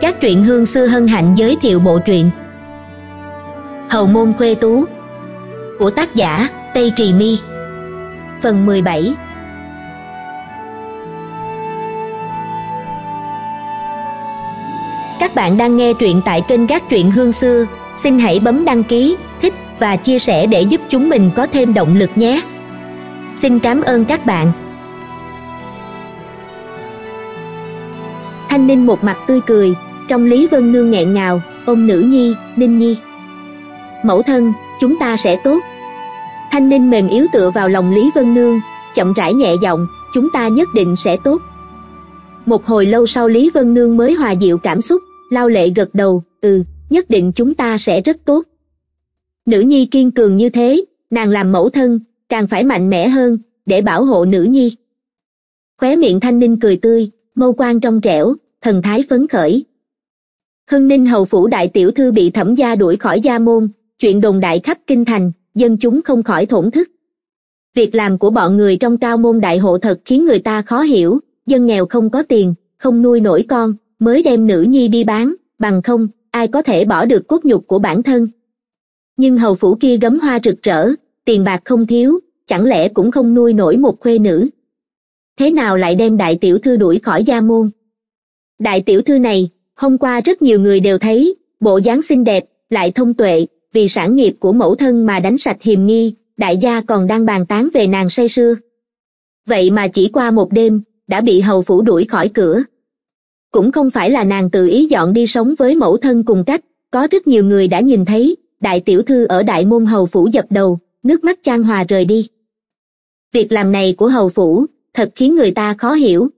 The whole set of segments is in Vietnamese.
các truyện hương xưa hân hạnh giới thiệu bộ truyện Hầu môn khuê tú của tác giả Tây Trì Mi Phần 17 Các bạn đang nghe truyện tại kênh Gác Truyện Hương Xưa, xin hãy bấm đăng ký, thích và chia sẻ để giúp chúng mình có thêm động lực nhé. Xin cảm ơn các bạn. Thanh Ninh một mặt tươi cười, trong lý vân nương nghẹn ngào ông nữ nhi ninh nhi mẫu thân chúng ta sẽ tốt thanh ninh mềm yếu tựa vào lòng lý vân nương chậm rãi nhẹ giọng chúng ta nhất định sẽ tốt một hồi lâu sau lý vân nương mới hòa dịu cảm xúc lao lệ gật đầu ừ nhất định chúng ta sẽ rất tốt nữ nhi kiên cường như thế nàng làm mẫu thân càng phải mạnh mẽ hơn để bảo hộ nữ nhi khóe miệng thanh ninh cười tươi mâu quan trong trẻo thần thái phấn khởi hưng ninh hầu phủ đại tiểu thư bị thẩm gia đuổi khỏi gia môn chuyện đồng đại khắp kinh thành dân chúng không khỏi thổn thức việc làm của bọn người trong cao môn đại hộ thật khiến người ta khó hiểu dân nghèo không có tiền không nuôi nổi con mới đem nữ nhi đi bán bằng không ai có thể bỏ được cốt nhục của bản thân nhưng hầu phủ kia gấm hoa rực rỡ tiền bạc không thiếu chẳng lẽ cũng không nuôi nổi một khuê nữ thế nào lại đem đại tiểu thư đuổi khỏi gia môn đại tiểu thư này hôm qua rất nhiều người đều thấy bộ dáng xinh đẹp lại thông tuệ vì sản nghiệp của mẫu thân mà đánh sạch hiềm nghi đại gia còn đang bàn tán về nàng say sưa vậy mà chỉ qua một đêm đã bị hầu phủ đuổi khỏi cửa cũng không phải là nàng tự ý dọn đi sống với mẫu thân cùng cách có rất nhiều người đã nhìn thấy đại tiểu thư ở đại môn hầu phủ dập đầu nước mắt chan hòa rời đi việc làm này của hầu phủ thật khiến người ta khó hiểu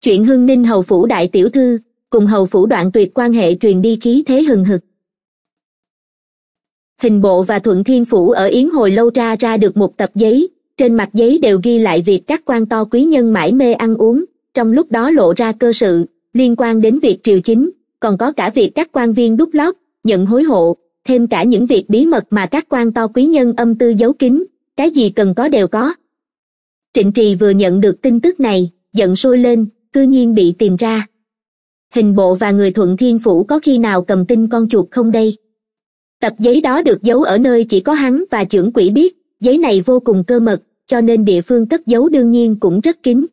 chuyện hương ninh hầu phủ đại tiểu thư cùng hầu phủ đoạn tuyệt quan hệ truyền đi khí thế hừng hực hình bộ và thuận thiên phủ ở yến hồi lâu ra ra được một tập giấy trên mặt giấy đều ghi lại việc các quan to quý nhân mãi mê ăn uống trong lúc đó lộ ra cơ sự liên quan đến việc triều chính còn có cả việc các quan viên đúc lót nhận hối hộ thêm cả những việc bí mật mà các quan to quý nhân âm tư giấu kín cái gì cần có đều có trịnh trì vừa nhận được tin tức này giận sôi lên cư nhiên bị tìm ra hình bộ và người thuận thiên phủ có khi nào cầm tin con chuột không đây tập giấy đó được giấu ở nơi chỉ có hắn và trưởng quỷ biết giấy này vô cùng cơ mật cho nên địa phương cất giấu đương nhiên cũng rất kín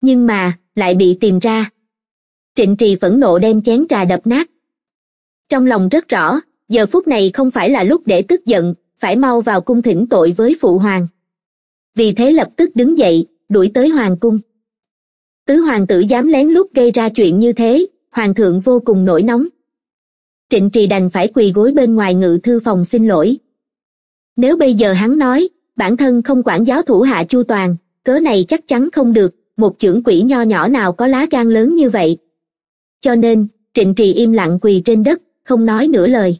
nhưng mà lại bị tìm ra trịnh trì phẫn nộ đem chén trà đập nát trong lòng rất rõ giờ phút này không phải là lúc để tức giận phải mau vào cung thỉnh tội với phụ hoàng vì thế lập tức đứng dậy đuổi tới hoàng cung tứ hoàng tử dám lén lút gây ra chuyện như thế hoàng thượng vô cùng nổi nóng trịnh trì đành phải quỳ gối bên ngoài ngự thư phòng xin lỗi nếu bây giờ hắn nói bản thân không quản giáo thủ hạ chu toàn cớ này chắc chắn không được một trưởng quỷ nho nhỏ nào có lá gan lớn như vậy cho nên trịnh trì im lặng quỳ trên đất không nói nửa lời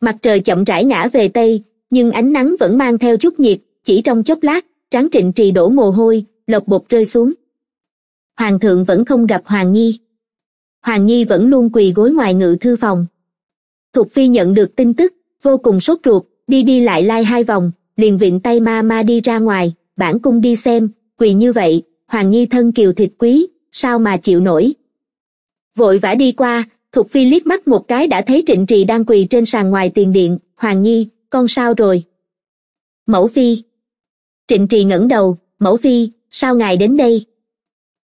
mặt trời chậm rãi ngã về tây nhưng ánh nắng vẫn mang theo chút nhiệt chỉ trong chốc lát trán trịnh trì đổ mồ hôi lộc bột rơi xuống hoàng thượng vẫn không gặp hoàng nhi hoàng nhi vẫn luôn quỳ gối ngoài ngự thư phòng thục phi nhận được tin tức vô cùng sốt ruột đi đi lại lai hai vòng liền vịn tay ma ma đi ra ngoài bản cung đi xem quỳ như vậy hoàng nhi thân kiều thịt quý sao mà chịu nổi vội vã đi qua thục phi liếc mắt một cái đã thấy trịnh trì đang quỳ trên sàn ngoài tiền điện hoàng nhi con sao rồi mẫu phi trịnh trì ngẩng đầu mẫu phi sao ngài đến đây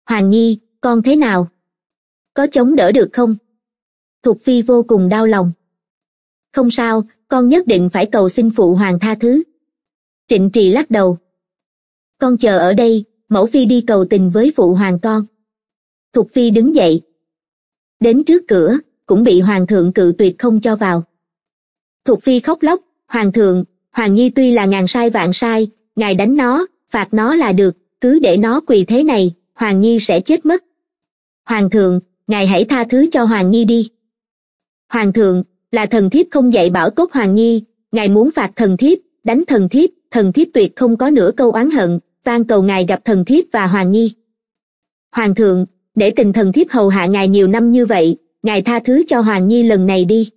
hoàng nhi con thế nào có chống đỡ được không thục phi vô cùng đau lòng không sao con nhất định phải cầu xin phụ hoàng tha thứ trịnh trì lắc đầu con chờ ở đây mẫu phi đi cầu tình với phụ hoàng con thục phi đứng dậy đến trước cửa cũng bị hoàng thượng cự tuyệt không cho vào thục phi khóc lóc hoàng thượng hoàng nhi tuy là ngàn sai vạn sai ngài đánh nó phạt nó là được cứ để nó quỳ thế này hoàng nhi sẽ chết mất hoàng thượng ngài hãy tha thứ cho hoàng nhi đi hoàng thượng là thần thiếp không dạy bảo tốt hoàng nhi ngài muốn phạt thần thiếp đánh thần thiếp thần thiếp tuyệt không có nửa câu oán hận van cầu ngài gặp thần thiếp và hoàng nhi hoàng thượng để tình thần thiếp hầu hạ ngài nhiều năm như vậy ngài tha thứ cho hoàng nhi lần này đi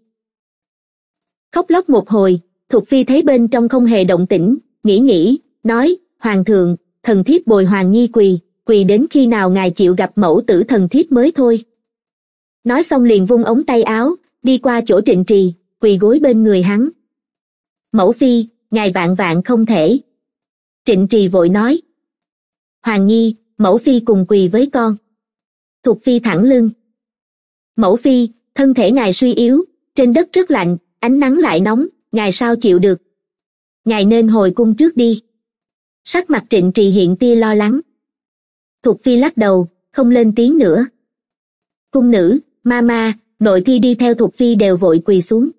khóc lóc một hồi thục phi thấy bên trong không hề động tĩnh nghĩ nghĩ nói hoàng thượng thần thiếp bồi hoàng nhi quỳ quỳ đến khi nào ngài chịu gặp mẫu tử thần thiếp mới thôi nói xong liền vung ống tay áo đi qua chỗ trịnh trì quỳ gối bên người hắn mẫu phi ngài vạn vạn không thể trịnh trì vội nói hoàng nhi mẫu phi cùng quỳ với con thục phi thẳng lưng mẫu phi thân thể ngài suy yếu trên đất rất lạnh ánh nắng lại nóng ngài sao chịu được ngài nên hồi cung trước đi sắc mặt trịnh trì hiện tia lo lắng thục phi lắc đầu không lên tiếng nữa cung nữ ma ma nội thi đi theo thục phi đều vội quỳ xuống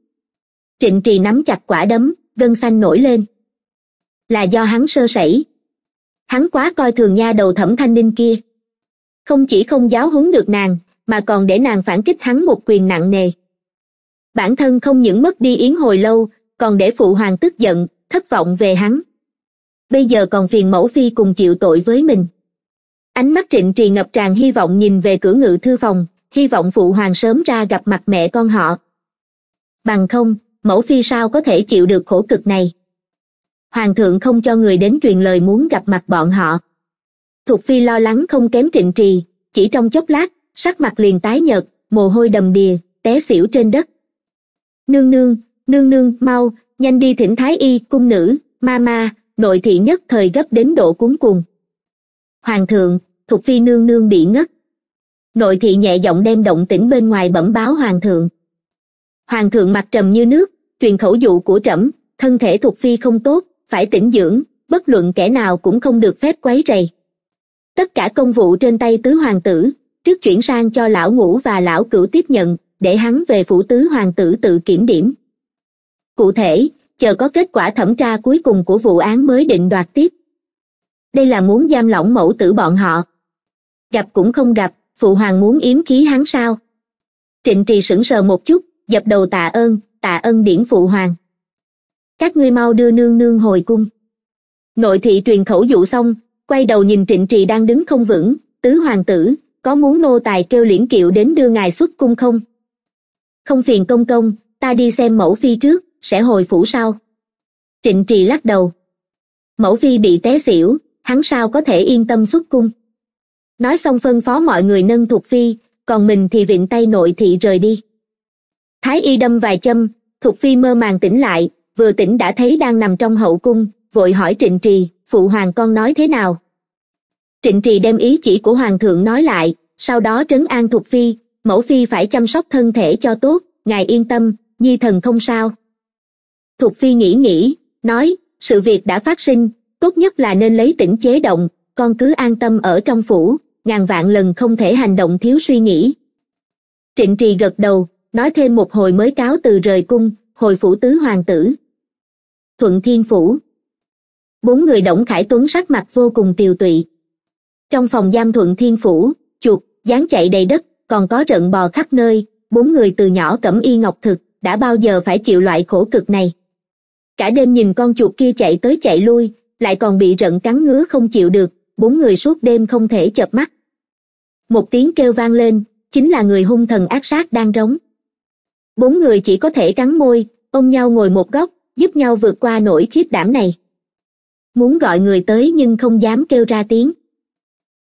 trịnh trì nắm chặt quả đấm gân xanh nổi lên là do hắn sơ sẩy hắn quá coi thường nha đầu thẩm thanh ninh kia không chỉ không giáo huấn được nàng mà còn để nàng phản kích hắn một quyền nặng nề bản thân không những mất đi yến hồi lâu còn để phụ hoàng tức giận thất vọng về hắn bây giờ còn phiền mẫu phi cùng chịu tội với mình ánh mắt trịnh trì ngập tràn hy vọng nhìn về cửa ngự thư phòng hy vọng phụ hoàng sớm ra gặp mặt mẹ con họ bằng không mẫu phi sao có thể chịu được khổ cực này hoàng thượng không cho người đến truyền lời muốn gặp mặt bọn họ thục phi lo lắng không kém trịnh trì chỉ trong chốc lát sắc mặt liền tái nhợt mồ hôi đầm đìa té xỉu trên đất nương nương nương nương mau nhanh đi thỉnh thái y cung nữ ma ma nội thị nhất thời gấp đến độ cuống cuồng hoàng thượng thục phi nương nương bị ngất nội thị nhẹ giọng đem động tĩnh bên ngoài bẩm báo hoàng thượng hoàng thượng mặt trầm như nước truyền khẩu dụ của trẫm thân thể thục phi không tốt phải tĩnh dưỡng bất luận kẻ nào cũng không được phép quấy rầy tất cả công vụ trên tay tứ hoàng tử trước chuyển sang cho lão ngũ và lão cửu tiếp nhận để hắn về phủ tứ hoàng tử tự kiểm điểm cụ thể chờ có kết quả thẩm tra cuối cùng của vụ án mới định đoạt tiếp đây là muốn giam lỏng mẫu tử bọn họ gặp cũng không gặp phụ hoàng muốn yếm khí hắn sao trịnh trì sững sờ một chút dập đầu tạ ơn tạ ơn điển phụ hoàng các ngươi mau đưa nương nương hồi cung nội thị truyền khẩu dụ xong quay đầu nhìn trịnh trì đang đứng không vững tứ hoàng tử có muốn nô tài kêu liễn kiệu đến đưa ngài xuất cung không không phiền công công ta đi xem mẫu phi trước sẽ hồi phủ sau trịnh trì lắc đầu mẫu phi bị té xỉu hắn sao có thể yên tâm xuất cung nói xong phân phó mọi người nâng thuộc phi còn mình thì vịn tay nội thị rời đi thái y đâm vài châm thuộc phi mơ màng tỉnh lại vừa tỉnh đã thấy đang nằm trong hậu cung vội hỏi trịnh trì phụ hoàng con nói thế nào trịnh trì đem ý chỉ của hoàng thượng nói lại sau đó trấn an thuộc phi mẫu phi phải chăm sóc thân thể cho tốt ngài yên tâm nhi thần không sao thuộc phi nghĩ nghĩ nói sự việc đã phát sinh tốt nhất là nên lấy tỉnh chế động con cứ an tâm ở trong phủ ngàn vạn lần không thể hành động thiếu suy nghĩ trịnh trì gật đầu nói thêm một hồi mới cáo từ rời cung hồi phủ tứ hoàng tử thuận thiên phủ bốn người động khải tuấn sắc mặt vô cùng tiều tụy trong phòng giam thuận thiên phủ chuột dán chạy đầy đất còn có rận bò khắp nơi bốn người từ nhỏ cẩm y ngọc thực đã bao giờ phải chịu loại khổ cực này cả đêm nhìn con chuột kia chạy tới chạy lui lại còn bị rận cắn ngứa không chịu được bốn người suốt đêm không thể chợp mắt một tiếng kêu vang lên chính là người hung thần ác sát đang rống bốn người chỉ có thể cắn môi ôm nhau ngồi một góc giúp nhau vượt qua nỗi khiếp đảm này muốn gọi người tới nhưng không dám kêu ra tiếng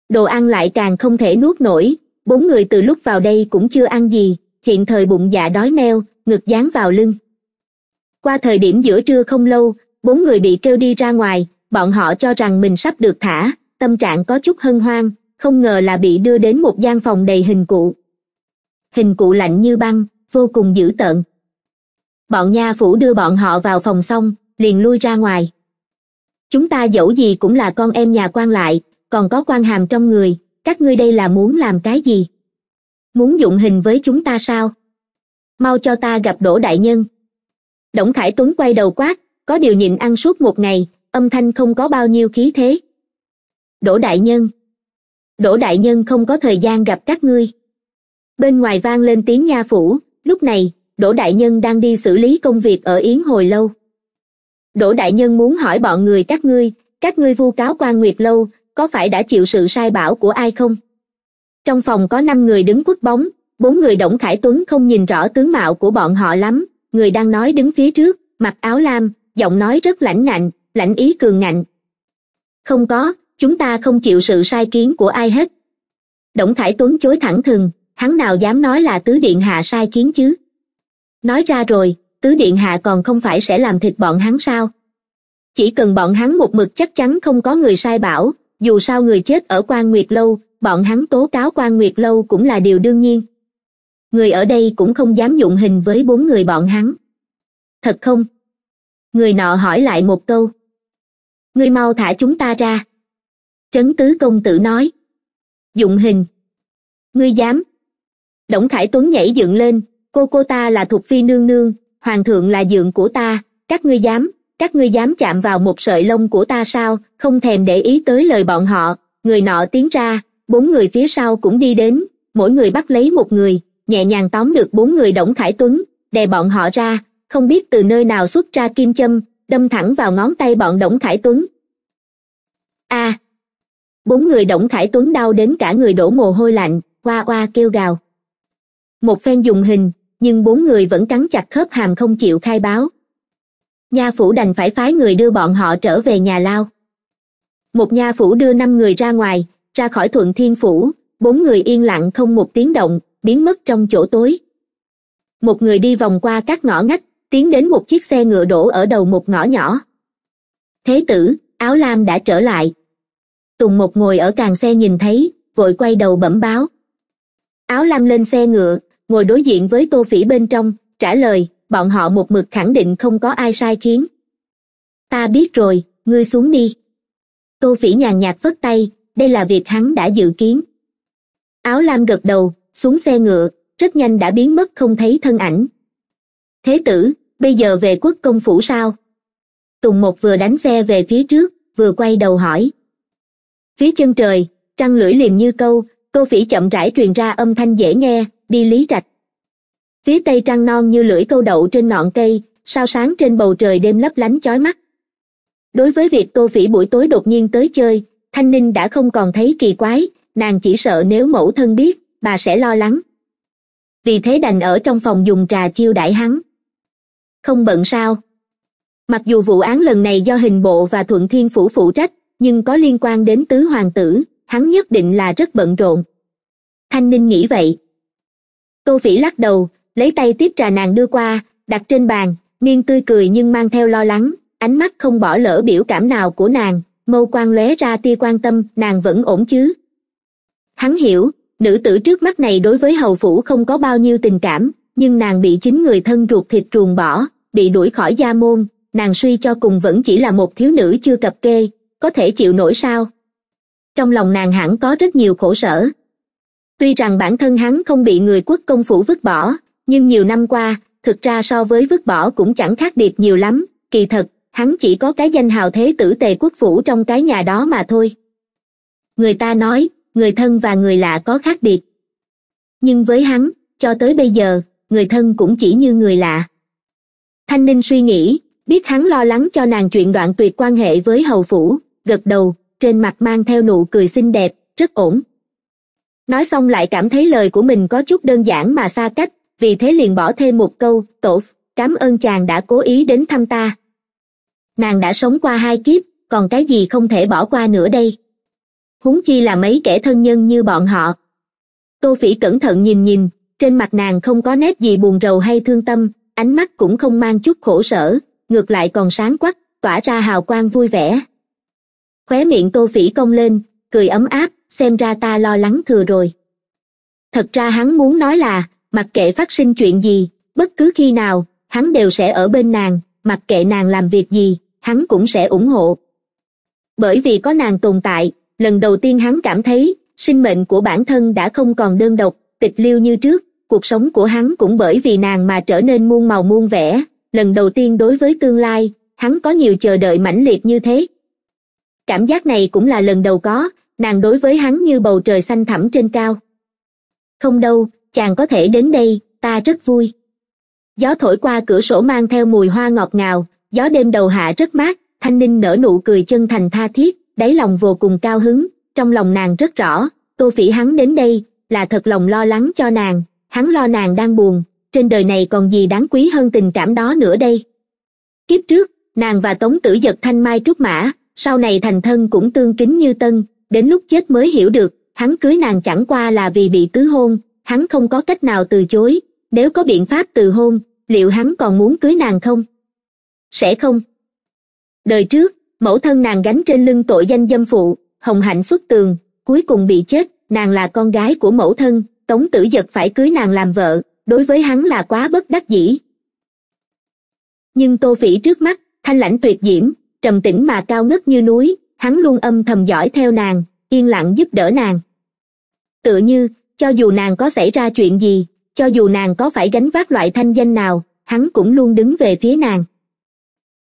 đồ ăn lại càng không thể nuốt nổi bốn người từ lúc vào đây cũng chưa ăn gì hiện thời bụng dạ đói meo ngực dán vào lưng qua thời điểm giữa trưa không lâu bốn người bị kêu đi ra ngoài bọn họ cho rằng mình sắp được thả tâm trạng có chút hân hoan không ngờ là bị đưa đến một gian phòng đầy hình cụ hình cụ lạnh như băng vô cùng dữ tợn bọn nha phủ đưa bọn họ vào phòng xong liền lui ra ngoài chúng ta dẫu gì cũng là con em nhà quan lại còn có quan hàm trong người các ngươi đây là muốn làm cái gì muốn dụng hình với chúng ta sao mau cho ta gặp đỗ đại nhân đổng khải tuấn quay đầu quát có điều nhịn ăn suốt một ngày âm thanh không có bao nhiêu khí thế đỗ đại nhân đỗ đại nhân không có thời gian gặp các ngươi bên ngoài vang lên tiếng nha phủ lúc này đỗ đại nhân đang đi xử lý công việc ở yến hồi lâu đỗ đại nhân muốn hỏi bọn người các ngươi các ngươi vu cáo quan nguyệt lâu có phải đã chịu sự sai bảo của ai không trong phòng có năm người đứng quất bóng bốn người đổng khải tuấn không nhìn rõ tướng mạo của bọn họ lắm người đang nói đứng phía trước mặc áo lam giọng nói rất lãnh ngạnh lãnh ý cường ngạnh không có chúng ta không chịu sự sai kiến của ai hết đổng khải tuấn chối thẳng thừng hắn nào dám nói là tứ điện hạ sai kiến chứ nói ra rồi tứ điện hạ còn không phải sẽ làm thịt bọn hắn sao chỉ cần bọn hắn một mực chắc chắn không có người sai bảo dù sao người chết ở quan nguyệt lâu bọn hắn tố cáo quan nguyệt lâu cũng là điều đương nhiên người ở đây cũng không dám dụng hình với bốn người bọn hắn thật không người nọ hỏi lại một câu ngươi mau thả chúng ta ra trấn tứ công tử nói dụng hình ngươi dám đổng khải tuấn nhảy dựng lên cô cô ta là thuộc phi nương nương hoàng thượng là dượng của ta các ngươi dám các ngươi dám chạm vào một sợi lông của ta sao không thèm để ý tới lời bọn họ người nọ tiến ra bốn người phía sau cũng đi đến mỗi người bắt lấy một người nhẹ nhàng tóm được bốn người đổng khải tuấn đè bọn họ ra không biết từ nơi nào xuất ra kim châm đâm thẳng vào ngón tay bọn đổng khải tuấn a à, bốn người đổng khải tuấn đau đến cả người đổ mồ hôi lạnh oa oa kêu gào một phen dùng hình nhưng bốn người vẫn cắn chặt khớp hàm không chịu khai báo nha phủ đành phải phái người đưa bọn họ trở về nhà lao một nha phủ đưa năm người ra ngoài ra khỏi thuận thiên phủ bốn người yên lặng không một tiếng động biến mất trong chỗ tối một người đi vòng qua các ngõ ngách tiến đến một chiếc xe ngựa đổ ở đầu một ngõ nhỏ thế tử áo lam đã trở lại tùng một ngồi ở càng xe nhìn thấy vội quay đầu bẩm báo áo lam lên xe ngựa ngồi đối diện với tô phỉ bên trong trả lời bọn họ một mực khẳng định không có ai sai khiến ta biết rồi ngươi xuống đi tô phỉ nhàn nhạt phất tay đây là việc hắn đã dự kiến áo lam gật đầu xuống xe ngựa rất nhanh đã biến mất không thấy thân ảnh thế tử bây giờ về quốc công phủ sao tùng một vừa đánh xe về phía trước vừa quay đầu hỏi phía chân trời trăng lưỡi liềm như câu câu phỉ chậm rãi truyền ra âm thanh dễ nghe đi lý rạch phía tây trăng non như lưỡi câu đậu trên ngọn cây sao sáng trên bầu trời đêm lấp lánh chói mắt đối với việc tô phỉ buổi tối đột nhiên tới chơi thanh ninh đã không còn thấy kỳ quái nàng chỉ sợ nếu mẫu thân biết bà sẽ lo lắng vì thế đành ở trong phòng dùng trà chiêu đãi hắn không bận sao mặc dù vụ án lần này do hình bộ và thuận thiên phủ phụ trách nhưng có liên quan đến tứ hoàng tử hắn nhất định là rất bận rộn thanh ninh nghĩ vậy tô phỉ lắc đầu lấy tay tiếp trà nàng đưa qua đặt trên bàn miên tươi cười nhưng mang theo lo lắng ánh mắt không bỏ lỡ biểu cảm nào của nàng mâu quan lóe ra tia quan tâm nàng vẫn ổn chứ hắn hiểu nữ tử trước mắt này đối với hầu phủ không có bao nhiêu tình cảm nhưng nàng bị chính người thân ruột thịt ruồng bỏ bị đuổi khỏi gia môn nàng suy cho cùng vẫn chỉ là một thiếu nữ chưa cập kê có thể chịu nổi sao trong lòng nàng hẳn có rất nhiều khổ sở tuy rằng bản thân hắn không bị người quốc công phủ vứt bỏ nhưng nhiều năm qua thực ra so với vứt bỏ cũng chẳng khác biệt nhiều lắm kỳ thật hắn chỉ có cái danh hào thế tử tề quốc phủ trong cái nhà đó mà thôi người ta nói người thân và người lạ có khác biệt nhưng với hắn cho tới bây giờ người thân cũng chỉ như người lạ thanh ninh suy nghĩ biết hắn lo lắng cho nàng chuyện đoạn tuyệt quan hệ với hầu phủ gật đầu trên mặt mang theo nụ cười xinh đẹp rất ổn nói xong lại cảm thấy lời của mình có chút đơn giản mà xa cách vì thế liền bỏ thêm một câu tổ cảm ơn chàng đã cố ý đến thăm ta nàng đã sống qua hai kiếp còn cái gì không thể bỏ qua nữa đây Húng chi là mấy kẻ thân nhân như bọn họ tô phỉ cẩn thận nhìn nhìn trên mặt nàng không có nét gì buồn rầu hay thương tâm ánh mắt cũng không mang chút khổ sở ngược lại còn sáng quắc tỏa ra hào quang vui vẻ khóe miệng tô phỉ cong lên cười ấm áp xem ra ta lo lắng thừa rồi thật ra hắn muốn nói là mặc kệ phát sinh chuyện gì bất cứ khi nào hắn đều sẽ ở bên nàng mặc kệ nàng làm việc gì hắn cũng sẽ ủng hộ bởi vì có nàng tồn tại lần đầu tiên hắn cảm thấy sinh mệnh của bản thân đã không còn đơn độc tịch liêu như trước cuộc sống của hắn cũng bởi vì nàng mà trở nên muôn màu muôn vẻ lần đầu tiên đối với tương lai hắn có nhiều chờ đợi mãnh liệt như thế cảm giác này cũng là lần đầu có nàng đối với hắn như bầu trời xanh thẳm trên cao không đâu chàng có thể đến đây ta rất vui gió thổi qua cửa sổ mang theo mùi hoa ngọt ngào gió đêm đầu hạ rất mát thanh ninh nở nụ cười chân thành tha thiết đáy lòng vô cùng cao hứng trong lòng nàng rất rõ tô phỉ hắn đến đây là thật lòng lo lắng cho nàng hắn lo nàng đang buồn trên đời này còn gì đáng quý hơn tình cảm đó nữa đây kiếp trước nàng và tống tử giật thanh mai trúc mã sau này thành thân cũng tương kính như tân đến lúc chết mới hiểu được hắn cưới nàng chẳng qua là vì bị tứ hôn hắn không có cách nào từ chối nếu có biện pháp từ hôn liệu hắn còn muốn cưới nàng không sẽ không đời trước mẫu thân nàng gánh trên lưng tội danh dâm phụ hồng hạnh xuất tường cuối cùng bị chết nàng là con gái của mẫu thân tống tử giật phải cưới nàng làm vợ đối với hắn là quá bất đắc dĩ nhưng tô phỉ trước mắt thanh lãnh tuyệt diễm trầm tĩnh mà cao ngất như núi hắn luôn âm thầm giỏi theo nàng yên lặng giúp đỡ nàng tựa như cho dù nàng có xảy ra chuyện gì cho dù nàng có phải gánh vác loại thanh danh nào hắn cũng luôn đứng về phía nàng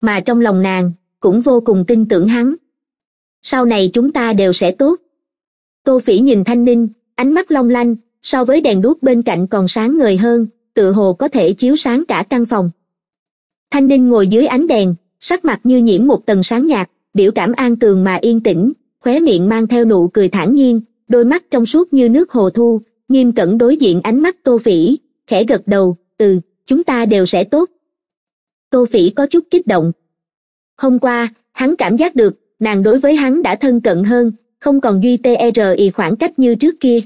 mà trong lòng nàng cũng vô cùng tin tưởng hắn sau này chúng ta đều sẽ tốt tô phỉ nhìn thanh ninh ánh mắt long lanh so với đèn đuốc bên cạnh còn sáng ngời hơn tựa hồ có thể chiếu sáng cả căn phòng thanh ninh ngồi dưới ánh đèn sắc mặt như nhiễm một tầng sáng nhạt biểu cảm an tường mà yên tĩnh khóe miệng mang theo nụ cười thản nhiên đôi mắt trong suốt như nước hồ thu nghiêm cẩn đối diện ánh mắt tô phỉ khẽ gật đầu ừ chúng ta đều sẽ tốt tô phỉ có chút kích động hôm qua hắn cảm giác được nàng đối với hắn đã thân cận hơn không còn duy tr e ì khoảng cách như trước kia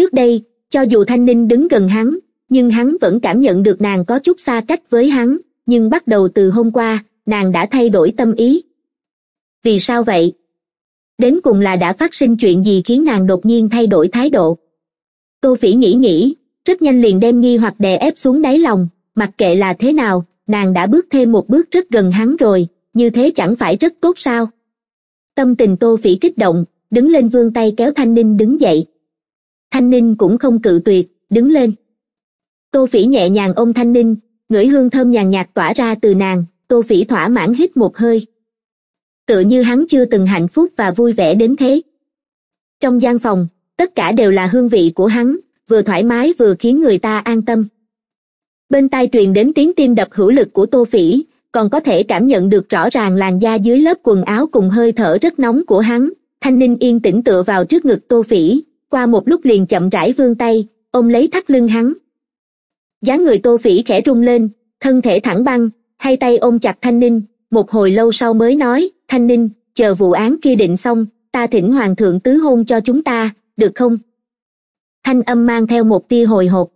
trước đây cho dù thanh ninh đứng gần hắn nhưng hắn vẫn cảm nhận được nàng có chút xa cách với hắn nhưng bắt đầu từ hôm qua nàng đã thay đổi tâm ý vì sao vậy đến cùng là đã phát sinh chuyện gì khiến nàng đột nhiên thay đổi thái độ tô phỉ nghĩ nghĩ rất nhanh liền đem nghi hoặc đè ép xuống đáy lòng mặc kệ là thế nào nàng đã bước thêm một bước rất gần hắn rồi như thế chẳng phải rất tốt sao tâm tình tô phỉ kích động đứng lên vươn tay kéo thanh ninh đứng dậy thanh ninh cũng không cự tuyệt đứng lên tô phỉ nhẹ nhàng ôm thanh ninh ngửi hương thơm nhàn nhạt tỏa ra từ nàng tô phỉ thỏa mãn hít một hơi tựa như hắn chưa từng hạnh phúc và vui vẻ đến thế trong gian phòng tất cả đều là hương vị của hắn vừa thoải mái vừa khiến người ta an tâm bên tai truyền đến tiếng tim đập hữu lực của tô phỉ còn có thể cảm nhận được rõ ràng làn da dưới lớp quần áo cùng hơi thở rất nóng của hắn thanh ninh yên tĩnh tựa vào trước ngực tô phỉ qua một lúc liền chậm rãi vươn tay ôm lấy thắt lưng hắn dáng người tô phỉ khẽ rung lên thân thể thẳng băng hai tay ôm chặt thanh ninh một hồi lâu sau mới nói thanh ninh chờ vụ án kia định xong ta thỉnh hoàng thượng tứ hôn cho chúng ta được không thanh âm mang theo một tia hồi hộp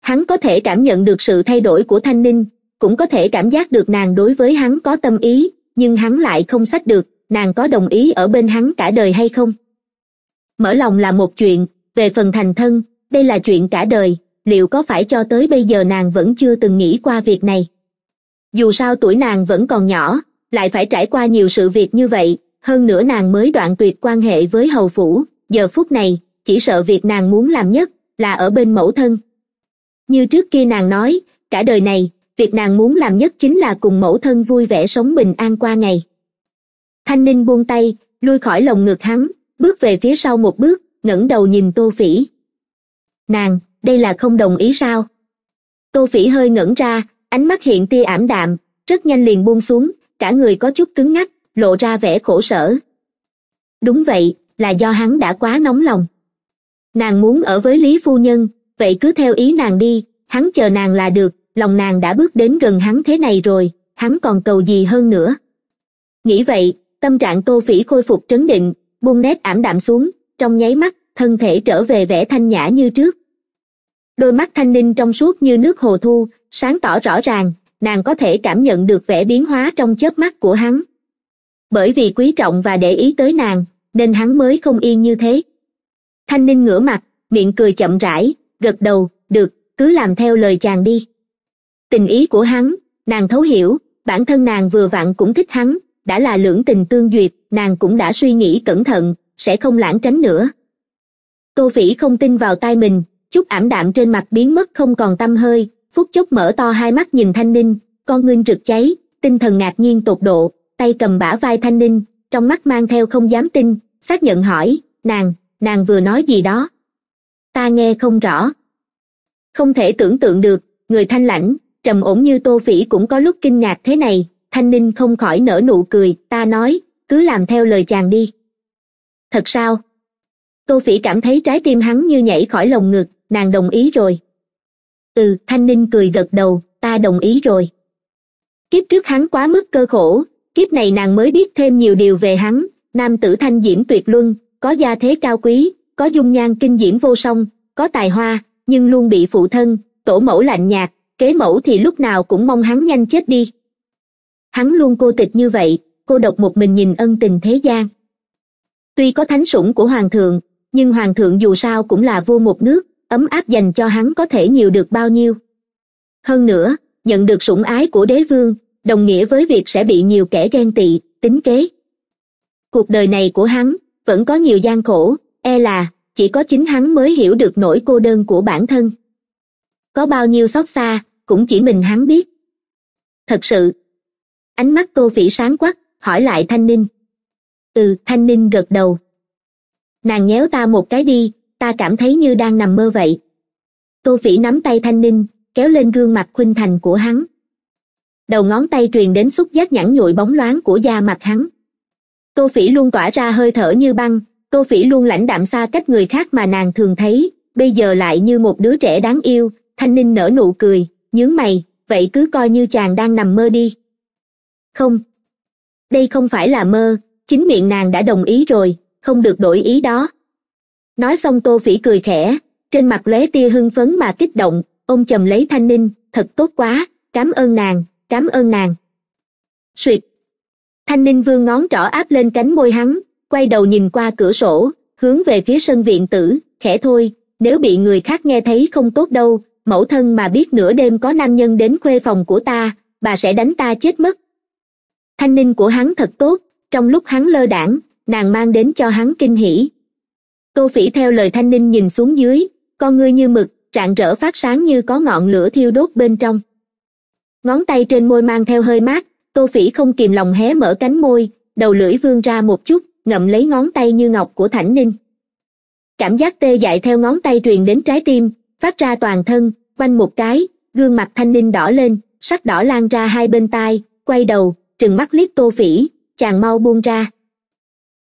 hắn có thể cảm nhận được sự thay đổi của thanh ninh cũng có thể cảm giác được nàng đối với hắn có tâm ý nhưng hắn lại không sách được nàng có đồng ý ở bên hắn cả đời hay không mở lòng là một chuyện về phần thành thân đây là chuyện cả đời liệu có phải cho tới bây giờ nàng vẫn chưa từng nghĩ qua việc này dù sao tuổi nàng vẫn còn nhỏ lại phải trải qua nhiều sự việc như vậy hơn nữa nàng mới đoạn tuyệt quan hệ với hầu phủ giờ phút này chỉ sợ việc nàng muốn làm nhất là ở bên mẫu thân như trước kia nàng nói cả đời này việc nàng muốn làm nhất chính là cùng mẫu thân vui vẻ sống bình an qua ngày thanh ninh buông tay lui khỏi lồng ngực hắn bước về phía sau một bước ngẩng đầu nhìn tô phỉ nàng đây là không đồng ý sao tô phỉ hơi ngẩn ra ánh mắt hiện tia ảm đạm rất nhanh liền buông xuống cả người có chút cứng ngắc lộ ra vẻ khổ sở đúng vậy là do hắn đã quá nóng lòng nàng muốn ở với lý phu nhân vậy cứ theo ý nàng đi hắn chờ nàng là được lòng nàng đã bước đến gần hắn thế này rồi hắn còn cầu gì hơn nữa nghĩ vậy tâm trạng tô phỉ khôi phục trấn định buông nét ảm đạm xuống trong nháy mắt thân thể trở về vẻ thanh nhã như trước đôi mắt thanh ninh trong suốt như nước hồ thu sáng tỏ rõ ràng nàng có thể cảm nhận được vẻ biến hóa trong chớp mắt của hắn bởi vì quý trọng và để ý tới nàng nên hắn mới không yên như thế thanh ninh ngửa mặt miệng cười chậm rãi gật đầu được cứ làm theo lời chàng đi tình ý của hắn nàng thấu hiểu bản thân nàng vừa vặn cũng thích hắn đã là lưỡng tình tương duyệt nàng cũng đã suy nghĩ cẩn thận sẽ không lãng tránh nữa tô vĩ không tin vào tai mình chút ảm đạm trên mặt biến mất không còn tâm hơi phút chốc mở to hai mắt nhìn thanh ninh con ngưng rực cháy tinh thần ngạc nhiên tột độ tay cầm bả vai thanh ninh trong mắt mang theo không dám tin xác nhận hỏi nàng nàng vừa nói gì đó ta nghe không rõ không thể tưởng tượng được người thanh lãnh trầm ổn như tô vĩ cũng có lúc kinh ngạc thế này thanh ninh không khỏi nở nụ cười ta nói cứ làm theo lời chàng đi thật sao tô phỉ cảm thấy trái tim hắn như nhảy khỏi lồng ngực nàng đồng ý rồi ừ thanh ninh cười gật đầu ta đồng ý rồi kiếp trước hắn quá mức cơ khổ kiếp này nàng mới biết thêm nhiều điều về hắn nam tử thanh diễm tuyệt luân có gia thế cao quý có dung nhan kinh diễm vô song có tài hoa nhưng luôn bị phụ thân tổ mẫu lạnh nhạt kế mẫu thì lúc nào cũng mong hắn nhanh chết đi hắn luôn cô tịch như vậy cô độc một mình nhìn ân tình thế gian tuy có thánh sủng của hoàng thượng nhưng hoàng thượng dù sao cũng là vua một nước ấm áp dành cho hắn có thể nhiều được bao nhiêu hơn nữa nhận được sủng ái của đế vương đồng nghĩa với việc sẽ bị nhiều kẻ ghen tị tính kế cuộc đời này của hắn vẫn có nhiều gian khổ e là chỉ có chính hắn mới hiểu được nỗi cô đơn của bản thân có bao nhiêu xót xa cũng chỉ mình hắn biết thật sự ánh mắt tô phỉ sáng quắc hỏi lại thanh ninh ừ thanh ninh gật đầu nàng nhéo ta một cái đi ta cảm thấy như đang nằm mơ vậy tô phỉ nắm tay thanh ninh kéo lên gương mặt khuynh thành của hắn đầu ngón tay truyền đến xúc giác nhẵn nhụi bóng loáng của da mặt hắn tô phỉ luôn tỏa ra hơi thở như băng tô phỉ luôn lãnh đạm xa cách người khác mà nàng thường thấy bây giờ lại như một đứa trẻ đáng yêu thanh ninh nở nụ cười nhướng mày vậy cứ coi như chàng đang nằm mơ đi không đây không phải là mơ chính miệng nàng đã đồng ý rồi không được đổi ý đó nói xong tô phỉ cười khẽ trên mặt lóe tia hưng phấn mà kích động ông chầm lấy thanh ninh thật tốt quá cảm ơn nàng cảm ơn nàng suyệt thanh ninh vương ngón trỏ áp lên cánh môi hắn quay đầu nhìn qua cửa sổ hướng về phía sân viện tử khẽ thôi nếu bị người khác nghe thấy không tốt đâu mẫu thân mà biết nửa đêm có nam nhân đến khuê phòng của ta bà sẽ đánh ta chết mất thanh ninh của hắn thật tốt trong lúc hắn lơ đãng nàng mang đến cho hắn kinh hỉ tô phỉ theo lời thanh ninh nhìn xuống dưới con ngươi như mực rạng rỡ phát sáng như có ngọn lửa thiêu đốt bên trong ngón tay trên môi mang theo hơi mát tô phỉ không kìm lòng hé mở cánh môi đầu lưỡi vươn ra một chút ngậm lấy ngón tay như ngọc của thảnh ninh cảm giác tê dại theo ngón tay truyền đến trái tim phát ra toàn thân quanh một cái gương mặt thanh ninh đỏ lên sắc đỏ lan ra hai bên tai quay đầu trừng mắt liếc tô phỉ chàng mau buông ra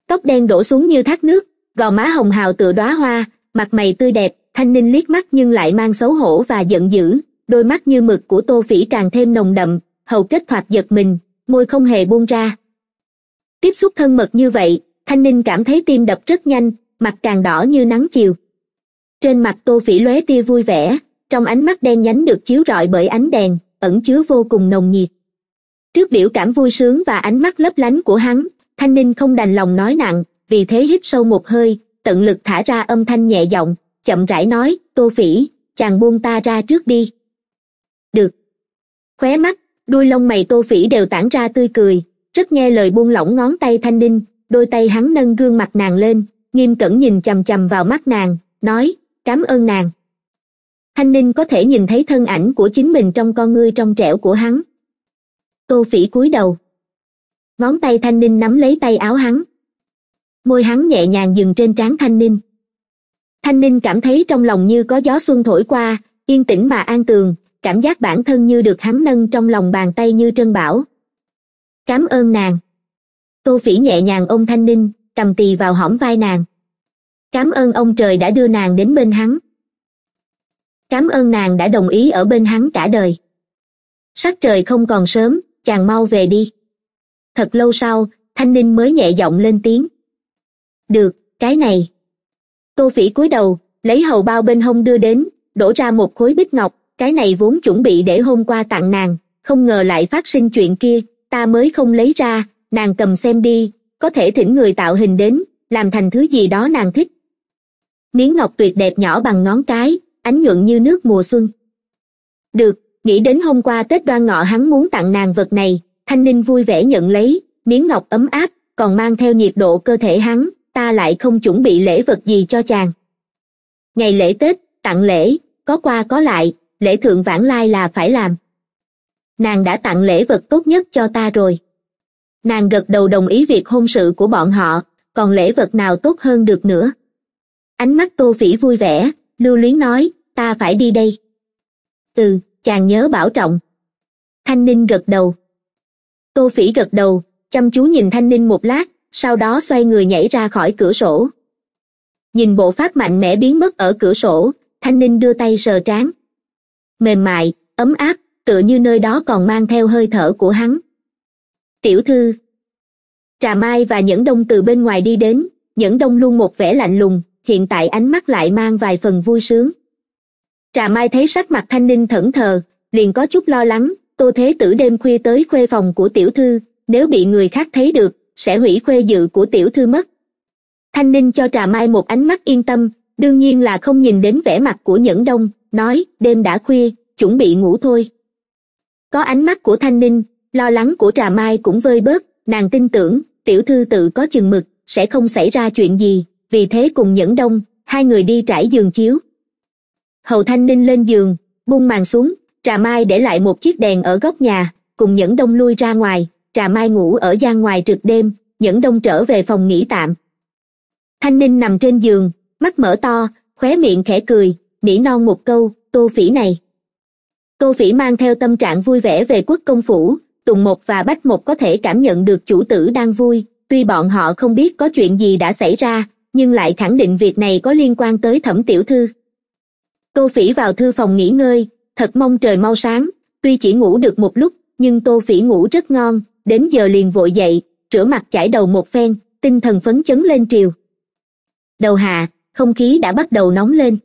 tóc đen đổ xuống như thác nước gò má hồng hào tựa đóa hoa mặt mày tươi đẹp thanh ninh liếc mắt nhưng lại mang xấu hổ và giận dữ đôi mắt như mực của tô phỉ càng thêm nồng đậm hầu kết thoạt giật mình môi không hề buông ra tiếp xúc thân mật như vậy thanh ninh cảm thấy tim đập rất nhanh mặt càng đỏ như nắng chiều trên mặt tô phỉ lóe tia vui vẻ trong ánh mắt đen nhánh được chiếu rọi bởi ánh đèn ẩn chứa vô cùng nồng nhiệt trước biểu cảm vui sướng và ánh mắt lấp lánh của hắn thanh ninh không đành lòng nói nặng vì thế hít sâu một hơi tận lực thả ra âm thanh nhẹ giọng chậm rãi nói tô phỉ chàng buông ta ra trước đi được khóe mắt đuôi lông mày tô phỉ đều tản ra tươi cười rất nghe lời buông lỏng ngón tay thanh ninh đôi tay hắn nâng gương mặt nàng lên nghiêm cẩn nhìn chằm chằm vào mắt nàng nói cám ơn nàng thanh ninh có thể nhìn thấy thân ảnh của chính mình trong con ngươi trong trẻo của hắn tô phỉ cúi đầu ngón tay thanh ninh nắm lấy tay áo hắn môi hắn nhẹ nhàng dừng trên trán thanh ninh thanh ninh cảm thấy trong lòng như có gió xuân thổi qua yên tĩnh mà an tường cảm giác bản thân như được hắn nâng trong lòng bàn tay như trân bảo cám ơn nàng tô phỉ nhẹ nhàng ôm thanh ninh cầm tì vào hõm vai nàng cám ơn ông trời đã đưa nàng đến bên hắn cám ơn nàng đã đồng ý ở bên hắn cả đời sắc trời không còn sớm chàng mau về đi thật lâu sau thanh ninh mới nhẹ giọng lên tiếng được cái này tô phỉ cúi đầu lấy hầu bao bên hông đưa đến đổ ra một khối bích ngọc cái này vốn chuẩn bị để hôm qua tặng nàng không ngờ lại phát sinh chuyện kia ta mới không lấy ra nàng cầm xem đi có thể thỉnh người tạo hình đến làm thành thứ gì đó nàng thích miếng ngọc tuyệt đẹp nhỏ bằng ngón cái ánh nhuận như nước mùa xuân được nghĩ đến hôm qua tết đoan ngọ hắn muốn tặng nàng vật này thanh ninh vui vẻ nhận lấy miếng ngọc ấm áp còn mang theo nhiệt độ cơ thể hắn ta lại không chuẩn bị lễ vật gì cho chàng ngày lễ tết tặng lễ có qua có lại lễ thượng vãn lai là phải làm nàng đã tặng lễ vật tốt nhất cho ta rồi nàng gật đầu đồng ý việc hôn sự của bọn họ còn lễ vật nào tốt hơn được nữa ánh mắt tô phỉ vui vẻ lưu luyến nói ta phải đi đây từ chàng nhớ bảo trọng thanh ninh gật đầu tô phỉ gật đầu chăm chú nhìn thanh ninh một lát sau đó xoay người nhảy ra khỏi cửa sổ nhìn bộ phát mạnh mẽ biến mất ở cửa sổ thanh ninh đưa tay sờ trán mềm mại ấm áp tựa như nơi đó còn mang theo hơi thở của hắn tiểu thư trà mai và nhẫn đông từ bên ngoài đi đến nhẫn đông luôn một vẻ lạnh lùng hiện tại ánh mắt lại mang vài phần vui sướng trà mai thấy sắc mặt thanh ninh thẫn thờ liền có chút lo lắng tô thế tử đêm khuya tới khuê phòng của tiểu thư nếu bị người khác thấy được sẽ hủy khuê dự của tiểu thư mất thanh ninh cho trà mai một ánh mắt yên tâm đương nhiên là không nhìn đến vẻ mặt của nhẫn đông nói đêm đã khuya chuẩn bị ngủ thôi có ánh mắt của thanh ninh lo lắng của trà mai cũng vơi bớt nàng tin tưởng tiểu thư tự có chừng mực sẽ không xảy ra chuyện gì vì thế cùng nhẫn đông hai người đi trải giường chiếu hầu thanh ninh lên giường buông màn xuống trà mai để lại một chiếc đèn ở góc nhà cùng nhẫn đông lui ra ngoài trà mai ngủ ở gian ngoài trượt đêm nhẫn đông trở về phòng nghỉ tạm thanh ninh nằm trên giường mắt mở to khóe miệng khẽ cười nỉ non một câu tô phỉ này tô phỉ mang theo tâm trạng vui vẻ về quốc công phủ tùng một và bách một có thể cảm nhận được chủ tử đang vui tuy bọn họ không biết có chuyện gì đã xảy ra nhưng lại khẳng định việc này có liên quan tới thẩm tiểu thư tô phỉ vào thư phòng nghỉ ngơi thật mong trời mau sáng tuy chỉ ngủ được một lúc nhưng tô phỉ ngủ rất ngon đến giờ liền vội dậy rửa mặt chải đầu một phen tinh thần phấn chấn lên triều đầu hạ không khí đã bắt đầu nóng lên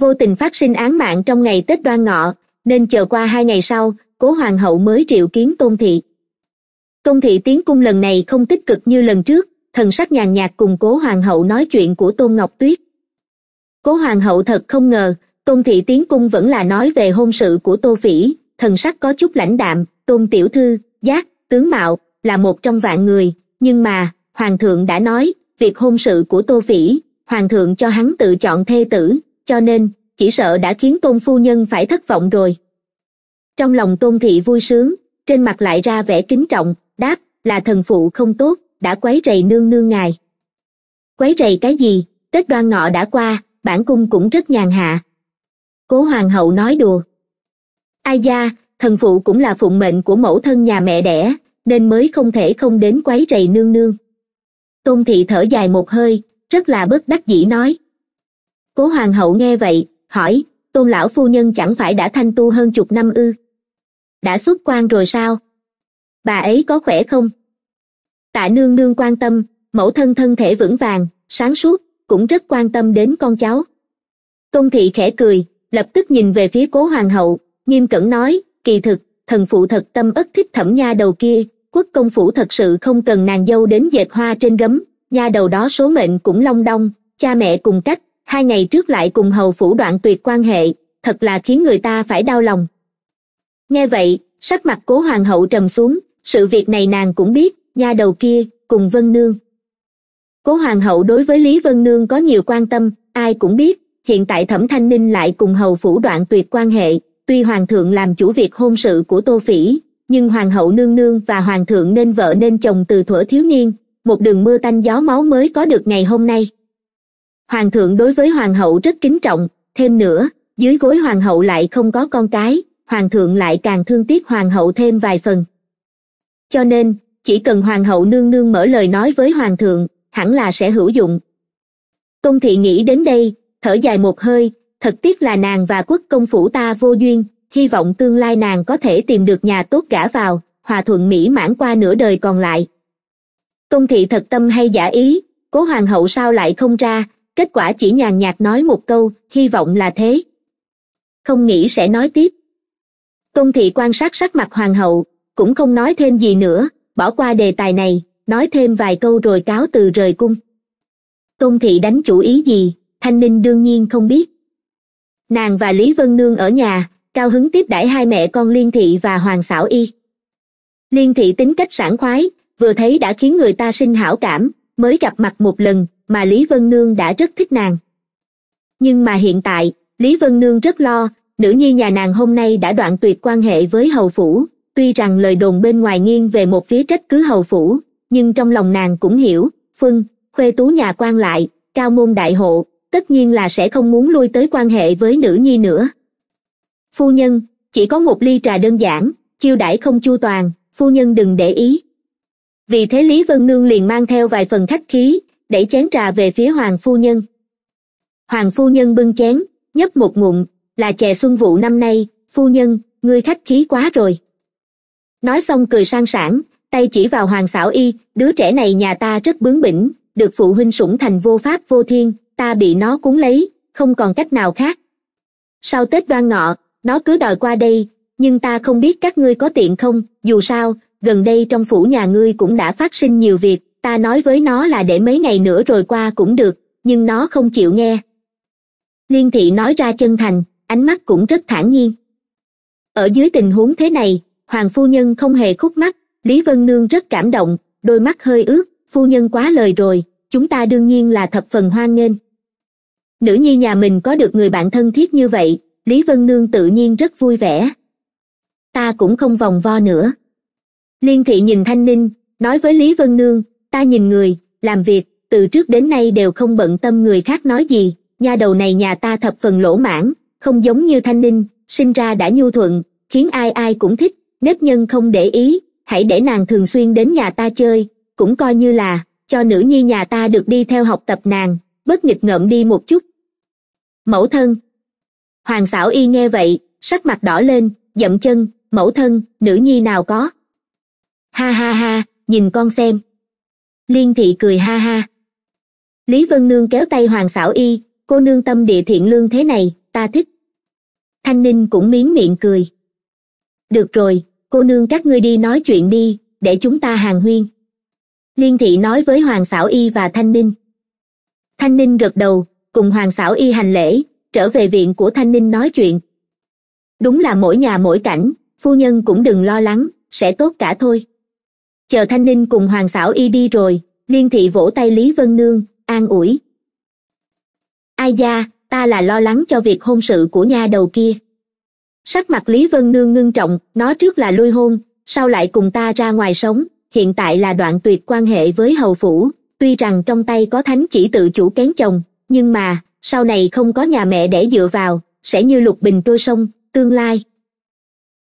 vô tình phát sinh án mạng trong ngày tết đoan ngọ nên chờ qua hai ngày sau cố hoàng hậu mới triệu kiến tôn thị tôn thị tiến cung lần này không tích cực như lần trước thần sắc nhàn nhạt cùng cố hoàng hậu nói chuyện của tôn ngọc tuyết cố hoàng hậu thật không ngờ tôn thị tiến cung vẫn là nói về hôn sự của tô phỉ thần sắc có chút lãnh đạm tôn tiểu thư giác tướng mạo là một trong vạn người nhưng mà hoàng thượng đã nói việc hôn sự của tô phỉ hoàng thượng cho hắn tự chọn thê tử cho nên chỉ sợ đã khiến tôn phu nhân phải thất vọng rồi trong lòng tôn thị vui sướng trên mặt lại ra vẻ kính trọng đáp là thần phụ không tốt đã quấy rầy nương nương ngài quấy rầy cái gì tết đoan ngọ đã qua bản cung cũng rất nhàn hạ cố hoàng hậu nói đùa ai da thần phụ cũng là phụng mệnh của mẫu thân nhà mẹ đẻ nên mới không thể không đến quấy rầy nương nương tôn thị thở dài một hơi rất là bất đắc dĩ nói cố hoàng hậu nghe vậy hỏi tôn lão phu nhân chẳng phải đã thanh tu hơn chục năm ư đã xuất quan rồi sao bà ấy có khỏe không tạ nương nương quan tâm mẫu thân thân thể vững vàng sáng suốt cũng rất quan tâm đến con cháu công thị khẽ cười lập tức nhìn về phía cố hoàng hậu nghiêm cẩn nói kỳ thực thần phụ thật tâm ất thích thẩm nha đầu kia quốc công phủ thật sự không cần nàng dâu đến dệt hoa trên gấm nha đầu đó số mệnh cũng long đong cha mẹ cùng cách hai ngày trước lại cùng hầu phủ đoạn tuyệt quan hệ thật là khiến người ta phải đau lòng nghe vậy sắc mặt cố hoàng hậu trầm xuống sự việc này nàng cũng biết nha đầu kia cùng vân nương cố hoàng hậu đối với lý vân nương có nhiều quan tâm ai cũng biết hiện tại thẩm thanh ninh lại cùng hầu phủ đoạn tuyệt quan hệ tuy hoàng thượng làm chủ việc hôn sự của tô phỉ nhưng hoàng hậu nương nương và hoàng thượng nên vợ nên chồng từ thuở thiếu niên một đường mưa tanh gió máu mới có được ngày hôm nay hoàng thượng đối với hoàng hậu rất kính trọng thêm nữa dưới gối hoàng hậu lại không có con cái hoàng thượng lại càng thương tiếc hoàng hậu thêm vài phần cho nên chỉ cần hoàng hậu nương nương mở lời nói với hoàng thượng hẳn là sẽ hữu dụng tôn thị nghĩ đến đây thở dài một hơi thật tiếc là nàng và quốc công phủ ta vô duyên hy vọng tương lai nàng có thể tìm được nhà tốt gả vào hòa thuận mỹ mãn qua nửa đời còn lại tôn thị thật tâm hay giả ý cố hoàng hậu sao lại không ra kết quả chỉ nhàn nhạt nói một câu hy vọng là thế không nghĩ sẽ nói tiếp tôn thị quan sát sắc mặt hoàng hậu cũng không nói thêm gì nữa bỏ qua đề tài này nói thêm vài câu rồi cáo từ rời cung tôn thị đánh chủ ý gì thanh ninh đương nhiên không biết nàng và lý vân nương ở nhà cao hứng tiếp đãi hai mẹ con liên thị và hoàng xảo y liên thị tính cách sảng khoái vừa thấy đã khiến người ta sinh hảo cảm mới gặp mặt một lần mà lý vân nương đã rất thích nàng nhưng mà hiện tại lý vân nương rất lo nữ nhi nhà nàng hôm nay đã đoạn tuyệt quan hệ với hầu phủ tuy rằng lời đồn bên ngoài nghiêng về một phía trách cứ hầu phủ nhưng trong lòng nàng cũng hiểu phương khuê tú nhà quan lại cao môn đại hộ tất nhiên là sẽ không muốn lui tới quan hệ với nữ nhi nữa phu nhân chỉ có một ly trà đơn giản chiêu đãi không chu toàn phu nhân đừng để ý vì thế lý vân nương liền mang theo vài phần khách khí đẩy chén trà về phía hoàng phu nhân hoàng phu nhân bưng chén nhấp một ngụm là chè xuân vụ năm nay phu nhân ngươi khách khí quá rồi nói xong cười sang sảng tay chỉ vào hoàng xảo y đứa trẻ này nhà ta rất bướng bỉnh được phụ huynh sủng thành vô pháp vô thiên ta bị nó cuốn lấy không còn cách nào khác sau tết đoan ngọ nó cứ đòi qua đây nhưng ta không biết các ngươi có tiện không dù sao gần đây trong phủ nhà ngươi cũng đã phát sinh nhiều việc ta nói với nó là để mấy ngày nữa rồi qua cũng được nhưng nó không chịu nghe liên thị nói ra chân thành ánh mắt cũng rất thản nhiên ở dưới tình huống thế này hoàng phu nhân không hề khúc mắc lý vân nương rất cảm động đôi mắt hơi ướt phu nhân quá lời rồi chúng ta đương nhiên là thập phần hoan nghênh nữ nhi nhà mình có được người bạn thân thiết như vậy lý vân nương tự nhiên rất vui vẻ ta cũng không vòng vo nữa liên thị nhìn thanh ninh nói với lý vân nương ta nhìn người làm việc từ trước đến nay đều không bận tâm người khác nói gì nha đầu này nhà ta thập phần lỗ mãn không giống như thanh ninh sinh ra đã nhu thuận khiến ai ai cũng thích nếp nhân không để ý hãy để nàng thường xuyên đến nhà ta chơi cũng coi như là cho nữ nhi nhà ta được đi theo học tập nàng bớt nghịch ngợm đi một chút mẫu thân hoàng xảo y nghe vậy sắc mặt đỏ lên dậm chân mẫu thân nữ nhi nào có ha ha ha nhìn con xem liên thị cười ha ha lý vân nương kéo tay hoàng xảo y cô nương tâm địa thiện lương thế này ta thích thanh ninh cũng miếng miệng cười được rồi cô nương các ngươi đi nói chuyện đi để chúng ta hàng huyên liên thị nói với hoàng xảo y và thanh ninh thanh ninh gật đầu cùng hoàng xảo y hành lễ trở về viện của thanh ninh nói chuyện đúng là mỗi nhà mỗi cảnh phu nhân cũng đừng lo lắng sẽ tốt cả thôi chờ thanh ninh cùng hoàng xảo y đi rồi liên thị vỗ tay lý vân nương an ủi ai da ta là lo lắng cho việc hôn sự của nha đầu kia sắc mặt lý vân nương ngưng trọng nó trước là lui hôn sau lại cùng ta ra ngoài sống hiện tại là đoạn tuyệt quan hệ với hầu phủ tuy rằng trong tay có thánh chỉ tự chủ kén chồng nhưng mà sau này không có nhà mẹ để dựa vào sẽ như lục bình trôi sông tương lai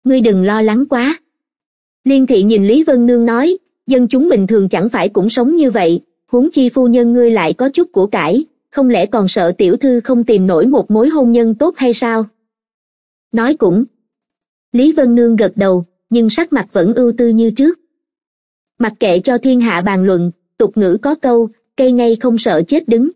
ngươi đừng lo lắng quá liên thị nhìn lý vân nương nói dân chúng bình thường chẳng phải cũng sống như vậy huống chi phu nhân ngươi lại có chút của cải không lẽ còn sợ tiểu thư không tìm nổi một mối hôn nhân tốt hay sao nói cũng lý vân nương gật đầu nhưng sắc mặt vẫn ưu tư như trước mặc kệ cho thiên hạ bàn luận tục ngữ có câu cây ngay không sợ chết đứng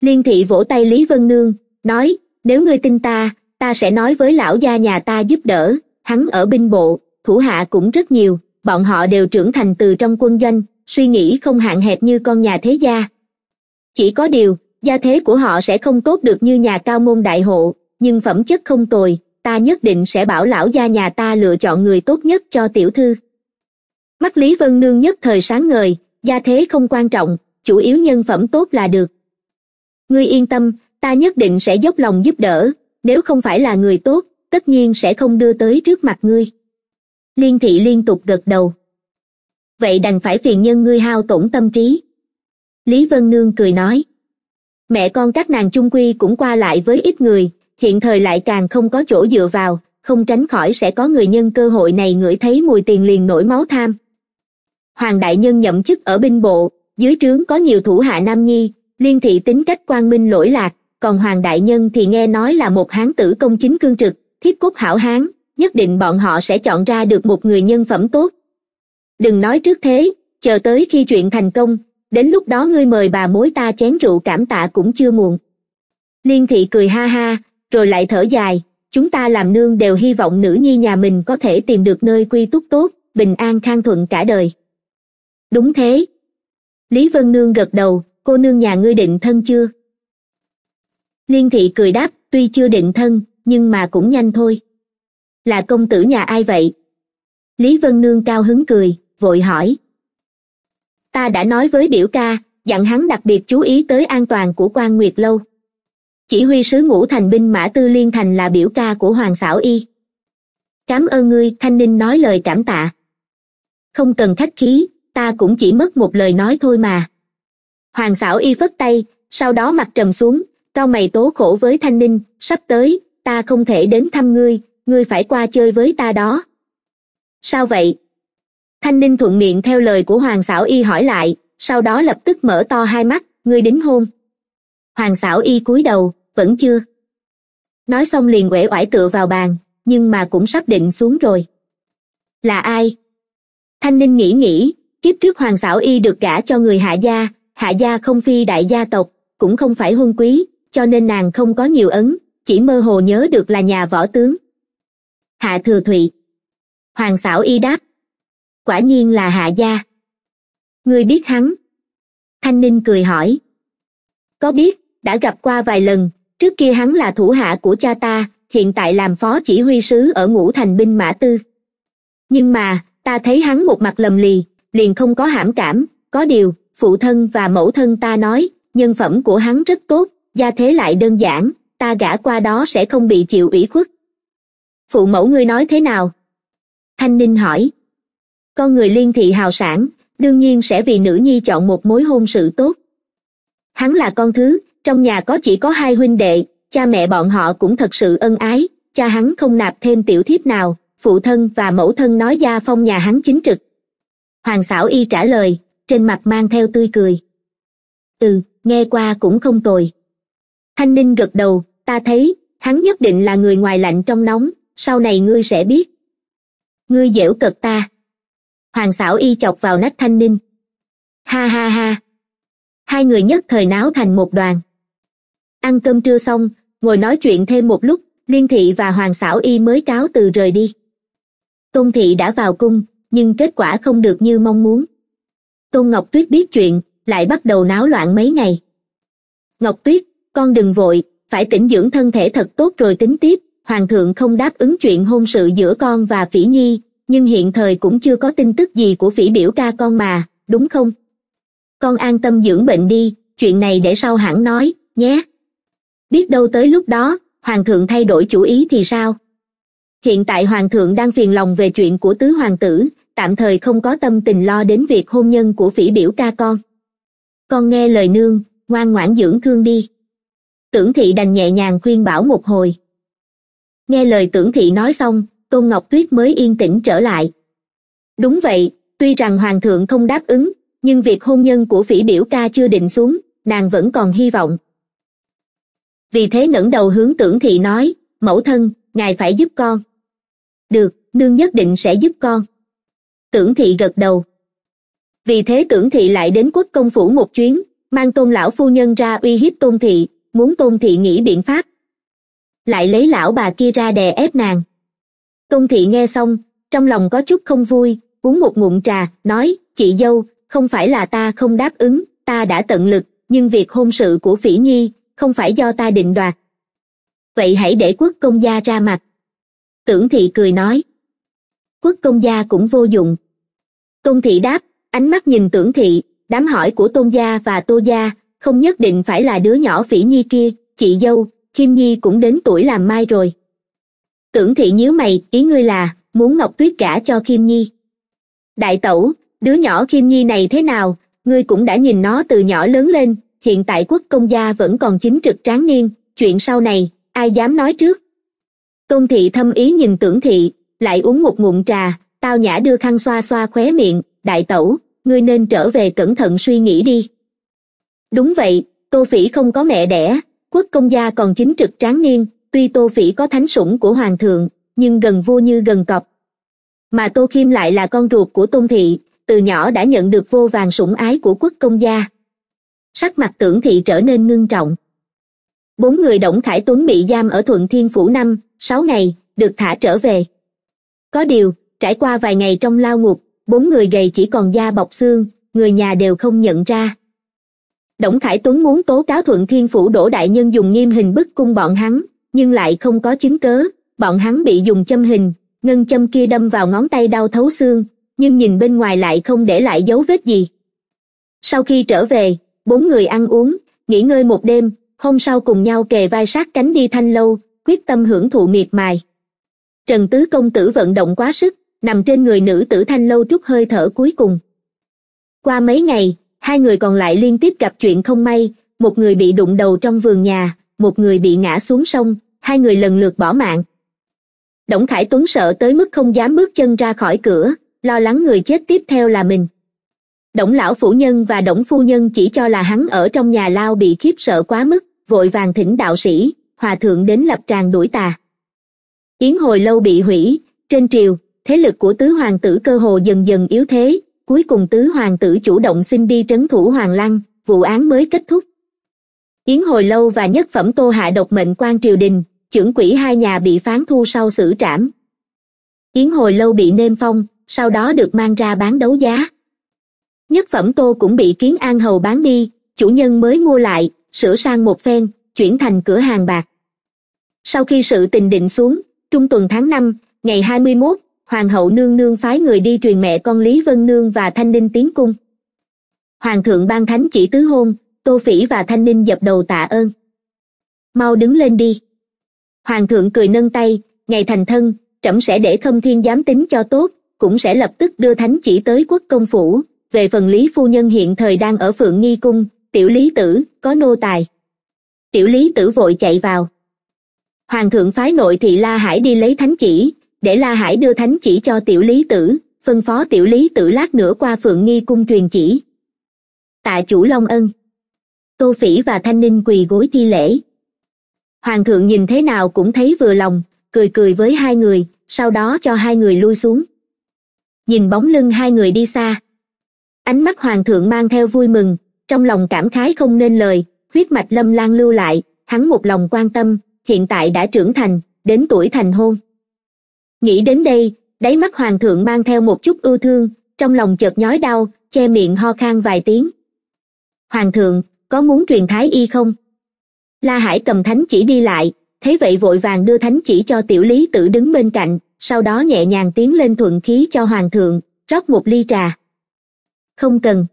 liên thị vỗ tay lý vân nương nói nếu ngươi tin ta ta sẽ nói với lão gia nhà ta giúp đỡ hắn ở binh bộ thủ hạ cũng rất nhiều bọn họ đều trưởng thành từ trong quân doanh suy nghĩ không hạn hẹp như con nhà thế gia chỉ có điều gia thế của họ sẽ không tốt được như nhà cao môn đại hộ nhưng phẩm chất không tồi ta nhất định sẽ bảo lão gia nhà ta lựa chọn người tốt nhất cho tiểu thư mắt lý vân nương nhất thời sáng ngời gia thế không quan trọng chủ yếu nhân phẩm tốt là được ngươi yên tâm ta nhất định sẽ dốc lòng giúp đỡ nếu không phải là người tốt tất nhiên sẽ không đưa tới trước mặt ngươi liên thị liên tục gật đầu vậy đành phải phiền nhân ngươi hao tổn tâm trí lý vân nương cười nói mẹ con các nàng chung quy cũng qua lại với ít người hiện thời lại càng không có chỗ dựa vào không tránh khỏi sẽ có người nhân cơ hội này ngửi thấy mùi tiền liền nổi máu tham hoàng đại nhân nhậm chức ở binh bộ dưới trướng có nhiều thủ hạ nam nhi liên thị tính cách quan minh lỗi lạc còn hoàng đại nhân thì nghe nói là một hán tử công chính cương trực thiết cốt hảo hán nhất định bọn họ sẽ chọn ra được một người nhân phẩm tốt đừng nói trước thế chờ tới khi chuyện thành công đến lúc đó ngươi mời bà mối ta chén rượu cảm tạ cũng chưa muộn liên thị cười ha ha rồi lại thở dài chúng ta làm nương đều hy vọng nữ nhi nhà mình có thể tìm được nơi quy túc tốt bình an khang thuận cả đời đúng thế lý vân nương gật đầu cô nương nhà ngươi định thân chưa liên thị cười đáp tuy chưa định thân nhưng mà cũng nhanh thôi là công tử nhà ai vậy lý vân nương cao hứng cười vội hỏi ta đã nói với biểu ca dặn hắn đặc biệt chú ý tới an toàn của quan nguyệt lâu chỉ huy sứ ngũ thành binh mã tư liên thành là biểu ca của hoàng xảo y cám ơn ngươi thanh ninh nói lời cảm tạ không cần khách khí ta cũng chỉ mất một lời nói thôi mà hoàng xảo y phất tay sau đó mặt trầm xuống cao mày tố khổ với thanh ninh sắp tới ta không thể đến thăm ngươi ngươi phải qua chơi với ta đó sao vậy thanh ninh thuận miệng theo lời của hoàng xảo y hỏi lại sau đó lập tức mở to hai mắt ngươi đính hôn hoàng xảo y cúi đầu vẫn chưa nói xong liền uể oải tựa vào bàn nhưng mà cũng sắp định xuống rồi là ai thanh ninh nghĩ nghĩ kiếp trước hoàng xảo y được gả cho người hạ gia hạ gia không phi đại gia tộc cũng không phải hôn quý cho nên nàng không có nhiều ấn chỉ mơ hồ nhớ được là nhà võ tướng hạ thừa thụy hoàng xảo y đáp quả nhiên là hạ gia người biết hắn thanh ninh cười hỏi có biết đã gặp qua vài lần trước kia hắn là thủ hạ của cha ta hiện tại làm phó chỉ huy sứ ở ngũ thành binh mã tư nhưng mà ta thấy hắn một mặt lầm lì liền không có hãm cảm có điều phụ thân và mẫu thân ta nói nhân phẩm của hắn rất tốt gia thế lại đơn giản ta gả qua đó sẽ không bị chịu ủy khuất phụ mẫu ngươi nói thế nào thanh ninh hỏi con người liên thị hào sản đương nhiên sẽ vì nữ nhi chọn một mối hôn sự tốt hắn là con thứ trong nhà có chỉ có hai huynh đệ cha mẹ bọn họ cũng thật sự ân ái cha hắn không nạp thêm tiểu thiếp nào phụ thân và mẫu thân nói gia phong nhà hắn chính trực hoàng xảo y trả lời trên mặt mang theo tươi cười ừ nghe qua cũng không tồi thanh ninh gật đầu ta thấy hắn nhất định là người ngoài lạnh trong nóng sau này ngươi sẽ biết ngươi dẻo cật ta hoàng xảo y chọc vào nách thanh ninh ha ha ha hai người nhất thời náo thành một đoàn ăn cơm trưa xong ngồi nói chuyện thêm một lúc liên thị và hoàng xảo y mới cáo từ rời đi tôn thị đã vào cung nhưng kết quả không được như mong muốn tôn ngọc tuyết biết chuyện lại bắt đầu náo loạn mấy ngày ngọc tuyết con đừng vội phải tĩnh dưỡng thân thể thật tốt rồi tính tiếp hoàng thượng không đáp ứng chuyện hôn sự giữa con và phỉ nhi nhưng hiện thời cũng chưa có tin tức gì của phỉ biểu ca con mà đúng không con an tâm dưỡng bệnh đi chuyện này để sau hẳn nói nhé biết đâu tới lúc đó hoàng thượng thay đổi chủ ý thì sao hiện tại hoàng thượng đang phiền lòng về chuyện của tứ hoàng tử tạm thời không có tâm tình lo đến việc hôn nhân của phỉ biểu ca con con nghe lời nương ngoan ngoãn dưỡng thương đi tưởng thị đành nhẹ nhàng khuyên bảo một hồi nghe lời tưởng thị nói xong tôn ngọc tuyết mới yên tĩnh trở lại đúng vậy tuy rằng hoàng thượng không đáp ứng nhưng việc hôn nhân của phỉ biểu ca chưa định xuống nàng vẫn còn hy vọng vì thế ngẩng đầu hướng tưởng thị nói mẫu thân ngài phải giúp con được nương nhất định sẽ giúp con tưởng thị gật đầu vì thế tưởng thị lại đến quốc công phủ một chuyến mang tôn lão phu nhân ra uy hiếp tôn thị muốn tôn thị nghĩ biện pháp lại lấy lão bà kia ra đè ép nàng tôn thị nghe xong trong lòng có chút không vui uống một ngụm trà nói chị dâu không phải là ta không đáp ứng ta đã tận lực nhưng việc hôn sự của phỉ nhi không phải do ta định đoạt vậy hãy để quốc công gia ra mặt tưởng thị cười nói quốc công gia cũng vô dụng tôn thị đáp ánh mắt nhìn tưởng thị đám hỏi của tôn gia và tô gia không nhất định phải là đứa nhỏ phỉ nhi kia chị dâu kim nhi cũng đến tuổi làm mai rồi tưởng thị nhíu mày ý ngươi là muốn ngọc tuyết cả cho kim nhi đại tẩu đứa nhỏ kim nhi này thế nào ngươi cũng đã nhìn nó từ nhỏ lớn lên hiện tại quốc công gia vẫn còn chính trực tráng niên chuyện sau này ai dám nói trước tôn thị thâm ý nhìn tưởng thị lại uống một ngụm trà tao nhã đưa khăn xoa xoa khóe miệng đại tẩu ngươi nên trở về cẩn thận suy nghĩ đi đúng vậy tô phỉ không có mẹ đẻ quốc công gia còn chính trực tráng niên tuy tô phỉ có thánh sủng của hoàng thượng nhưng gần vua như gần cọp mà tô khiêm lại là con ruột của tôn thị từ nhỏ đã nhận được vô vàng sủng ái của quốc công gia sắc mặt tưởng thị trở nên ngưng trọng bốn người đổng khải tuấn bị giam ở thuận thiên phủ năm sáu ngày được thả trở về có điều trải qua vài ngày trong lao ngục bốn người gầy chỉ còn da bọc xương người nhà đều không nhận ra đổng khải tuấn muốn tố cáo thuận thiên phủ đỗ đại nhân dùng nghiêm hình bức cung bọn hắn nhưng lại không có chứng cớ bọn hắn bị dùng châm hình ngân châm kia đâm vào ngón tay đau thấu xương nhưng nhìn bên ngoài lại không để lại dấu vết gì sau khi trở về bốn người ăn uống nghỉ ngơi một đêm hôm sau cùng nhau kề vai sát cánh đi thanh lâu quyết tâm hưởng thụ miệt mài trần tứ công tử vận động quá sức nằm trên người nữ tử thanh lâu trút hơi thở cuối cùng qua mấy ngày hai người còn lại liên tiếp gặp chuyện không may một người bị đụng đầu trong vườn nhà một người bị ngã xuống sông hai người lần lượt bỏ mạng đổng khải tuấn sợ tới mức không dám bước chân ra khỏi cửa lo lắng người chết tiếp theo là mình đổng lão phủ nhân và đổng phu nhân chỉ cho là hắn ở trong nhà lao bị khiếp sợ quá mức vội vàng thỉnh đạo sĩ hòa thượng đến lập tràng đuổi tà yến hồi lâu bị hủy trên triều thế lực của tứ hoàng tử cơ hồ dần dần yếu thế cuối cùng tứ hoàng tử chủ động xin đi trấn thủ hoàng lăng vụ án mới kết thúc yến hồi lâu và nhất phẩm tô hạ độc mệnh quan triều đình trưởng quỹ hai nhà bị phán thu sau xử trảm yến hồi lâu bị nêm phong sau đó được mang ra bán đấu giá nhất phẩm tô cũng bị kiến an hầu bán đi chủ nhân mới mua lại sửa sang một phen chuyển thành cửa hàng bạc sau khi sự tình định xuống trung tuần tháng năm ngày hai mươi mốt hoàng hậu nương nương phái người đi truyền mẹ con lý vân nương và thanh ninh tiến cung hoàng thượng ban thánh chỉ tứ hôn tô phỉ và thanh ninh dập đầu tạ ơn mau đứng lên đi hoàng thượng cười nâng tay ngày thành thân trẫm sẽ để khâm thiên giám tính cho tốt cũng sẽ lập tức đưa thánh chỉ tới quốc công phủ về phần lý phu nhân hiện thời đang ở phượng nghi cung tiểu lý tử có nô tài tiểu lý tử vội chạy vào hoàng thượng phái nội thị la hải đi lấy thánh chỉ để la hải đưa thánh chỉ cho tiểu lý tử phân phó tiểu lý tử lát nữa qua phượng nghi cung truyền chỉ tạ chủ long ân tô phỉ và thanh ninh quỳ gối thi lễ hoàng thượng nhìn thế nào cũng thấy vừa lòng cười cười với hai người sau đó cho hai người lui xuống nhìn bóng lưng hai người đi xa ánh mắt hoàng thượng mang theo vui mừng trong lòng cảm khái không nên lời huyết mạch lâm lan lưu lại hắn một lòng quan tâm hiện tại đã trưởng thành đến tuổi thành hôn nghĩ đến đây đáy mắt hoàng thượng mang theo một chút ưu thương trong lòng chợt nhói đau che miệng ho khan vài tiếng hoàng thượng có muốn truyền thái y không la hải cầm thánh chỉ đi lại thấy vậy vội vàng đưa thánh chỉ cho tiểu lý tử đứng bên cạnh sau đó nhẹ nhàng tiến lên thuận khí cho hoàng thượng rót một ly trà không cần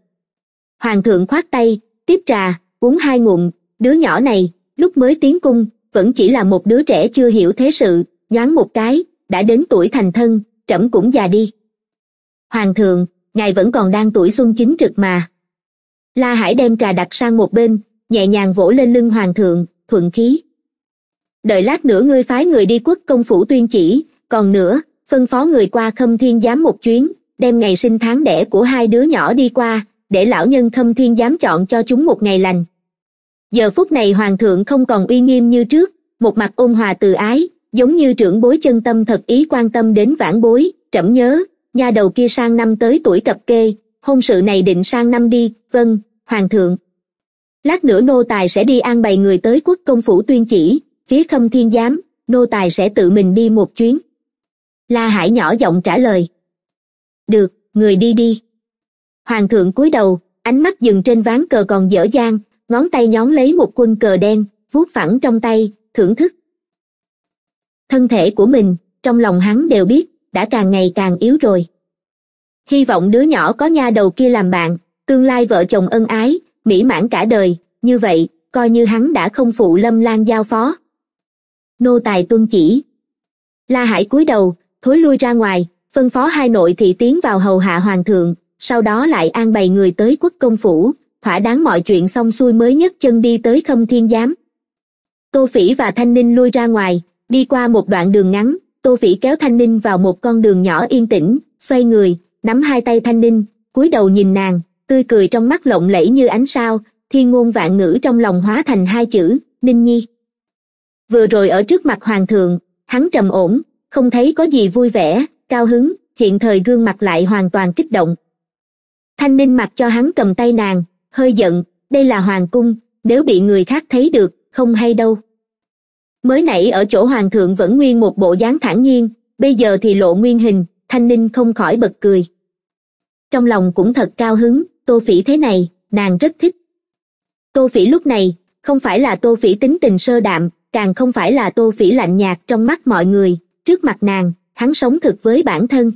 hoàng thượng khoát tay tiếp trà uống hai ngụm đứa nhỏ này lúc mới tiến cung vẫn chỉ là một đứa trẻ chưa hiểu thế sự nhoáng một cái đã đến tuổi thành thân trẫm cũng già đi hoàng thượng ngài vẫn còn đang tuổi xuân chính trực mà la hải đem trà đặt sang một bên nhẹ nhàng vỗ lên lưng hoàng thượng thuận khí đợi lát nữa ngươi phái người đi quốc công phủ tuyên chỉ còn nữa phân phó người qua khâm thiên giám một chuyến đem ngày sinh tháng đẻ của hai đứa nhỏ đi qua để lão nhân khâm thiên dám chọn cho chúng một ngày lành giờ phút này hoàng thượng không còn uy nghiêm như trước một mặt ôn hòa từ ái giống như trưởng bối chân tâm thật ý quan tâm đến vãn bối trẫm nhớ nha đầu kia sang năm tới tuổi cập kê hôn sự này định sang năm đi vâng hoàng thượng lát nữa nô tài sẽ đi an bày người tới quốc công phủ tuyên chỉ phía khâm thiên giám nô tài sẽ tự mình đi một chuyến la hải nhỏ giọng trả lời được, người đi đi. Hoàng thượng cúi đầu, ánh mắt dừng trên ván cờ còn dở dang, ngón tay nhón lấy một quân cờ đen, vuốt phẳng trong tay, thưởng thức. Thân thể của mình, trong lòng hắn đều biết, đã càng ngày càng yếu rồi. Hy vọng đứa nhỏ có nha đầu kia làm bạn, tương lai vợ chồng ân ái, mỹ mãn cả đời, như vậy, coi như hắn đã không phụ lâm lan giao phó. Nô tài tuân chỉ. La Hải cúi đầu, thối lui ra ngoài, phân phó hai nội thị tiến vào hầu hạ hoàng thượng sau đó lại an bày người tới quốc công phủ thỏa đáng mọi chuyện xong xuôi mới nhấc chân đi tới khâm thiên giám tô phỉ và thanh ninh lui ra ngoài đi qua một đoạn đường ngắn tô phỉ kéo thanh ninh vào một con đường nhỏ yên tĩnh xoay người nắm hai tay thanh ninh cúi đầu nhìn nàng tươi cười trong mắt lộng lẫy như ánh sao thiên ngôn vạn ngữ trong lòng hóa thành hai chữ ninh nhi vừa rồi ở trước mặt hoàng thượng hắn trầm ổn không thấy có gì vui vẻ cao hứng hiện thời gương mặt lại hoàn toàn kích động thanh ninh mặc cho hắn cầm tay nàng hơi giận đây là hoàng cung nếu bị người khác thấy được không hay đâu mới nãy ở chỗ hoàng thượng vẫn nguyên một bộ dáng thản nhiên bây giờ thì lộ nguyên hình thanh ninh không khỏi bật cười trong lòng cũng thật cao hứng tô phỉ thế này nàng rất thích tô phỉ lúc này không phải là tô phỉ tính tình sơ đạm càng không phải là tô phỉ lạnh nhạt trong mắt mọi người trước mặt nàng hắn sống thực với bản thân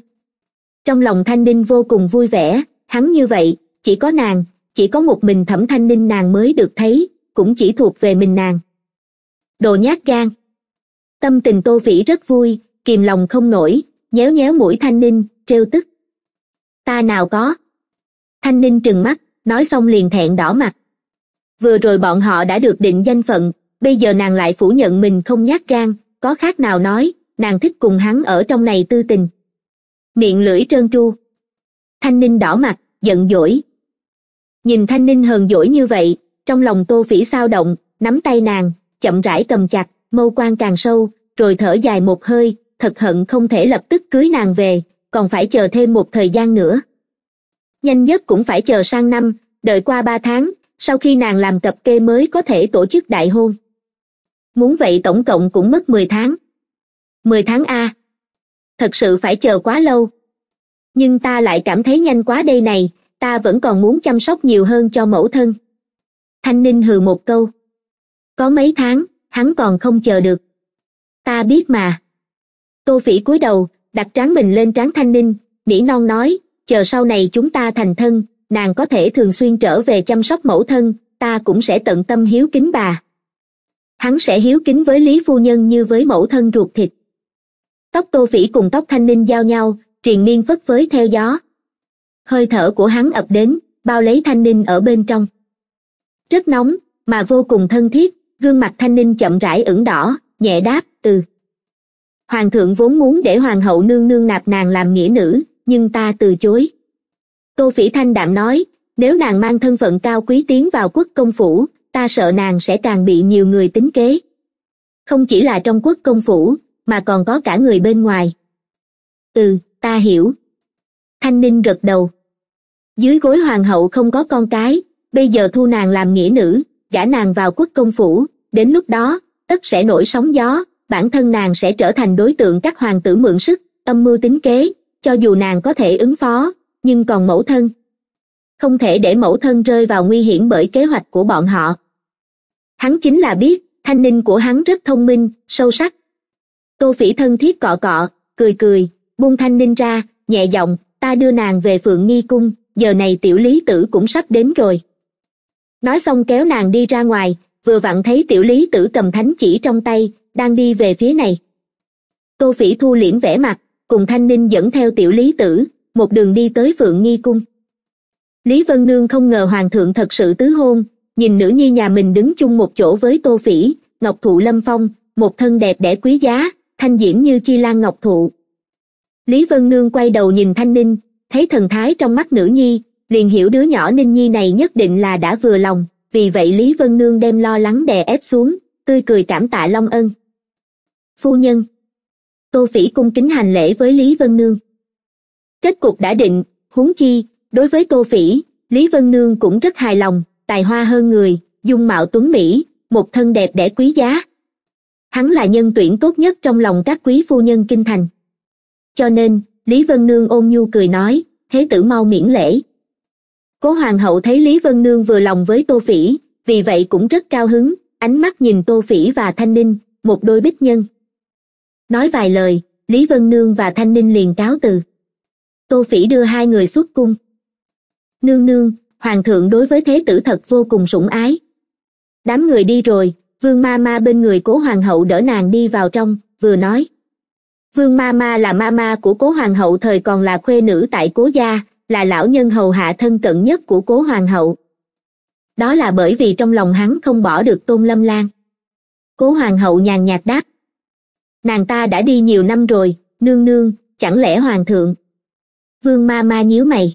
trong lòng thanh ninh vô cùng vui vẻ hắn như vậy chỉ có nàng chỉ có một mình thẩm thanh ninh nàng mới được thấy cũng chỉ thuộc về mình nàng đồ nhát gan tâm tình tô vĩ rất vui kìm lòng không nổi nhéo nhéo mũi thanh ninh trêu tức ta nào có thanh ninh trừng mắt nói xong liền thẹn đỏ mặt vừa rồi bọn họ đã được định danh phận bây giờ nàng lại phủ nhận mình không nhát gan có khác nào nói nàng thích cùng hắn ở trong này tư tình miệng lưỡi trơn tru thanh ninh đỏ mặt giận dỗi nhìn thanh ninh hờn dỗi như vậy trong lòng tô phỉ sao động nắm tay nàng chậm rãi cầm chặt mâu quan càng sâu rồi thở dài một hơi thật hận không thể lập tức cưới nàng về còn phải chờ thêm một thời gian nữa nhanh nhất cũng phải chờ sang năm đợi qua ba tháng sau khi nàng làm cặp kê mới có thể tổ chức đại hôn muốn vậy tổng cộng cũng mất mười tháng mười tháng a thật sự phải chờ quá lâu nhưng ta lại cảm thấy nhanh quá đây này ta vẫn còn muốn chăm sóc nhiều hơn cho mẫu thân thanh ninh hừ một câu có mấy tháng hắn còn không chờ được ta biết mà tô phỉ cúi đầu đặt trán mình lên trán thanh ninh nỉ non nói chờ sau này chúng ta thành thân nàng có thể thường xuyên trở về chăm sóc mẫu thân ta cũng sẽ tận tâm hiếu kính bà hắn sẽ hiếu kính với lý phu nhân như với mẫu thân ruột thịt tóc tô phỉ cùng tóc thanh ninh giao nhau triền miên phất phới theo gió hơi thở của hắn ập đến bao lấy thanh ninh ở bên trong rất nóng mà vô cùng thân thiết gương mặt thanh ninh chậm rãi ửng đỏ nhẹ đáp từ hoàng thượng vốn muốn để hoàng hậu nương nương nạp nàng làm nghĩa nữ nhưng ta từ chối tô phỉ thanh đạm nói nếu nàng mang thân phận cao quý tiến vào quốc công phủ ta sợ nàng sẽ càng bị nhiều người tính kế không chỉ là trong quốc công phủ mà còn có cả người bên ngoài ừ ta hiểu thanh ninh gật đầu dưới gối hoàng hậu không có con cái bây giờ thu nàng làm nghĩa nữ gả nàng vào quốc công phủ đến lúc đó tất sẽ nổi sóng gió bản thân nàng sẽ trở thành đối tượng các hoàng tử mượn sức âm mưu tính kế cho dù nàng có thể ứng phó nhưng còn mẫu thân không thể để mẫu thân rơi vào nguy hiểm bởi kế hoạch của bọn họ hắn chính là biết thanh ninh của hắn rất thông minh sâu sắc tô phỉ thân thiết cọ cọ cười cười buông thanh ninh ra nhẹ giọng ta đưa nàng về phượng nghi cung giờ này tiểu lý tử cũng sắp đến rồi nói xong kéo nàng đi ra ngoài vừa vặn thấy tiểu lý tử cầm thánh chỉ trong tay đang đi về phía này tô phỉ thu liễm vẻ mặt cùng thanh ninh dẫn theo tiểu lý tử một đường đi tới phượng nghi cung lý vân nương không ngờ hoàng thượng thật sự tứ hôn nhìn nữ nhi nhà mình đứng chung một chỗ với tô phỉ ngọc thụ lâm phong một thân đẹp đẽ quý giá thanh diễm như chi lan ngọc thụ lý vân nương quay đầu nhìn thanh ninh thấy thần thái trong mắt nữ nhi liền hiểu đứa nhỏ ninh nhi này nhất định là đã vừa lòng vì vậy lý vân nương đem lo lắng đè ép xuống tươi cười cảm tạ long ân phu nhân tô phỉ cung kính hành lễ với lý vân nương kết cục đã định huống chi đối với tô phỉ lý vân nương cũng rất hài lòng tài hoa hơn người dung mạo tuấn mỹ một thân đẹp đẽ quý giá hắn là nhân tuyển tốt nhất trong lòng các quý phu nhân kinh thành cho nên lý vân nương ôn nhu cười nói thế tử mau miễn lễ cố hoàng hậu thấy lý vân nương vừa lòng với tô phỉ vì vậy cũng rất cao hứng ánh mắt nhìn tô phỉ và thanh ninh một đôi bích nhân nói vài lời lý vân nương và thanh ninh liền cáo từ tô phỉ đưa hai người xuất cung nương nương hoàng thượng đối với thế tử thật vô cùng sủng ái đám người đi rồi vương ma ma bên người cố hoàng hậu đỡ nàng đi vào trong vừa nói vương ma ma là ma ma của cố hoàng hậu thời còn là khuê nữ tại cố gia là lão nhân hầu hạ thân cận nhất của cố hoàng hậu đó là bởi vì trong lòng hắn không bỏ được tôn lâm lan cố hoàng hậu nhàn nhạt đáp nàng ta đã đi nhiều năm rồi nương nương chẳng lẽ hoàng thượng vương ma ma nhíu mày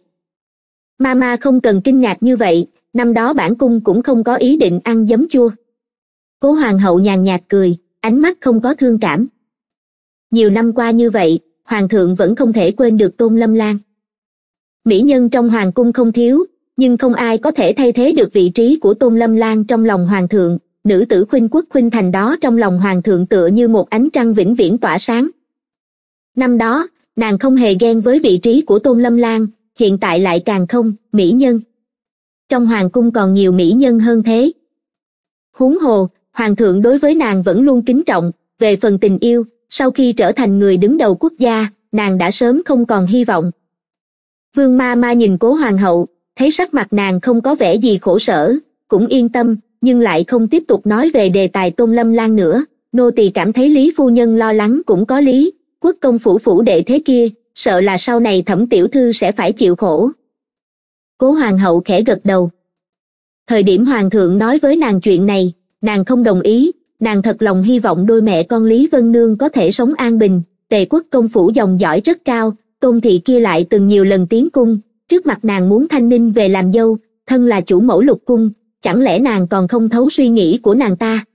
ma ma không cần kinh ngạc như vậy năm đó bản cung cũng không có ý định ăn giấm chua cố hoàng hậu nhàn nhạt cười ánh mắt không có thương cảm nhiều năm qua như vậy hoàng thượng vẫn không thể quên được tôn lâm lan mỹ nhân trong hoàng cung không thiếu nhưng không ai có thể thay thế được vị trí của tôn lâm lan trong lòng hoàng thượng nữ tử khuynh quốc khuynh thành đó trong lòng hoàng thượng tựa như một ánh trăng vĩnh viễn tỏa sáng năm đó nàng không hề ghen với vị trí của tôn lâm lan hiện tại lại càng không mỹ nhân trong hoàng cung còn nhiều mỹ nhân hơn thế huống hồ hoàng thượng đối với nàng vẫn luôn kính trọng về phần tình yêu sau khi trở thành người đứng đầu quốc gia nàng đã sớm không còn hy vọng vương ma ma nhìn cố hoàng hậu thấy sắc mặt nàng không có vẻ gì khổ sở cũng yên tâm nhưng lại không tiếp tục nói về đề tài tôn lâm lan nữa nô tỳ cảm thấy lý phu nhân lo lắng cũng có lý quốc công phủ phủ đệ thế kia sợ là sau này thẩm tiểu thư sẽ phải chịu khổ cố hoàng hậu khẽ gật đầu thời điểm hoàng thượng nói với nàng chuyện này nàng không đồng ý nàng thật lòng hy vọng đôi mẹ con lý vân nương có thể sống an bình tề quốc công phủ dòng dõi rất cao tôn thị kia lại từng nhiều lần tiến cung trước mặt nàng muốn thanh ninh về làm dâu thân là chủ mẫu lục cung chẳng lẽ nàng còn không thấu suy nghĩ của nàng ta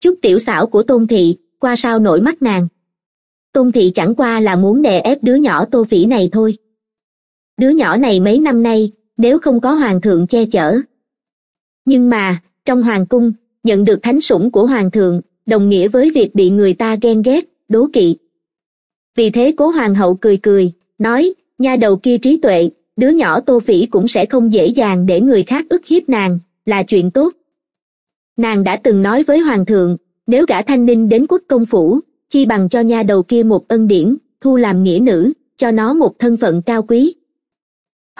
chút tiểu xảo của tôn thị qua sao nổi mắt nàng tôn thị chẳng qua là muốn đè ép đứa nhỏ tô phỉ này thôi đứa nhỏ này mấy năm nay nếu không có hoàng thượng che chở nhưng mà trong hoàng cung nhận được thánh sủng của hoàng thượng đồng nghĩa với việc bị người ta ghen ghét đố kỵ vì thế cố hoàng hậu cười cười nói nha đầu kia trí tuệ đứa nhỏ tô phỉ cũng sẽ không dễ dàng để người khác ức hiếp nàng là chuyện tốt nàng đã từng nói với hoàng thượng nếu gã thanh ninh đến quốc công phủ chi bằng cho nha đầu kia một ân điển thu làm nghĩa nữ cho nó một thân phận cao quý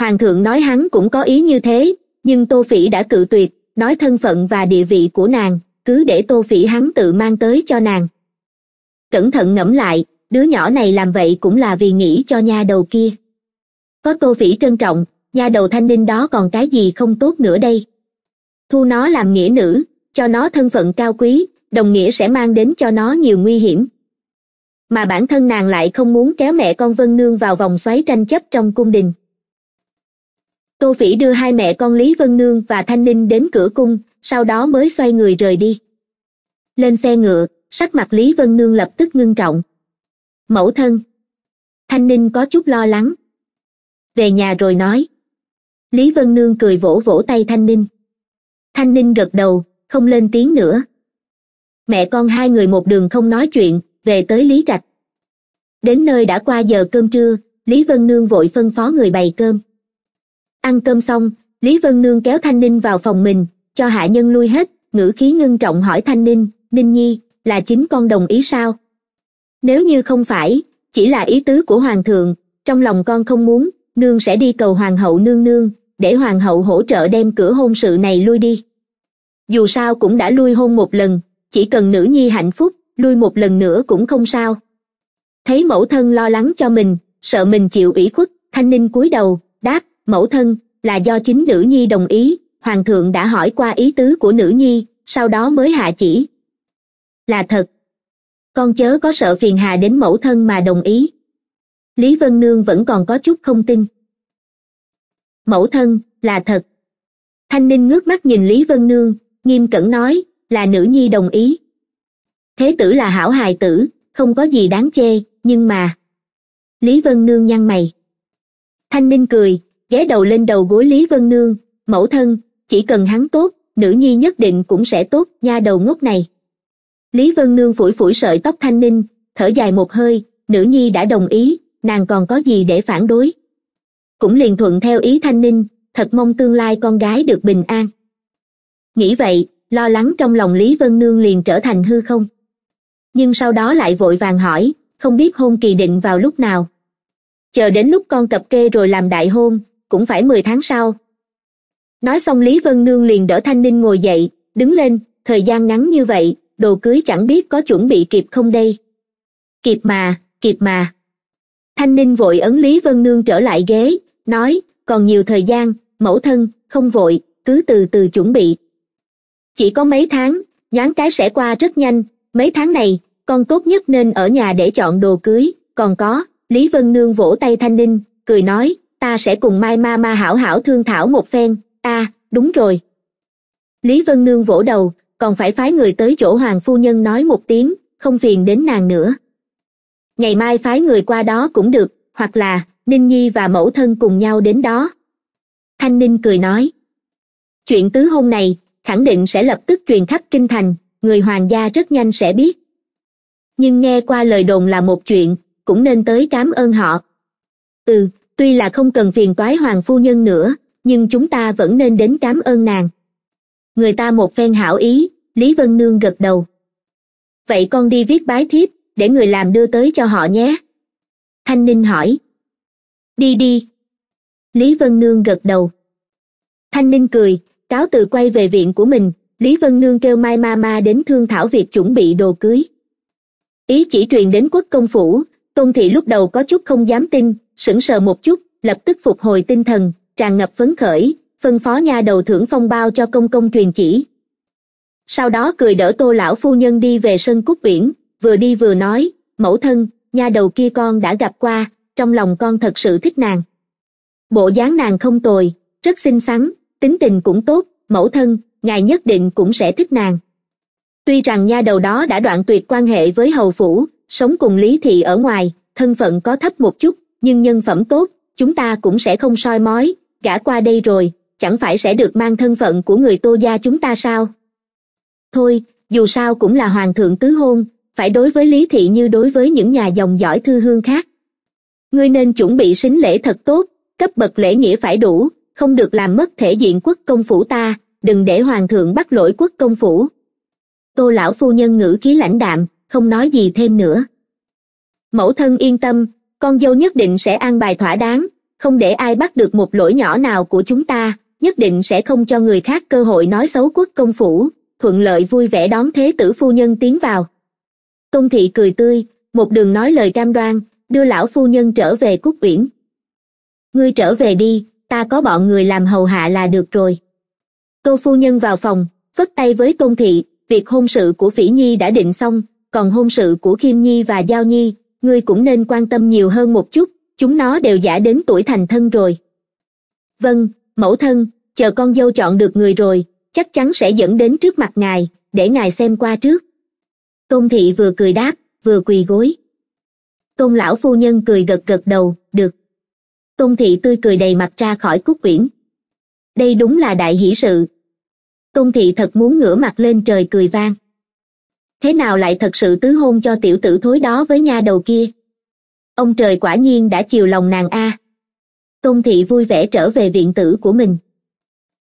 hoàng thượng nói hắn cũng có ý như thế nhưng tô phỉ đã cự tuyệt nói thân phận và địa vị của nàng cứ để tô phỉ hắn tự mang tới cho nàng cẩn thận ngẫm lại đứa nhỏ này làm vậy cũng là vì nghĩ cho nha đầu kia có tô phỉ trân trọng nha đầu thanh ninh đó còn cái gì không tốt nữa đây thu nó làm nghĩa nữ cho nó thân phận cao quý đồng nghĩa sẽ mang đến cho nó nhiều nguy hiểm mà bản thân nàng lại không muốn kéo mẹ con vân nương vào vòng xoáy tranh chấp trong cung đình tô phỉ đưa hai mẹ con lý vân nương và thanh ninh đến cửa cung sau đó mới xoay người rời đi lên xe ngựa sắc mặt lý vân nương lập tức ngưng trọng mẫu thân thanh ninh có chút lo lắng về nhà rồi nói lý vân nương cười vỗ vỗ tay thanh ninh thanh ninh gật đầu không lên tiếng nữa mẹ con hai người một đường không nói chuyện về tới lý trạch đến nơi đã qua giờ cơm trưa lý vân nương vội phân phó người bày cơm ăn cơm xong lý vân nương kéo thanh ninh vào phòng mình cho hạ nhân lui hết ngữ khí ngưng trọng hỏi thanh ninh ninh nhi là chính con đồng ý sao nếu như không phải chỉ là ý tứ của hoàng thượng trong lòng con không muốn nương sẽ đi cầu hoàng hậu nương nương để hoàng hậu hỗ trợ đem cửa hôn sự này lui đi dù sao cũng đã lui hôn một lần chỉ cần nữ nhi hạnh phúc lui một lần nữa cũng không sao thấy mẫu thân lo lắng cho mình sợ mình chịu ủy khuất thanh ninh cúi đầu đáp mẫu thân là do chính nữ nhi đồng ý hoàng thượng đã hỏi qua ý tứ của nữ nhi sau đó mới hạ chỉ là thật con chớ có sợ phiền hà đến mẫu thân mà đồng ý lý vân nương vẫn còn có chút không tin mẫu thân là thật thanh ninh ngước mắt nhìn lý vân nương nghiêm cẩn nói là nữ nhi đồng ý thế tử là hảo hài tử không có gì đáng chê nhưng mà lý vân nương nhăn mày thanh ninh cười ghé đầu lên đầu gối Lý Vân Nương, mẫu thân, chỉ cần hắn tốt, nữ nhi nhất định cũng sẽ tốt, nha đầu ngốc này. Lý Vân Nương phủi phủi sợi tóc thanh ninh, thở dài một hơi, nữ nhi đã đồng ý, nàng còn có gì để phản đối. Cũng liền thuận theo ý thanh ninh, thật mong tương lai con gái được bình an. Nghĩ vậy, lo lắng trong lòng Lý Vân Nương liền trở thành hư không. Nhưng sau đó lại vội vàng hỏi, không biết hôn kỳ định vào lúc nào. Chờ đến lúc con cập kê rồi làm đại hôn, cũng phải mười tháng sau nói xong lý vân nương liền đỡ thanh ninh ngồi dậy đứng lên thời gian ngắn như vậy đồ cưới chẳng biết có chuẩn bị kịp không đây kịp mà kịp mà thanh ninh vội ấn lý vân nương trở lại ghế nói còn nhiều thời gian mẫu thân không vội cứ từ từ chuẩn bị chỉ có mấy tháng nhoáng cái sẽ qua rất nhanh mấy tháng này con tốt nhất nên ở nhà để chọn đồ cưới còn có lý vân nương vỗ tay thanh ninh cười nói ta sẽ cùng mai ma ma hảo hảo thương thảo một phen a đúng rồi lý vân nương vỗ đầu còn phải phái người tới chỗ hoàng phu nhân nói một tiếng không phiền đến nàng nữa ngày mai phái người qua đó cũng được hoặc là ninh nhi và mẫu thân cùng nhau đến đó thanh ninh cười nói chuyện tứ hôn này khẳng định sẽ lập tức truyền khắp kinh thành người hoàng gia rất nhanh sẽ biết nhưng nghe qua lời đồn là một chuyện cũng nên tới cám ơn họ ừ tuy là không cần phiền toái hoàng phu nhân nữa nhưng chúng ta vẫn nên đến cám ơn nàng người ta một phen hảo ý lý vân nương gật đầu vậy con đi viết bái thiếp để người làm đưa tới cho họ nhé thanh ninh hỏi đi đi lý vân nương gật đầu thanh ninh cười cáo từ quay về viện của mình lý vân nương kêu mai ma ma đến thương thảo việc chuẩn bị đồ cưới ý chỉ truyền đến quốc công phủ tôn thị lúc đầu có chút không dám tin sững sờ một chút lập tức phục hồi tinh thần tràn ngập phấn khởi phân phó nha đầu thưởng phong bao cho công công truyền chỉ sau đó cười đỡ tô lão phu nhân đi về sân cúc biển vừa đi vừa nói mẫu thân nha đầu kia con đã gặp qua trong lòng con thật sự thích nàng bộ dáng nàng không tồi rất xinh xắn tính tình cũng tốt mẫu thân ngài nhất định cũng sẽ thích nàng tuy rằng nha đầu đó đã đoạn tuyệt quan hệ với hầu phủ sống cùng lý thị ở ngoài thân phận có thấp một chút nhưng nhân phẩm tốt chúng ta cũng sẽ không soi mói gã qua đây rồi chẳng phải sẽ được mang thân phận của người tô gia chúng ta sao thôi dù sao cũng là hoàng thượng tứ hôn phải đối với lý thị như đối với những nhà dòng dõi thư hương khác ngươi nên chuẩn bị sính lễ thật tốt cấp bậc lễ nghĩa phải đủ không được làm mất thể diện quốc công phủ ta đừng để hoàng thượng bắt lỗi quốc công phủ tô lão phu nhân ngữ khí lãnh đạm không nói gì thêm nữa mẫu thân yên tâm con dâu nhất định sẽ an bài thỏa đáng không để ai bắt được một lỗi nhỏ nào của chúng ta nhất định sẽ không cho người khác cơ hội nói xấu quốc công phủ thuận lợi vui vẻ đón thế tử phu nhân tiến vào công thị cười tươi một đường nói lời cam đoan đưa lão phu nhân trở về cúc uyển ngươi trở về đi ta có bọn người làm hầu hạ là được rồi tô phu nhân vào phòng vất tay với công thị việc hôn sự của phỉ nhi đã định xong còn hôn sự của kim nhi và giao nhi ngươi cũng nên quan tâm nhiều hơn một chút chúng nó đều giả đến tuổi thành thân rồi vâng mẫu thân chờ con dâu chọn được người rồi chắc chắn sẽ dẫn đến trước mặt ngài để ngài xem qua trước tôn thị vừa cười đáp vừa quỳ gối tôn lão phu nhân cười gật gật đầu được tôn thị tươi cười đầy mặt ra khỏi cúc quyển đây đúng là đại hỷ sự tôn thị thật muốn ngửa mặt lên trời cười vang thế nào lại thật sự tứ hôn cho tiểu tử thối đó với nha đầu kia ông trời quả nhiên đã chiều lòng nàng a tôn thị vui vẻ trở về viện tử của mình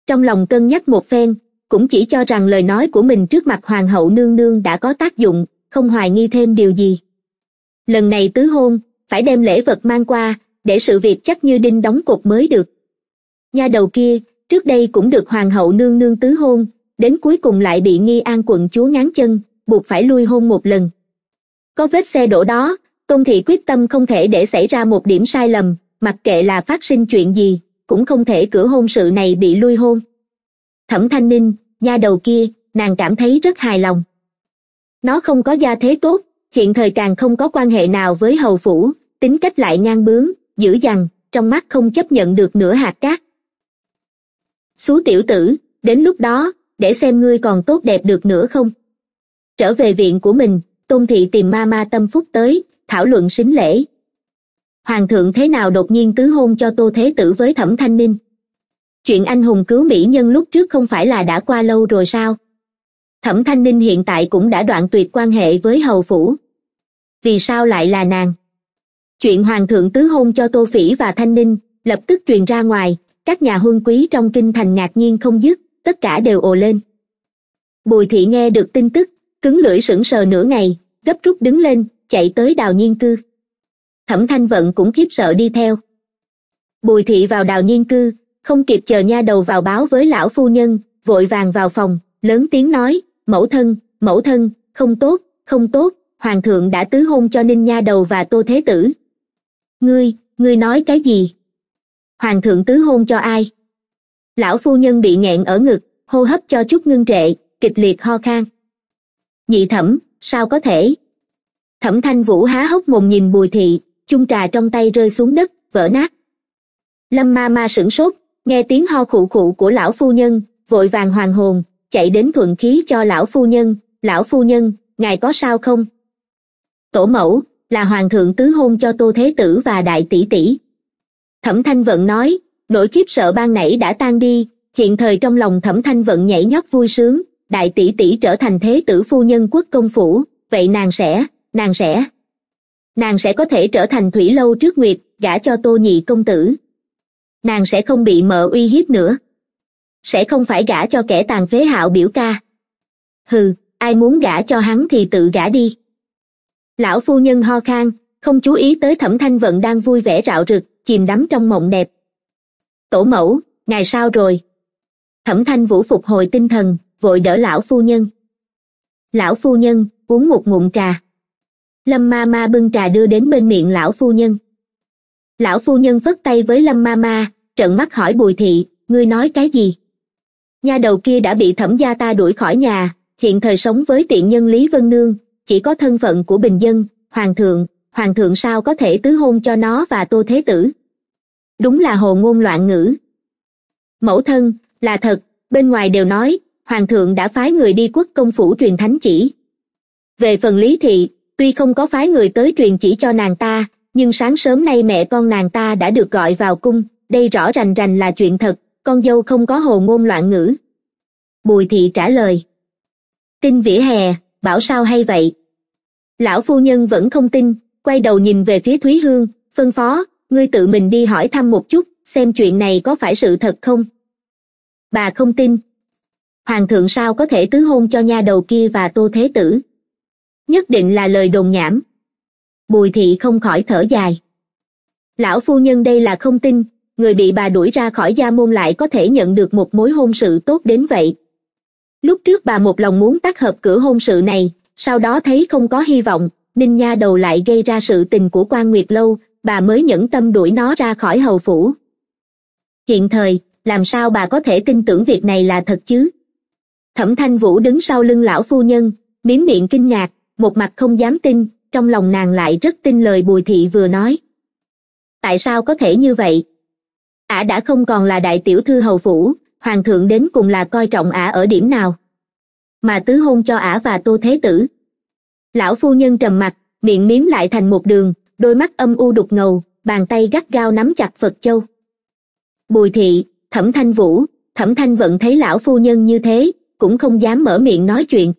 trong lòng cân nhắc một phen cũng chỉ cho rằng lời nói của mình trước mặt hoàng hậu nương nương đã có tác dụng không hoài nghi thêm điều gì lần này tứ hôn phải đem lễ vật mang qua để sự việc chắc như đinh đóng cột mới được nha đầu kia trước đây cũng được hoàng hậu nương nương tứ hôn đến cuối cùng lại bị nghi an quận chúa ngán chân buộc phải lui hôn một lần có vết xe đổ đó tôn thị quyết tâm không thể để xảy ra một điểm sai lầm mặc kệ là phát sinh chuyện gì cũng không thể cửa hôn sự này bị lui hôn thẩm thanh ninh nha đầu kia nàng cảm thấy rất hài lòng nó không có gia thế tốt hiện thời càng không có quan hệ nào với hầu phủ tính cách lại ngang bướng dữ dằn trong mắt không chấp nhận được nửa hạt cát xú tiểu tử đến lúc đó để xem ngươi còn tốt đẹp được nữa không trở về viện của mình tôn thị tìm ma ma tâm phúc tới thảo luận xính lễ hoàng thượng thế nào đột nhiên tứ hôn cho tô thế tử với thẩm thanh ninh chuyện anh hùng cứu mỹ nhân lúc trước không phải là đã qua lâu rồi sao thẩm thanh ninh hiện tại cũng đã đoạn tuyệt quan hệ với hầu phủ vì sao lại là nàng chuyện hoàng thượng tứ hôn cho tô phỉ và thanh ninh lập tức truyền ra ngoài các nhà huân quý trong kinh thành ngạc nhiên không dứt tất cả đều ồ lên bùi thị nghe được tin tức cứng lưỡi sững sờ nửa ngày gấp rút đứng lên chạy tới đào nhiên cư thẩm thanh vận cũng khiếp sợ đi theo bùi thị vào đào nhiên cư không kịp chờ nha đầu vào báo với lão phu nhân vội vàng vào phòng lớn tiếng nói mẫu thân mẫu thân không tốt không tốt hoàng thượng đã tứ hôn cho ninh nha đầu và tô thế tử ngươi ngươi nói cái gì hoàng thượng tứ hôn cho ai lão phu nhân bị nghẹn ở ngực hô hấp cho chút ngưng trệ kịch liệt ho khan nhị thẩm sao có thể thẩm thanh vũ há hốc mồm nhìn bùi thị chung trà trong tay rơi xuống đất vỡ nát lâm ma ma sửng sốt nghe tiếng ho khụ khụ của lão phu nhân vội vàng hoàng hồn chạy đến thuận khí cho lão phu nhân lão phu nhân ngài có sao không tổ mẫu là hoàng thượng tứ hôn cho tô thế tử và đại tỷ tỷ thẩm thanh vận nói nỗi khiếp sợ ban nãy đã tan đi hiện thời trong lòng thẩm thanh vận nhảy nhót vui sướng đại tỷ tỷ trở thành thế tử phu nhân quốc công phủ vậy nàng sẽ nàng sẽ nàng sẽ có thể trở thành thủy lâu trước nguyệt gả cho tô nhị công tử nàng sẽ không bị mợ uy hiếp nữa sẽ không phải gả cho kẻ tàn phế hạo biểu ca hừ ai muốn gả cho hắn thì tự gả đi lão phu nhân ho khan không chú ý tới thẩm thanh vận đang vui vẻ rạo rực chìm đắm trong mộng đẹp tổ mẫu ngày sao rồi thẩm thanh vũ phục hồi tinh thần vội đỡ lão phu nhân lão phu nhân uống một ngụm trà lâm ma ma bưng trà đưa đến bên miệng lão phu nhân lão phu nhân phất tay với lâm ma ma trợn mắt hỏi bùi thị ngươi nói cái gì nha đầu kia đã bị thẩm gia ta đuổi khỏi nhà hiện thời sống với tiện nhân lý vân nương chỉ có thân phận của bình dân hoàng thượng hoàng thượng sao có thể tứ hôn cho nó và tô thế tử đúng là hồ ngôn loạn ngữ mẫu thân là thật bên ngoài đều nói hoàng thượng đã phái người đi quốc công phủ truyền thánh chỉ về phần lý thị tuy không có phái người tới truyền chỉ cho nàng ta nhưng sáng sớm nay mẹ con nàng ta đã được gọi vào cung đây rõ rành rành là chuyện thật con dâu không có hồ ngôn loạn ngữ bùi thị trả lời tin vỉa hè bảo sao hay vậy lão phu nhân vẫn không tin quay đầu nhìn về phía thúy hương phân phó ngươi tự mình đi hỏi thăm một chút xem chuyện này có phải sự thật không bà không tin hoàng thượng sao có thể tứ hôn cho nha đầu kia và tô thế tử nhất định là lời đồn nhảm bùi thị không khỏi thở dài lão phu nhân đây là không tin người bị bà đuổi ra khỏi gia môn lại có thể nhận được một mối hôn sự tốt đến vậy lúc trước bà một lòng muốn tác hợp cửa hôn sự này sau đó thấy không có hy vọng ninh nha đầu lại gây ra sự tình của quan nguyệt lâu bà mới nhẫn tâm đuổi nó ra khỏi hầu phủ hiện thời làm sao bà có thể tin tưởng việc này là thật chứ thẩm thanh vũ đứng sau lưng lão phu nhân miếm miệng kinh ngạc một mặt không dám tin trong lòng nàng lại rất tin lời bùi thị vừa nói tại sao có thể như vậy ả à đã không còn là đại tiểu thư hầu phủ hoàng thượng đến cùng là coi trọng ả ở điểm nào mà tứ hôn cho ả và tô thế tử lão phu nhân trầm mặt miệng miếm lại thành một đường đôi mắt âm u đục ngầu bàn tay gắt gao nắm chặt phật châu bùi thị thẩm thanh vũ thẩm thanh vẫn thấy lão phu nhân như thế cũng không dám mở miệng nói chuyện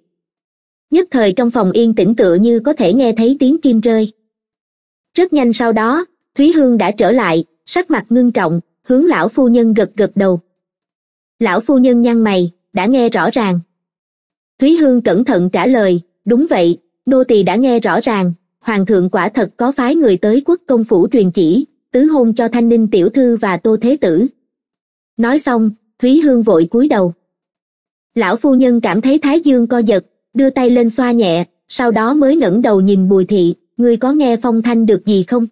nhất thời trong phòng yên tĩnh tựa như có thể nghe thấy tiếng kim rơi rất nhanh sau đó thúy hương đã trở lại sắc mặt ngưng trọng hướng lão phu nhân gật gật đầu lão phu nhân nhăn mày đã nghe rõ ràng thúy hương cẩn thận trả lời đúng vậy nô tỳ đã nghe rõ ràng hoàng thượng quả thật có phái người tới quốc công phủ truyền chỉ tứ hôn cho thanh ninh tiểu thư và tô thế tử nói xong thúy hương vội cúi đầu lão phu nhân cảm thấy thái dương co giật đưa tay lên xoa nhẹ sau đó mới ngẩng đầu nhìn bùi thị ngươi có nghe phong thanh được gì không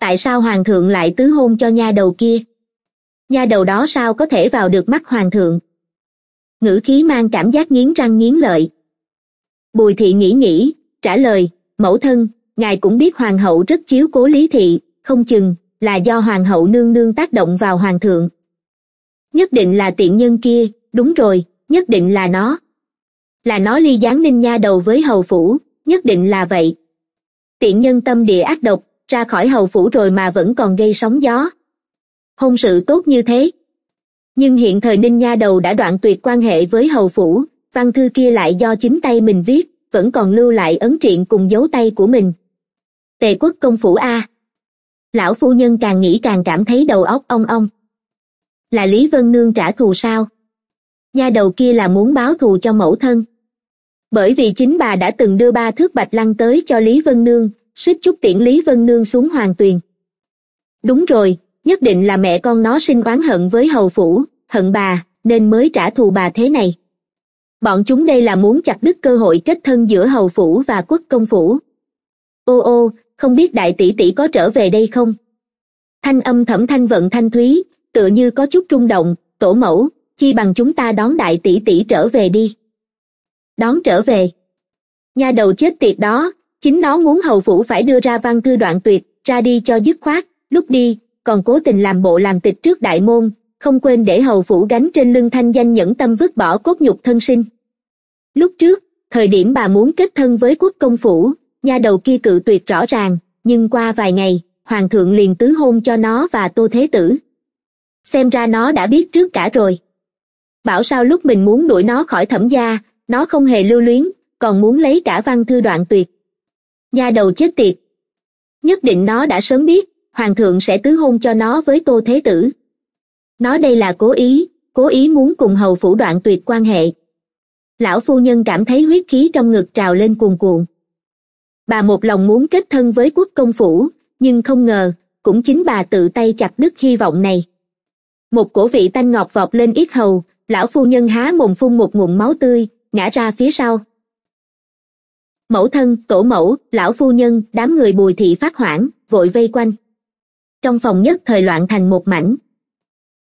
tại sao hoàng thượng lại tứ hôn cho nha đầu kia nha đầu đó sao có thể vào được mắt hoàng thượng ngữ khí mang cảm giác nghiến răng nghiến lợi bùi thị nghĩ nghĩ trả lời mẫu thân ngài cũng biết hoàng hậu rất chiếu cố lý thị không chừng là do hoàng hậu nương nương tác động vào hoàng thượng nhất định là tiện nhân kia đúng rồi nhất định là nó là nó ly gián ninh nha đầu với hầu phủ nhất định là vậy tiện nhân tâm địa ác độc ra khỏi hầu phủ rồi mà vẫn còn gây sóng gió hôn sự tốt như thế nhưng hiện thời ninh nha đầu đã đoạn tuyệt quan hệ với hầu phủ văn thư kia lại do chính tay mình viết vẫn còn lưu lại ấn triện cùng dấu tay của mình tề quốc công phủ a lão phu nhân càng nghĩ càng cảm thấy đầu óc ong ong là lý vân nương trả thù sao nha đầu kia là muốn báo thù cho mẫu thân bởi vì chính bà đã từng đưa ba thước bạch lăng tới cho lý vân nương suýt chút tiễn lý vân nương xuống hoàng tuyền đúng rồi nhất định là mẹ con nó sinh oán hận với hầu phủ hận bà nên mới trả thù bà thế này bọn chúng đây là muốn chặt đứt cơ hội kết thân giữa hầu phủ và quốc công phủ ô ô không biết đại tỷ tỷ có trở về đây không thanh âm thẩm thanh vận thanh thúy tựa như có chút rung động tổ mẫu chi bằng chúng ta đón đại tỷ tỷ trở về đi đón trở về nhà đầu chết tiệt đó chính nó muốn hầu phủ phải đưa ra văn thư đoạn tuyệt ra đi cho dứt khoát lúc đi còn cố tình làm bộ làm tịch trước đại môn không quên để hầu phủ gánh trên lưng thanh danh nhẫn tâm vứt bỏ cốt nhục thân sinh lúc trước thời điểm bà muốn kết thân với quốc công phủ nhà đầu kia cự tuyệt rõ ràng nhưng qua vài ngày hoàng thượng liền tứ hôn cho nó và tô thế tử xem ra nó đã biết trước cả rồi bảo sao lúc mình muốn đuổi nó khỏi thẩm gia nó không hề lưu luyến còn muốn lấy cả văn thư đoạn tuyệt nha đầu chết tiệt nhất định nó đã sớm biết hoàng thượng sẽ tứ hôn cho nó với tô thế tử nó đây là cố ý cố ý muốn cùng hầu phủ đoạn tuyệt quan hệ lão phu nhân cảm thấy huyết khí trong ngực trào lên cuồn cuộn bà một lòng muốn kết thân với quốc công phủ nhưng không ngờ cũng chính bà tự tay chặt đứt hy vọng này một cổ vị tanh ngọt vọt lên yết hầu lão phu nhân há mồm phun một ngụm máu tươi ngã ra phía sau mẫu thân tổ mẫu lão phu nhân đám người bùi thị phát hoảng vội vây quanh trong phòng nhất thời loạn thành một mảnh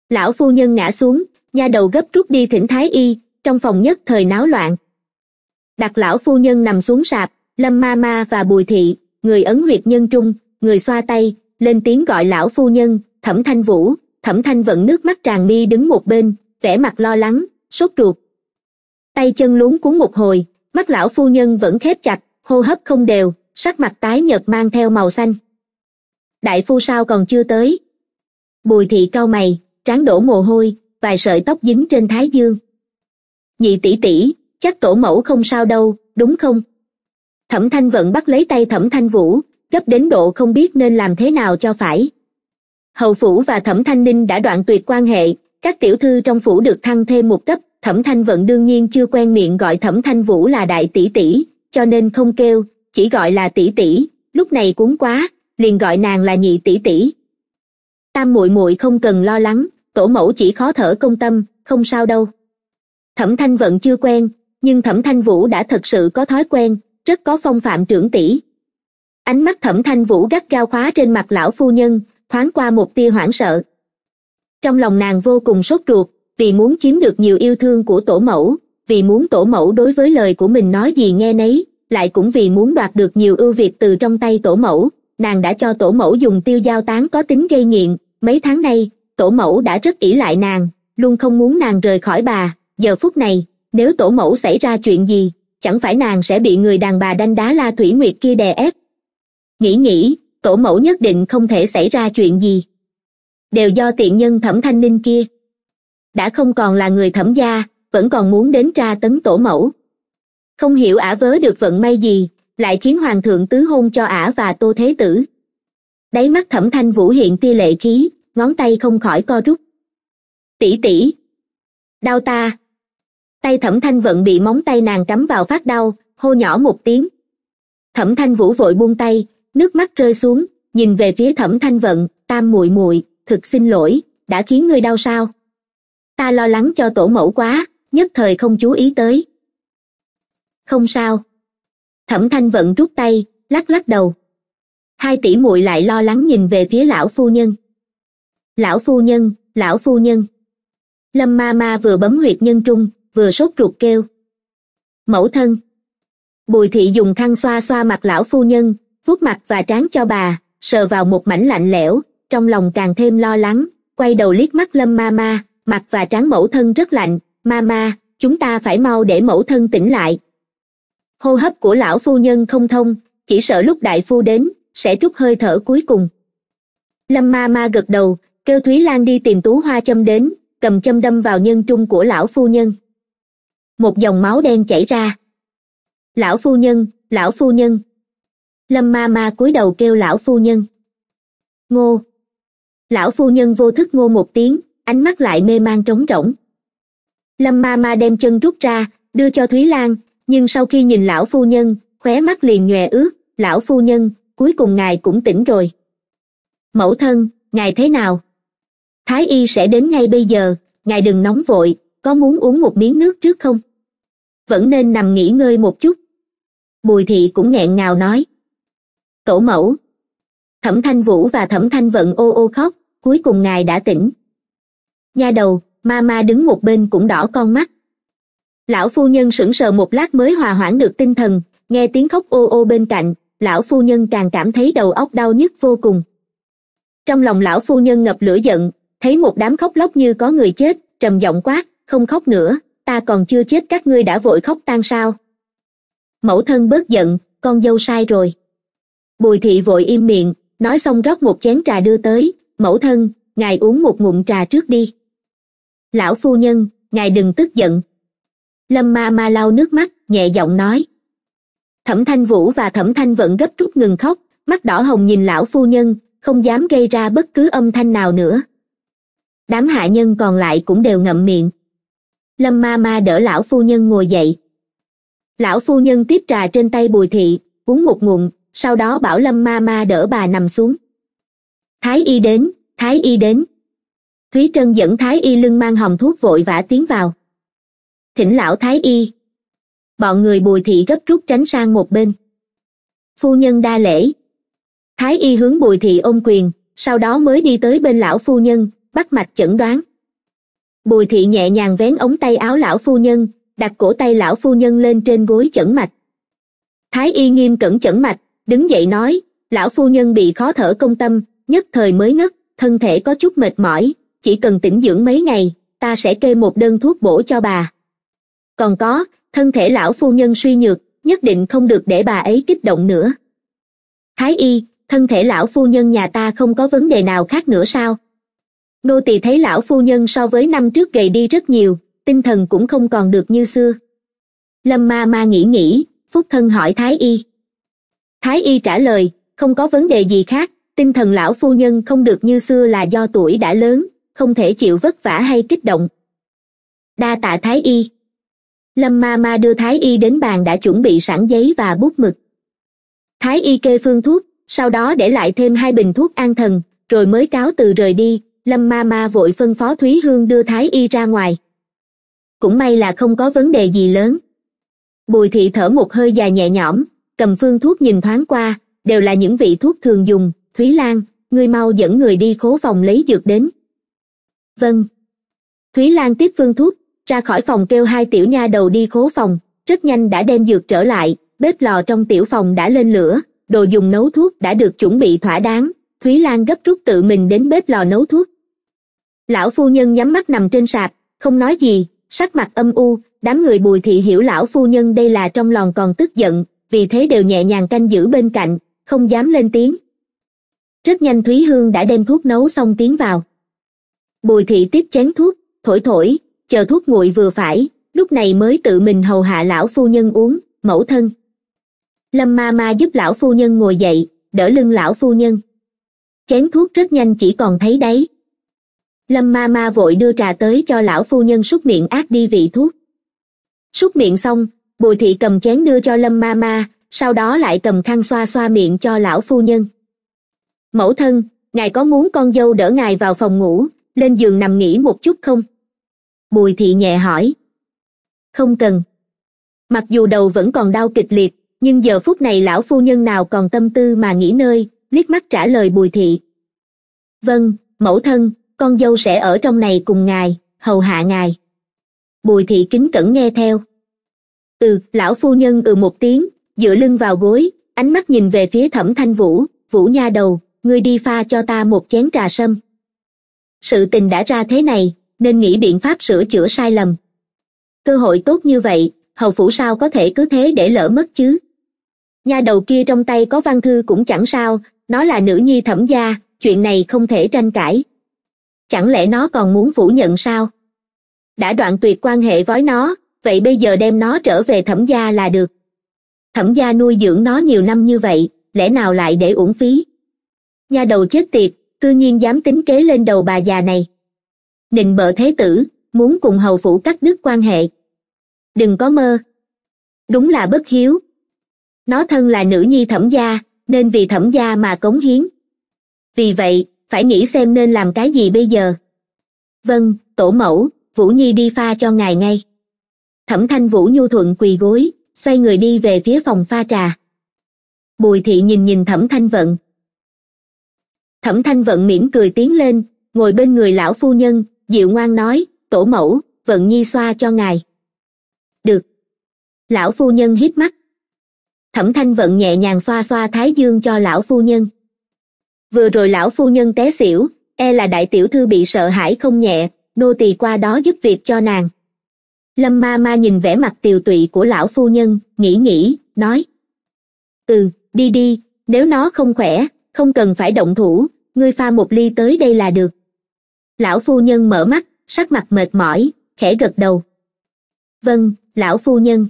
lão phu nhân ngã xuống nha đầu gấp rút đi thỉnh thái y trong phòng nhất thời náo loạn đặt lão phu nhân nằm xuống sạp lâm ma ma và bùi thị người ấn huyệt nhân trung người xoa tay lên tiếng gọi lão phu nhân thẩm thanh vũ thẩm thanh vận nước mắt tràn mi đứng một bên vẻ mặt lo lắng sốt ruột tay chân luống cuốn một hồi mắt lão phu nhân vẫn khép chặt hô hấp không đều sắc mặt tái nhợt mang theo màu xanh đại phu sao còn chưa tới bùi thị cau mày trán đổ mồ hôi vài sợi tóc dính trên thái dương nhị tỷ tỷ chắc tổ mẫu không sao đâu đúng không thẩm thanh vận bắt lấy tay thẩm thanh vũ gấp đến độ không biết nên làm thế nào cho phải hầu phủ và thẩm thanh ninh đã đoạn tuyệt quan hệ các tiểu thư trong phủ được thăng thêm một cấp thẩm thanh vận đương nhiên chưa quen miệng gọi thẩm thanh vũ là đại tỷ tỷ cho nên không kêu chỉ gọi là tỷ tỷ lúc này cuốn quá liền gọi nàng là nhị tỷ tỷ tam muội muội không cần lo lắng tổ mẫu chỉ khó thở công tâm không sao đâu thẩm thanh vận chưa quen nhưng thẩm thanh vũ đã thật sự có thói quen rất có phong phạm trưởng tỷ ánh mắt thẩm thanh vũ gắt gao khóa trên mặt lão phu nhân thoáng qua một tia hoảng sợ trong lòng nàng vô cùng sốt ruột vì muốn chiếm được nhiều yêu thương của tổ mẫu vì muốn tổ mẫu đối với lời của mình nói gì nghe nấy lại cũng vì muốn đoạt được nhiều ưu việt từ trong tay tổ mẫu nàng đã cho tổ mẫu dùng tiêu giao tán có tính gây nghiện mấy tháng nay tổ mẫu đã rất ỷ lại nàng luôn không muốn nàng rời khỏi bà giờ phút này nếu tổ mẫu xảy ra chuyện gì chẳng phải nàng sẽ bị người đàn bà đanh đá la thủy nguyệt kia đè ép nghĩ nghĩ tổ mẫu nhất định không thể xảy ra chuyện gì đều do tiện nhân thẩm thanh ninh kia đã không còn là người thẩm gia vẫn còn muốn đến tra tấn tổ mẫu không hiểu ả vớ được vận may gì lại khiến hoàng thượng tứ hôn cho ả và tô thế tử đáy mắt thẩm thanh vũ hiện tia lệ khí ngón tay không khỏi co rút tỷ tỷ đau ta tay thẩm thanh vận bị móng tay nàng cắm vào phát đau hô nhỏ một tiếng thẩm thanh vũ vội buông tay nước mắt rơi xuống nhìn về phía thẩm thanh vận tam muội muội thực xin lỗi đã khiến ngươi đau sao ta lo lắng cho tổ mẫu quá nhất thời không chú ý tới không sao thẩm thanh vận rút tay lắc lắc đầu hai tỷ muội lại lo lắng nhìn về phía lão phu nhân lão phu nhân lão phu nhân lâm ma ma vừa bấm huyệt nhân trung vừa sốt ruột kêu mẫu thân bùi thị dùng khăn xoa xoa mặt lão phu nhân vuốt mặt và trán cho bà sờ vào một mảnh lạnh lẽo trong lòng càng thêm lo lắng quay đầu liếc mắt lâm ma ma mặt và trán mẫu thân rất lạnh ma ma chúng ta phải mau để mẫu thân tỉnh lại hô hấp của lão phu nhân không thông chỉ sợ lúc đại phu đến sẽ trút hơi thở cuối cùng lâm ma ma gật đầu kêu thúy lan đi tìm tú hoa châm đến cầm châm đâm vào nhân trung của lão phu nhân một dòng máu đen chảy ra lão phu nhân lão phu nhân lâm ma ma cúi đầu kêu lão phu nhân ngô lão phu nhân vô thức ngô một tiếng ánh mắt lại mê man trống rỗng lâm ma ma đem chân rút ra đưa cho thúy lan nhưng sau khi nhìn lão phu nhân khóe mắt liền nhòe ướt lão phu nhân cuối cùng ngài cũng tỉnh rồi mẫu thân ngài thế nào thái y sẽ đến ngay bây giờ ngài đừng nóng vội có muốn uống một miếng nước trước không vẫn nên nằm nghỉ ngơi một chút bùi thị cũng nghẹn ngào nói tổ mẫu thẩm thanh vũ và thẩm thanh vận ô ô khóc cuối cùng ngài đã tỉnh nha đầu ma ma đứng một bên cũng đỏ con mắt lão phu nhân sững sờ một lát mới hòa hoãn được tinh thần nghe tiếng khóc ô ô bên cạnh lão phu nhân càng cảm thấy đầu óc đau nhức vô cùng trong lòng lão phu nhân ngập lửa giận thấy một đám khóc lóc như có người chết trầm giọng quát không khóc nữa ta còn chưa chết các ngươi đã vội khóc tan sao mẫu thân bớt giận con dâu sai rồi bùi thị vội im miệng nói xong rót một chén trà đưa tới mẫu thân ngài uống một ngụm trà trước đi lão phu nhân ngài đừng tức giận lâm ma ma lau nước mắt nhẹ giọng nói thẩm thanh vũ và thẩm thanh vẫn gấp rút ngừng khóc mắt đỏ hồng nhìn lão phu nhân không dám gây ra bất cứ âm thanh nào nữa đám hạ nhân còn lại cũng đều ngậm miệng lâm ma ma đỡ lão phu nhân ngồi dậy lão phu nhân tiếp trà trên tay bùi thị uống một ngụm sau đó bảo lâm ma ma đỡ bà nằm xuống thái y đến thái y đến thúy trân dẫn thái y lưng mang hòm thuốc vội vã tiến vào thỉnh lão thái y bọn người bùi thị gấp rút tránh sang một bên phu nhân đa lễ thái y hướng bùi thị ôm quyền sau đó mới đi tới bên lão phu nhân bắt mạch chẩn đoán bùi thị nhẹ nhàng vén ống tay áo lão phu nhân đặt cổ tay lão phu nhân lên trên gối chẩn mạch thái y nghiêm cẩn chẩn mạch đứng dậy nói lão phu nhân bị khó thở công tâm nhất thời mới ngất thân thể có chút mệt mỏi chỉ cần tĩnh dưỡng mấy ngày ta sẽ kê một đơn thuốc bổ cho bà còn có thân thể lão phu nhân suy nhược nhất định không được để bà ấy kích động nữa thái y thân thể lão phu nhân nhà ta không có vấn đề nào khác nữa sao nô tỳ thấy lão phu nhân so với năm trước gầy đi rất nhiều tinh thần cũng không còn được như xưa lâm ma ma nghĩ nghĩ phúc thân hỏi thái y thái y trả lời không có vấn đề gì khác tinh thần lão phu nhân không được như xưa là do tuổi đã lớn không thể chịu vất vả hay kích động đa tạ thái y lâm ma ma đưa thái y đến bàn đã chuẩn bị sẵn giấy và bút mực thái y kê phương thuốc sau đó để lại thêm hai bình thuốc an thần rồi mới cáo từ rời đi lâm ma ma vội phân phó thúy hương đưa thái y ra ngoài cũng may là không có vấn đề gì lớn bùi thị thở một hơi dài nhẹ nhõm cầm phương thuốc nhìn thoáng qua đều là những vị thuốc thường dùng thúy lan ngươi mau dẫn người đi khố phòng lấy dược đến vâng thúy lan tiếp phương thuốc ra khỏi phòng kêu hai tiểu nha đầu đi khố phòng rất nhanh đã đem dược trở lại bếp lò trong tiểu phòng đã lên lửa đồ dùng nấu thuốc đã được chuẩn bị thỏa đáng thúy lan gấp rút tự mình đến bếp lò nấu thuốc lão phu nhân nhắm mắt nằm trên sạp không nói gì sắc mặt âm u đám người bùi thị hiểu lão phu nhân đây là trong lòng còn tức giận vì thế đều nhẹ nhàng canh giữ bên cạnh không dám lên tiếng rất nhanh thúy hương đã đem thuốc nấu xong tiến vào bùi thị tiếp chén thuốc thổi thổi chờ thuốc nguội vừa phải lúc này mới tự mình hầu hạ lão phu nhân uống mẫu thân lâm ma ma giúp lão phu nhân ngồi dậy đỡ lưng lão phu nhân chén thuốc rất nhanh chỉ còn thấy đáy lâm ma ma vội đưa trà tới cho lão phu nhân súc miệng át đi vị thuốc súc miệng xong bùi thị cầm chén đưa cho lâm ma ma sau đó lại cầm khăn xoa xoa miệng cho lão phu nhân mẫu thân ngài có muốn con dâu đỡ ngài vào phòng ngủ lên giường nằm nghỉ một chút không bùi thị nhẹ hỏi không cần mặc dù đầu vẫn còn đau kịch liệt nhưng giờ phút này lão phu nhân nào còn tâm tư mà nghỉ nơi, liếc mắt trả lời bùi thị vâng mẫu thân con dâu sẽ ở trong này cùng ngài hầu hạ ngài bùi thị kính cẩn nghe theo ừ lão phu nhân ừ một tiếng dựa lưng vào gối ánh mắt nhìn về phía thẩm thanh vũ vũ nha đầu ngươi đi pha cho ta một chén trà sâm sự tình đã ra thế này nên nghĩ biện pháp sửa chữa sai lầm cơ hội tốt như vậy hầu phủ sao có thể cứ thế để lỡ mất chứ nha đầu kia trong tay có văn thư cũng chẳng sao nó là nữ nhi thẩm gia chuyện này không thể tranh cãi chẳng lẽ nó còn muốn phủ nhận sao đã đoạn tuyệt quan hệ với nó vậy bây giờ đem nó trở về thẩm gia là được thẩm gia nuôi dưỡng nó nhiều năm như vậy lẽ nào lại để uổng phí nha đầu chết tiệt cư nhiên dám tính kế lên đầu bà già này định bợ thế tử muốn cùng hầu phủ cắt đứt quan hệ đừng có mơ đúng là bất hiếu nó thân là nữ nhi thẩm gia nên vì thẩm gia mà cống hiến vì vậy phải nghĩ xem nên làm cái gì bây giờ vâng tổ mẫu vũ nhi đi pha cho ngài ngay thẩm thanh vũ nhu thuận quỳ gối xoay người đi về phía phòng pha trà bùi thị nhìn nhìn thẩm thanh vận thẩm thanh vận mỉm cười tiến lên ngồi bên người lão phu nhân dịu ngoan nói tổ mẫu vận nhi xoa cho ngài được lão phu nhân hít mắt thẩm thanh vận nhẹ nhàng xoa xoa thái dương cho lão phu nhân vừa rồi lão phu nhân té xỉu e là đại tiểu thư bị sợ hãi không nhẹ nô tỳ qua đó giúp việc cho nàng lâm ma ma nhìn vẻ mặt tiều tụy của lão phu nhân nghĩ nghĩ nói ừ đi đi nếu nó không khỏe không cần phải động thủ ngươi pha một ly tới đây là được lão phu nhân mở mắt sắc mặt mệt mỏi khẽ gật đầu vâng lão phu nhân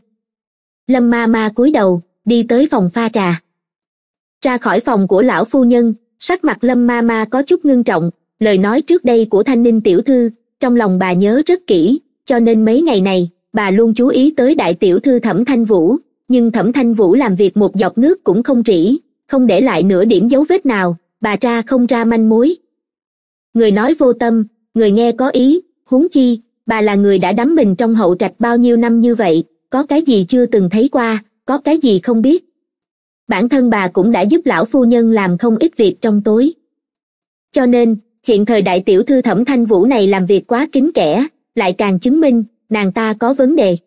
lâm ma ma cúi đầu đi tới phòng pha trà ra khỏi phòng của lão phu nhân sắc mặt lâm ma ma có chút ngưng trọng lời nói trước đây của thanh ninh tiểu thư trong lòng bà nhớ rất kỹ cho nên mấy ngày này bà luôn chú ý tới đại tiểu thư thẩm thanh vũ nhưng thẩm thanh vũ làm việc một giọt nước cũng không rỉ không để lại nửa điểm dấu vết nào bà tra không ra manh mối người nói vô tâm người nghe có ý huống chi bà là người đã đắm mình trong hậu trạch bao nhiêu năm như vậy có cái gì chưa từng thấy qua có cái gì không biết bản thân bà cũng đã giúp lão phu nhân làm không ít việc trong tối cho nên hiện thời đại tiểu thư thẩm thanh vũ này làm việc quá kín kẽ lại càng chứng minh nàng ta có vấn đề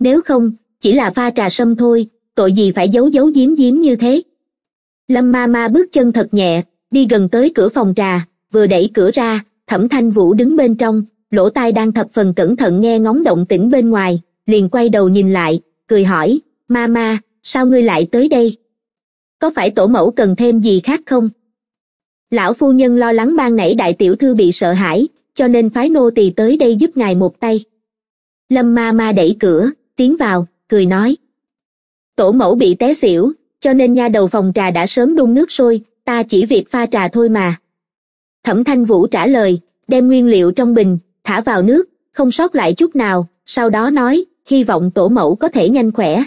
nếu không chỉ là pha trà sâm thôi tội gì phải giấu giấu giếm giếm như thế lâm ma ma bước chân thật nhẹ đi gần tới cửa phòng trà vừa đẩy cửa ra thẩm thanh vũ đứng bên trong lỗ tai đang thập phần cẩn thận nghe ngóng động tĩnh bên ngoài liền quay đầu nhìn lại cười hỏi ma ma sao ngươi lại tới đây có phải tổ mẫu cần thêm gì khác không lão phu nhân lo lắng ban nãy đại tiểu thư bị sợ hãi cho nên phái nô tỳ tới đây giúp ngài một tay lâm ma ma đẩy cửa tiến vào cười nói tổ mẫu bị té xỉu cho nên nha đầu phòng trà đã sớm đun nước sôi ta chỉ việc pha trà thôi mà thẩm thanh vũ trả lời đem nguyên liệu trong bình thả vào nước không sót lại chút nào sau đó nói hy vọng tổ mẫu có thể nhanh khỏe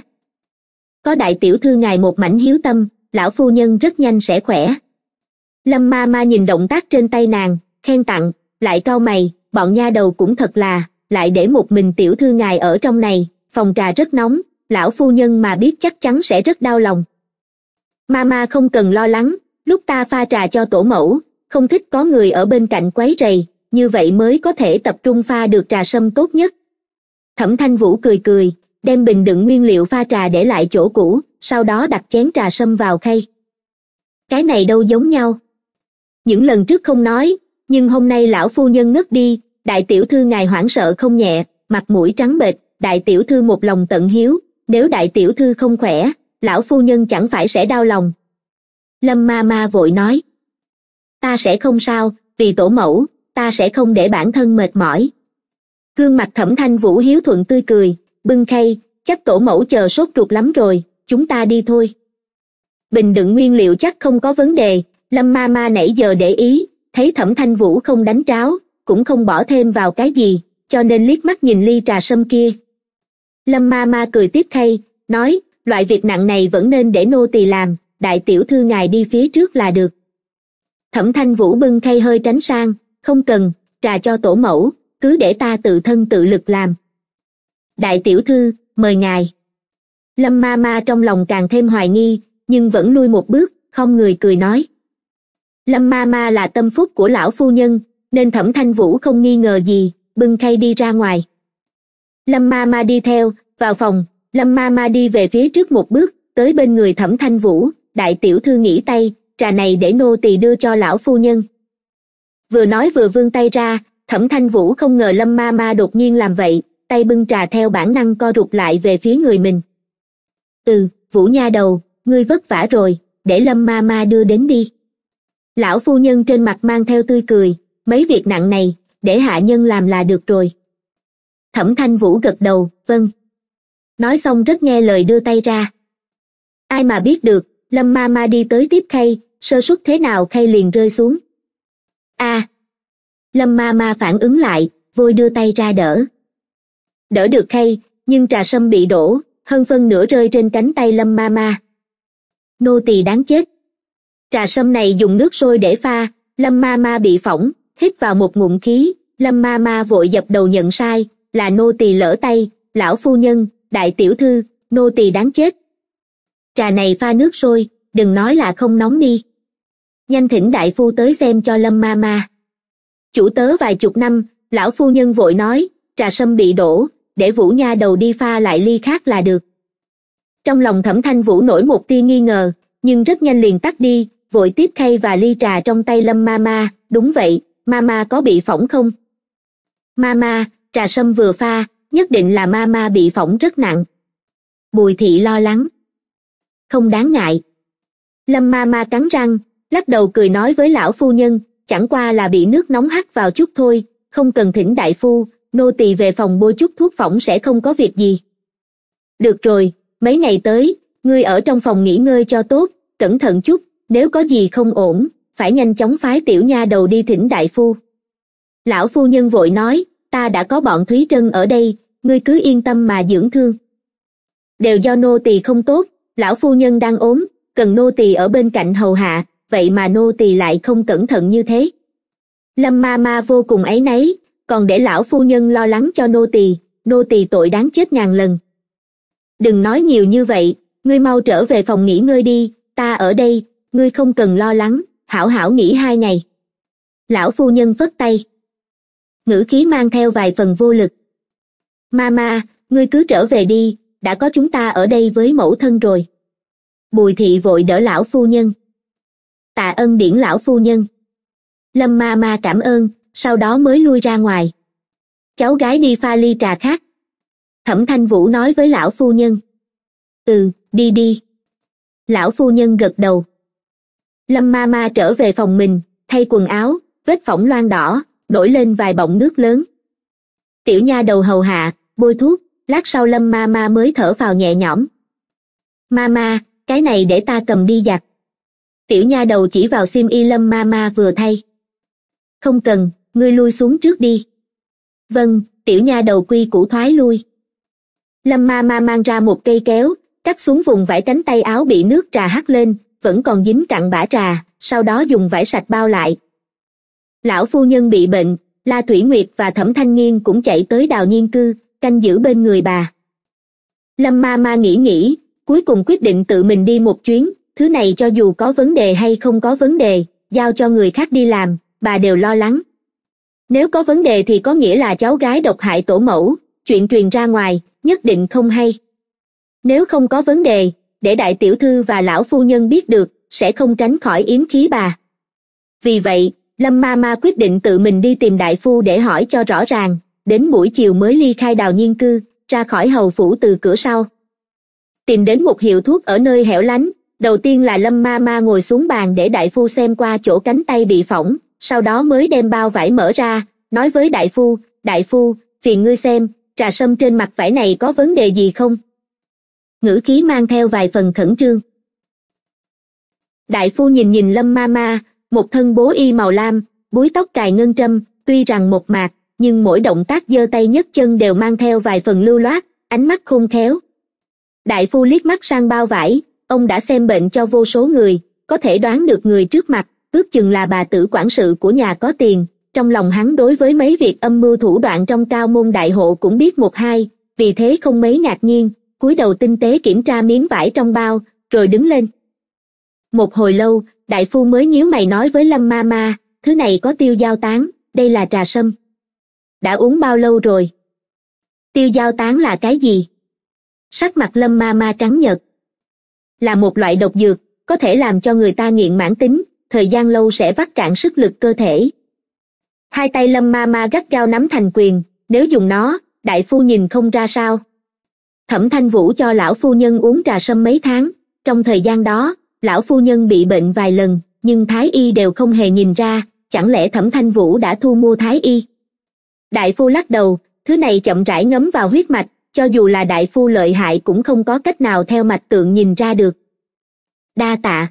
có đại tiểu thư ngài một mảnh hiếu tâm lão phu nhân rất nhanh sẽ khỏe lâm ma ma nhìn động tác trên tay nàng khen tặng lại cau mày bọn nha đầu cũng thật là lại để một mình tiểu thư ngài ở trong này phòng trà rất nóng lão phu nhân mà biết chắc chắn sẽ rất đau lòng mama không cần lo lắng lúc ta pha trà cho tổ mẫu không thích có người ở bên cạnh quấy rầy như vậy mới có thể tập trung pha được trà sâm tốt nhất thẩm thanh vũ cười cười đem bình đựng nguyên liệu pha trà để lại chỗ cũ sau đó đặt chén trà sâm vào khay cái này đâu giống nhau những lần trước không nói nhưng hôm nay lão phu nhân ngất đi đại tiểu thư ngài hoảng sợ không nhẹ mặt mũi trắng bệch đại tiểu thư một lòng tận hiếu nếu đại tiểu thư không khỏe lão phu nhân chẳng phải sẽ đau lòng lâm ma ma vội nói ta sẽ không sao vì tổ mẫu ta sẽ không để bản thân mệt mỏi gương mặt thẩm thanh vũ hiếu thuận tươi cười bưng khay chắc tổ mẫu chờ sốt ruột lắm rồi chúng ta đi thôi bình đựng nguyên liệu chắc không có vấn đề lâm ma ma nãy giờ để ý thấy thẩm thanh vũ không đánh tráo cũng không bỏ thêm vào cái gì cho nên liếc mắt nhìn ly trà sâm kia lâm ma ma cười tiếp khay nói loại việc nặng này vẫn nên để nô tỳ làm đại tiểu thư ngài đi phía trước là được thẩm thanh vũ bưng khay hơi tránh sang không cần trà cho tổ mẫu cứ để ta tự thân tự lực làm đại tiểu thư mời ngài lâm ma ma trong lòng càng thêm hoài nghi nhưng vẫn lui một bước không người cười nói lâm ma ma là tâm phúc của lão phu nhân nên thẩm thanh vũ không nghi ngờ gì bưng khay đi ra ngoài lâm ma ma đi theo vào phòng lâm ma ma đi về phía trước một bước tới bên người thẩm thanh vũ đại tiểu thư nghỉ tay trà này để nô tỳ đưa cho lão phu nhân vừa nói vừa vươn tay ra thẩm thanh vũ không ngờ lâm ma ma đột nhiên làm vậy tay bưng trà theo bản năng co rụt lại về phía người mình từ vũ nha đầu ngươi vất vả rồi để lâm ma ma đưa đến đi lão phu nhân trên mặt mang theo tươi cười mấy việc nặng này để hạ nhân làm là được rồi thẩm thanh vũ gật đầu vâng nói xong rất nghe lời đưa tay ra ai mà biết được lâm ma ma đi tới tiếp khay sơ suất thế nào khay liền rơi xuống a à! lâm ma ma phản ứng lại vôi đưa tay ra đỡ đỡ được khay nhưng trà sâm bị đổ hơn phân nửa rơi trên cánh tay lâm ma ma nô tỳ đáng chết trà sâm này dùng nước sôi để pha lâm ma ma bị phỏng hít vào một ngụm khí lâm ma ma vội dập đầu nhận sai là nô tỳ lỡ tay lão phu nhân đại tiểu thư nô tỳ đáng chết trà này pha nước sôi đừng nói là không nóng đi nhanh thỉnh đại phu tới xem cho lâm ma ma chủ tớ vài chục năm lão phu nhân vội nói trà sâm bị đổ để vũ nha đầu đi pha lại ly khác là được trong lòng thẩm thanh vũ nổi một tia nghi ngờ nhưng rất nhanh liền tắt đi vội tiếp khay và ly trà trong tay lâm ma ma đúng vậy ma ma có bị phỏng không ma ma trà sâm vừa pha nhất định là ma ma bị phỏng rất nặng bùi thị lo lắng không đáng ngại lâm ma ma cắn răng lắc đầu cười nói với lão phu nhân chẳng qua là bị nước nóng hắt vào chút thôi không cần thỉnh đại phu nô tỳ về phòng bôi chút thuốc phỏng sẽ không có việc gì được rồi mấy ngày tới ngươi ở trong phòng nghỉ ngơi cho tốt cẩn thận chút nếu có gì không ổn phải nhanh chóng phái tiểu nha đầu đi thỉnh đại phu lão phu nhân vội nói ta đã có bọn thúy trân ở đây ngươi cứ yên tâm mà dưỡng thương đều do nô tỳ không tốt lão phu nhân đang ốm cần nô tỳ ở bên cạnh hầu hạ vậy mà nô tỳ lại không cẩn thận như thế lâm ma ma vô cùng áy náy còn để lão phu nhân lo lắng cho nô tỳ nô tỳ tội đáng chết ngàn lần đừng nói nhiều như vậy ngươi mau trở về phòng nghỉ ngơi đi ta ở đây ngươi không cần lo lắng hảo hảo nghỉ hai ngày lão phu nhân phất tay ngữ khí mang theo vài phần vô lực mama ngươi cứ trở về đi đã có chúng ta ở đây với mẫu thân rồi bùi thị vội đỡ lão phu nhân tạ ân điển lão phu nhân lâm ma ma cảm ơn sau đó mới lui ra ngoài cháu gái đi pha ly trà khác thẩm thanh vũ nói với lão phu nhân ừ đi đi lão phu nhân gật đầu lâm ma ma trở về phòng mình thay quần áo vết phỏng loang đỏ nổi lên vài bọng nước lớn tiểu nha đầu hầu hạ bôi thuốc lát sau lâm ma ma mới thở vào nhẹ nhõm ma ma cái này để ta cầm đi giặt tiểu nha đầu chỉ vào sim y lâm ma ma vừa thay không cần ngươi lui xuống trước đi vâng tiểu nha đầu quy củ thoái lui lâm ma ma mang ra một cây kéo cắt xuống vùng vải cánh tay áo bị nước trà hắt lên vẫn còn dính cặn bã trà sau đó dùng vải sạch bao lại lão phu nhân bị bệnh la thủy nguyệt và thẩm thanh nghiên cũng chạy tới đào nhiên cư canh giữ bên người bà lâm ma ma nghĩ nghĩ cuối cùng quyết định tự mình đi một chuyến thứ này cho dù có vấn đề hay không có vấn đề giao cho người khác đi làm bà đều lo lắng nếu có vấn đề thì có nghĩa là cháu gái độc hại tổ mẫu chuyện truyền ra ngoài nhất định không hay nếu không có vấn đề để đại tiểu thư và lão phu nhân biết được sẽ không tránh khỏi yếm khí bà vì vậy lâm ma ma quyết định tự mình đi tìm đại phu để hỏi cho rõ ràng đến buổi chiều mới ly khai đào nhiên cư ra khỏi hầu phủ từ cửa sau tìm đến một hiệu thuốc ở nơi hẻo lánh đầu tiên là lâm ma ma ngồi xuống bàn để đại phu xem qua chỗ cánh tay bị phỏng sau đó mới đem bao vải mở ra nói với đại phu đại phu phiền ngươi xem trà sâm trên mặt vải này có vấn đề gì không ngữ khí mang theo vài phần khẩn trương đại phu nhìn nhìn lâm ma ma một thân bố y màu lam búi tóc cài ngân trâm tuy rằng một mạc nhưng mỗi động tác giơ tay nhấc chân đều mang theo vài phần lưu loát ánh mắt khôn khéo đại phu liếc mắt sang bao vải ông đã xem bệnh cho vô số người có thể đoán được người trước mặt ước chừng là bà tử quản sự của nhà có tiền trong lòng hắn đối với mấy việc âm mưu thủ đoạn trong cao môn đại hộ cũng biết một hai vì thế không mấy ngạc nhiên cúi đầu tinh tế kiểm tra miếng vải trong bao rồi đứng lên một hồi lâu đại phu mới nhíu mày nói với lâm ma ma thứ này có tiêu giao tán đây là trà sâm đã uống bao lâu rồi tiêu giao tán là cái gì sắc mặt lâm ma ma trắng nhợt là một loại độc dược có thể làm cho người ta nghiện mãn tính thời gian lâu sẽ vắt cạn sức lực cơ thể hai tay lâm ma ma gắt gao nắm thành quyền nếu dùng nó đại phu nhìn không ra sao thẩm thanh vũ cho lão phu nhân uống trà sâm mấy tháng trong thời gian đó lão phu nhân bị bệnh vài lần nhưng thái y đều không hề nhìn ra chẳng lẽ thẩm thanh vũ đã thu mua thái y đại phu lắc đầu thứ này chậm rãi ngấm vào huyết mạch cho dù là đại phu lợi hại cũng không có cách nào theo mạch tượng nhìn ra được đa tạ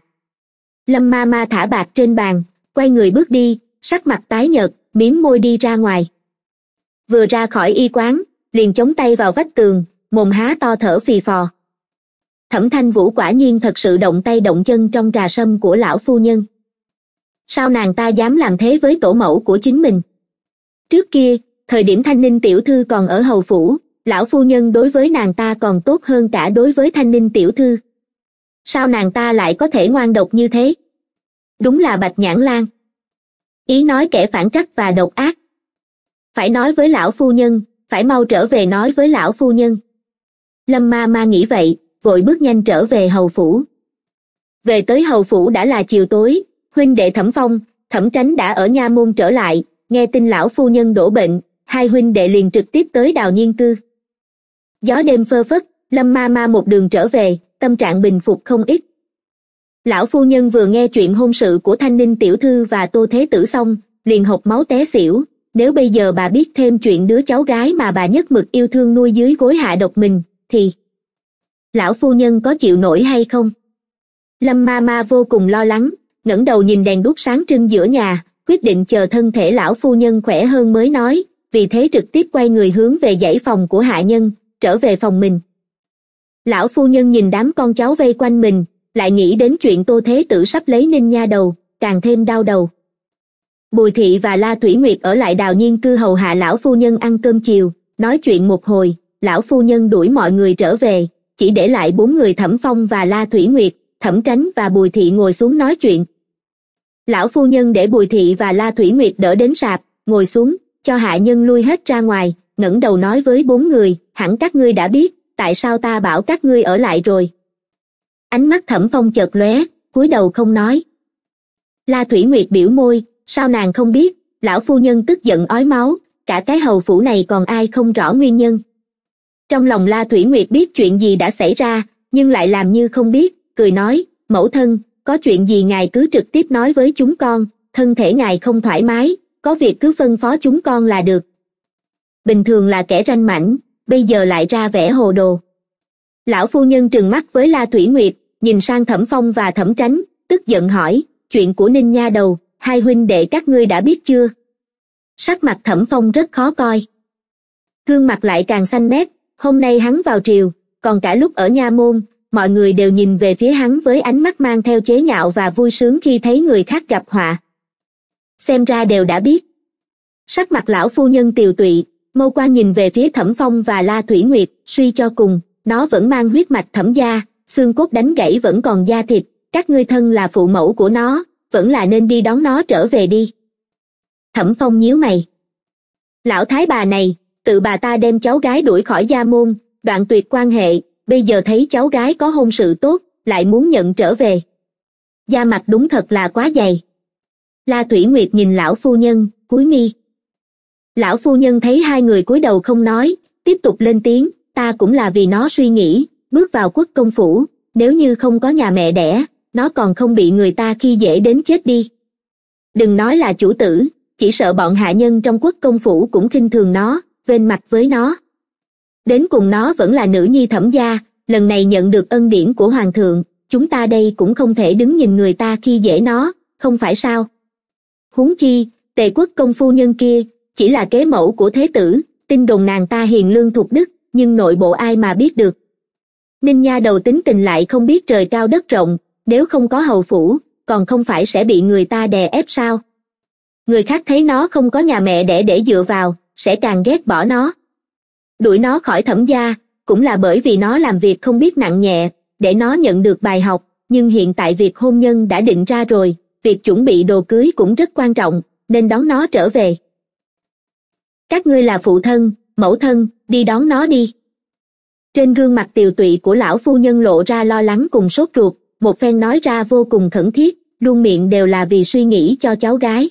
lâm ma ma thả bạc trên bàn quay người bước đi sắc mặt tái nhợt mím môi đi ra ngoài vừa ra khỏi y quán liền chống tay vào vách tường mồm há to thở phì phò thẩm thanh vũ quả nhiên thật sự động tay động chân trong trà sâm của lão phu nhân sao nàng ta dám làm thế với tổ mẫu của chính mình trước kia thời điểm thanh ninh tiểu thư còn ở hầu phủ lão phu nhân đối với nàng ta còn tốt hơn cả đối với thanh ninh tiểu thư sao nàng ta lại có thể ngoan độc như thế đúng là bạch nhãn lan ý nói kẻ phản trắc và độc ác phải nói với lão phu nhân phải mau trở về nói với lão phu nhân lâm ma ma nghĩ vậy vội bước nhanh trở về hầu phủ về tới hầu phủ đã là chiều tối huynh đệ thẩm phong thẩm tránh đã ở nha môn trở lại nghe tin lão phu nhân đổ bệnh hai huynh đệ liền trực tiếp tới đào nhiên cư gió đêm phơ phất lâm ma ma một đường trở về tâm trạng bình phục không ít lão phu nhân vừa nghe chuyện hôn sự của thanh ninh tiểu thư và tô thế tử xong liền hộc máu té xỉu nếu bây giờ bà biết thêm chuyện đứa cháu gái mà bà nhất mực yêu thương nuôi dưới gối hạ độc mình thì lão phu nhân có chịu nổi hay không lâm ma ma vô cùng lo lắng ngẩng đầu nhìn đèn đuốc sáng trưng giữa nhà quyết định chờ thân thể lão phu nhân khỏe hơn mới nói vì thế trực tiếp quay người hướng về dãy phòng của hạ nhân trở về phòng mình lão phu nhân nhìn đám con cháu vây quanh mình lại nghĩ đến chuyện tô thế tử sắp lấy ninh nha đầu càng thêm đau đầu bùi thị và la thủy nguyệt ở lại đào nhiên cư hầu hạ lão phu nhân ăn cơm chiều nói chuyện một hồi lão phu nhân đuổi mọi người trở về chỉ để lại bốn người thẩm phong và la thủy nguyệt thẩm tránh và bùi thị ngồi xuống nói chuyện lão phu nhân để bùi thị và la thủy nguyệt đỡ đến sạp ngồi xuống cho hạ nhân lui hết ra ngoài ngẩng đầu nói với bốn người hẳn các ngươi đã biết tại sao ta bảo các ngươi ở lại rồi ánh mắt thẩm phong chợt lóe cúi đầu không nói la thủy nguyệt biểu môi sao nàng không biết lão phu nhân tức giận ói máu cả cái hầu phủ này còn ai không rõ nguyên nhân trong lòng la thủy nguyệt biết chuyện gì đã xảy ra nhưng lại làm như không biết cười nói mẫu thân có chuyện gì ngài cứ trực tiếp nói với chúng con thân thể ngài không thoải mái có việc cứ phân phó chúng con là được bình thường là kẻ ranh mảnh bây giờ lại ra vẻ hồ đồ lão phu nhân trừng mắt với la thủy nguyệt nhìn sang thẩm phong và thẩm tránh tức giận hỏi chuyện của ninh nha đầu hai huynh đệ các ngươi đã biết chưa sắc mặt thẩm phong rất khó coi gương mặt lại càng xanh mét hôm nay hắn vào triều còn cả lúc ở nha môn mọi người đều nhìn về phía hắn với ánh mắt mang theo chế nhạo và vui sướng khi thấy người khác gặp họa xem ra đều đã biết sắc mặt lão phu nhân tiều tụy mâu quan nhìn về phía thẩm phong và la thủy nguyệt suy cho cùng nó vẫn mang huyết mạch thẩm gia xương cốt đánh gãy vẫn còn da thịt các ngươi thân là phụ mẫu của nó vẫn là nên đi đón nó trở về đi thẩm phong nhíu mày lão thái bà này tự bà ta đem cháu gái đuổi khỏi gia môn đoạn tuyệt quan hệ bây giờ thấy cháu gái có hôn sự tốt lại muốn nhận trở về da mặt đúng thật là quá dày la thủy nguyệt nhìn lão phu nhân cúi mi lão phu nhân thấy hai người cúi đầu không nói tiếp tục lên tiếng ta cũng là vì nó suy nghĩ bước vào quốc công phủ nếu như không có nhà mẹ đẻ nó còn không bị người ta khi dễ đến chết đi đừng nói là chủ tử chỉ sợ bọn hạ nhân trong quốc công phủ cũng khinh thường nó vênh mặt với nó đến cùng nó vẫn là nữ nhi thẩm gia lần này nhận được ân điển của hoàng thượng chúng ta đây cũng không thể đứng nhìn người ta khi dễ nó không phải sao huống chi tề quốc công phu nhân kia chỉ là kế mẫu của thế tử tin đồn nàng ta hiền lương thuộc đức nhưng nội bộ ai mà biết được ninh nha đầu tính tình lại không biết trời cao đất rộng nếu không có hầu phủ còn không phải sẽ bị người ta đè ép sao người khác thấy nó không có nhà mẹ để để dựa vào sẽ càng ghét bỏ nó đuổi nó khỏi thẩm gia cũng là bởi vì nó làm việc không biết nặng nhẹ để nó nhận được bài học nhưng hiện tại việc hôn nhân đã định ra rồi việc chuẩn bị đồ cưới cũng rất quan trọng nên đón nó trở về các ngươi là phụ thân mẫu thân đi đón nó đi trên gương mặt tiều tụy của lão phu nhân lộ ra lo lắng cùng sốt ruột một phen nói ra vô cùng khẩn thiết luôn miệng đều là vì suy nghĩ cho cháu gái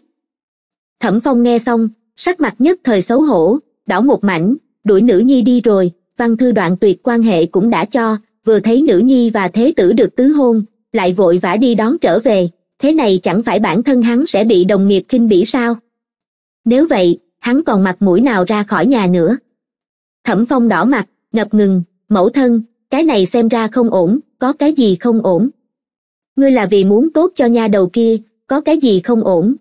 thẩm phong nghe xong sắc mặt nhất thời xấu hổ đỏ một mảnh đuổi nữ nhi đi rồi văn thư đoạn tuyệt quan hệ cũng đã cho vừa thấy nữ nhi và thế tử được tứ hôn lại vội vã đi đón trở về thế này chẳng phải bản thân hắn sẽ bị đồng nghiệp khinh bỉ sao nếu vậy hắn còn mặt mũi nào ra khỏi nhà nữa thẩm phong đỏ mặt ngập ngừng mẫu thân cái này xem ra không ổn có cái gì không ổn ngươi là vì muốn tốt cho nha đầu kia có cái gì không ổn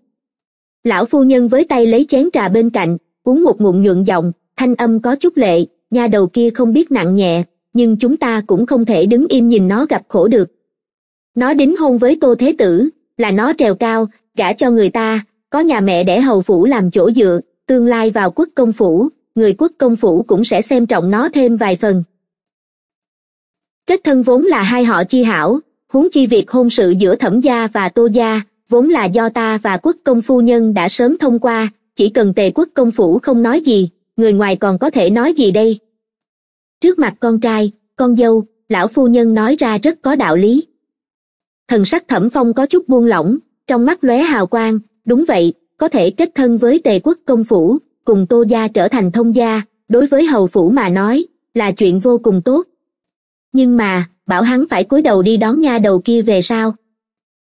lão phu nhân với tay lấy chén trà bên cạnh uống một ngụm nhuận giọng thanh âm có chút lệ nha đầu kia không biết nặng nhẹ nhưng chúng ta cũng không thể đứng im nhìn nó gặp khổ được nó đính hôn với tô thế tử là nó trèo cao gả cho người ta có nhà mẹ để hầu phủ làm chỗ dựa tương lai vào quốc công phủ người quốc công phủ cũng sẽ xem trọng nó thêm vài phần kết thân vốn là hai họ chi hảo huống chi việc hôn sự giữa thẩm gia và tô gia vốn là do ta và quốc công phu nhân đã sớm thông qua chỉ cần tề quốc công phủ không nói gì người ngoài còn có thể nói gì đây trước mặt con trai con dâu lão phu nhân nói ra rất có đạo lý thần sắc thẩm phong có chút buông lỏng trong mắt lóe hào quang đúng vậy có thể kết thân với tề quốc công phủ cùng tô gia trở thành thông gia đối với hầu phủ mà nói là chuyện vô cùng tốt nhưng mà bảo hắn phải cúi đầu đi đón nha đầu kia về sao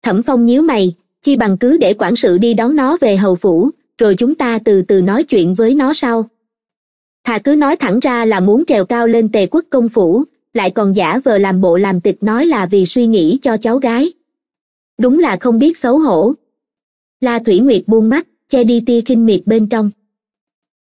thẩm phong nhíu mày chi bằng cứ để quản sự đi đón nó về hầu phủ rồi chúng ta từ từ nói chuyện với nó sau thà cứ nói thẳng ra là muốn trèo cao lên tề quốc công phủ lại còn giả vờ làm bộ làm tịch nói là vì suy nghĩ cho cháu gái đúng là không biết xấu hổ la thủy nguyệt buông mắt che đi tia khinh miệt bên trong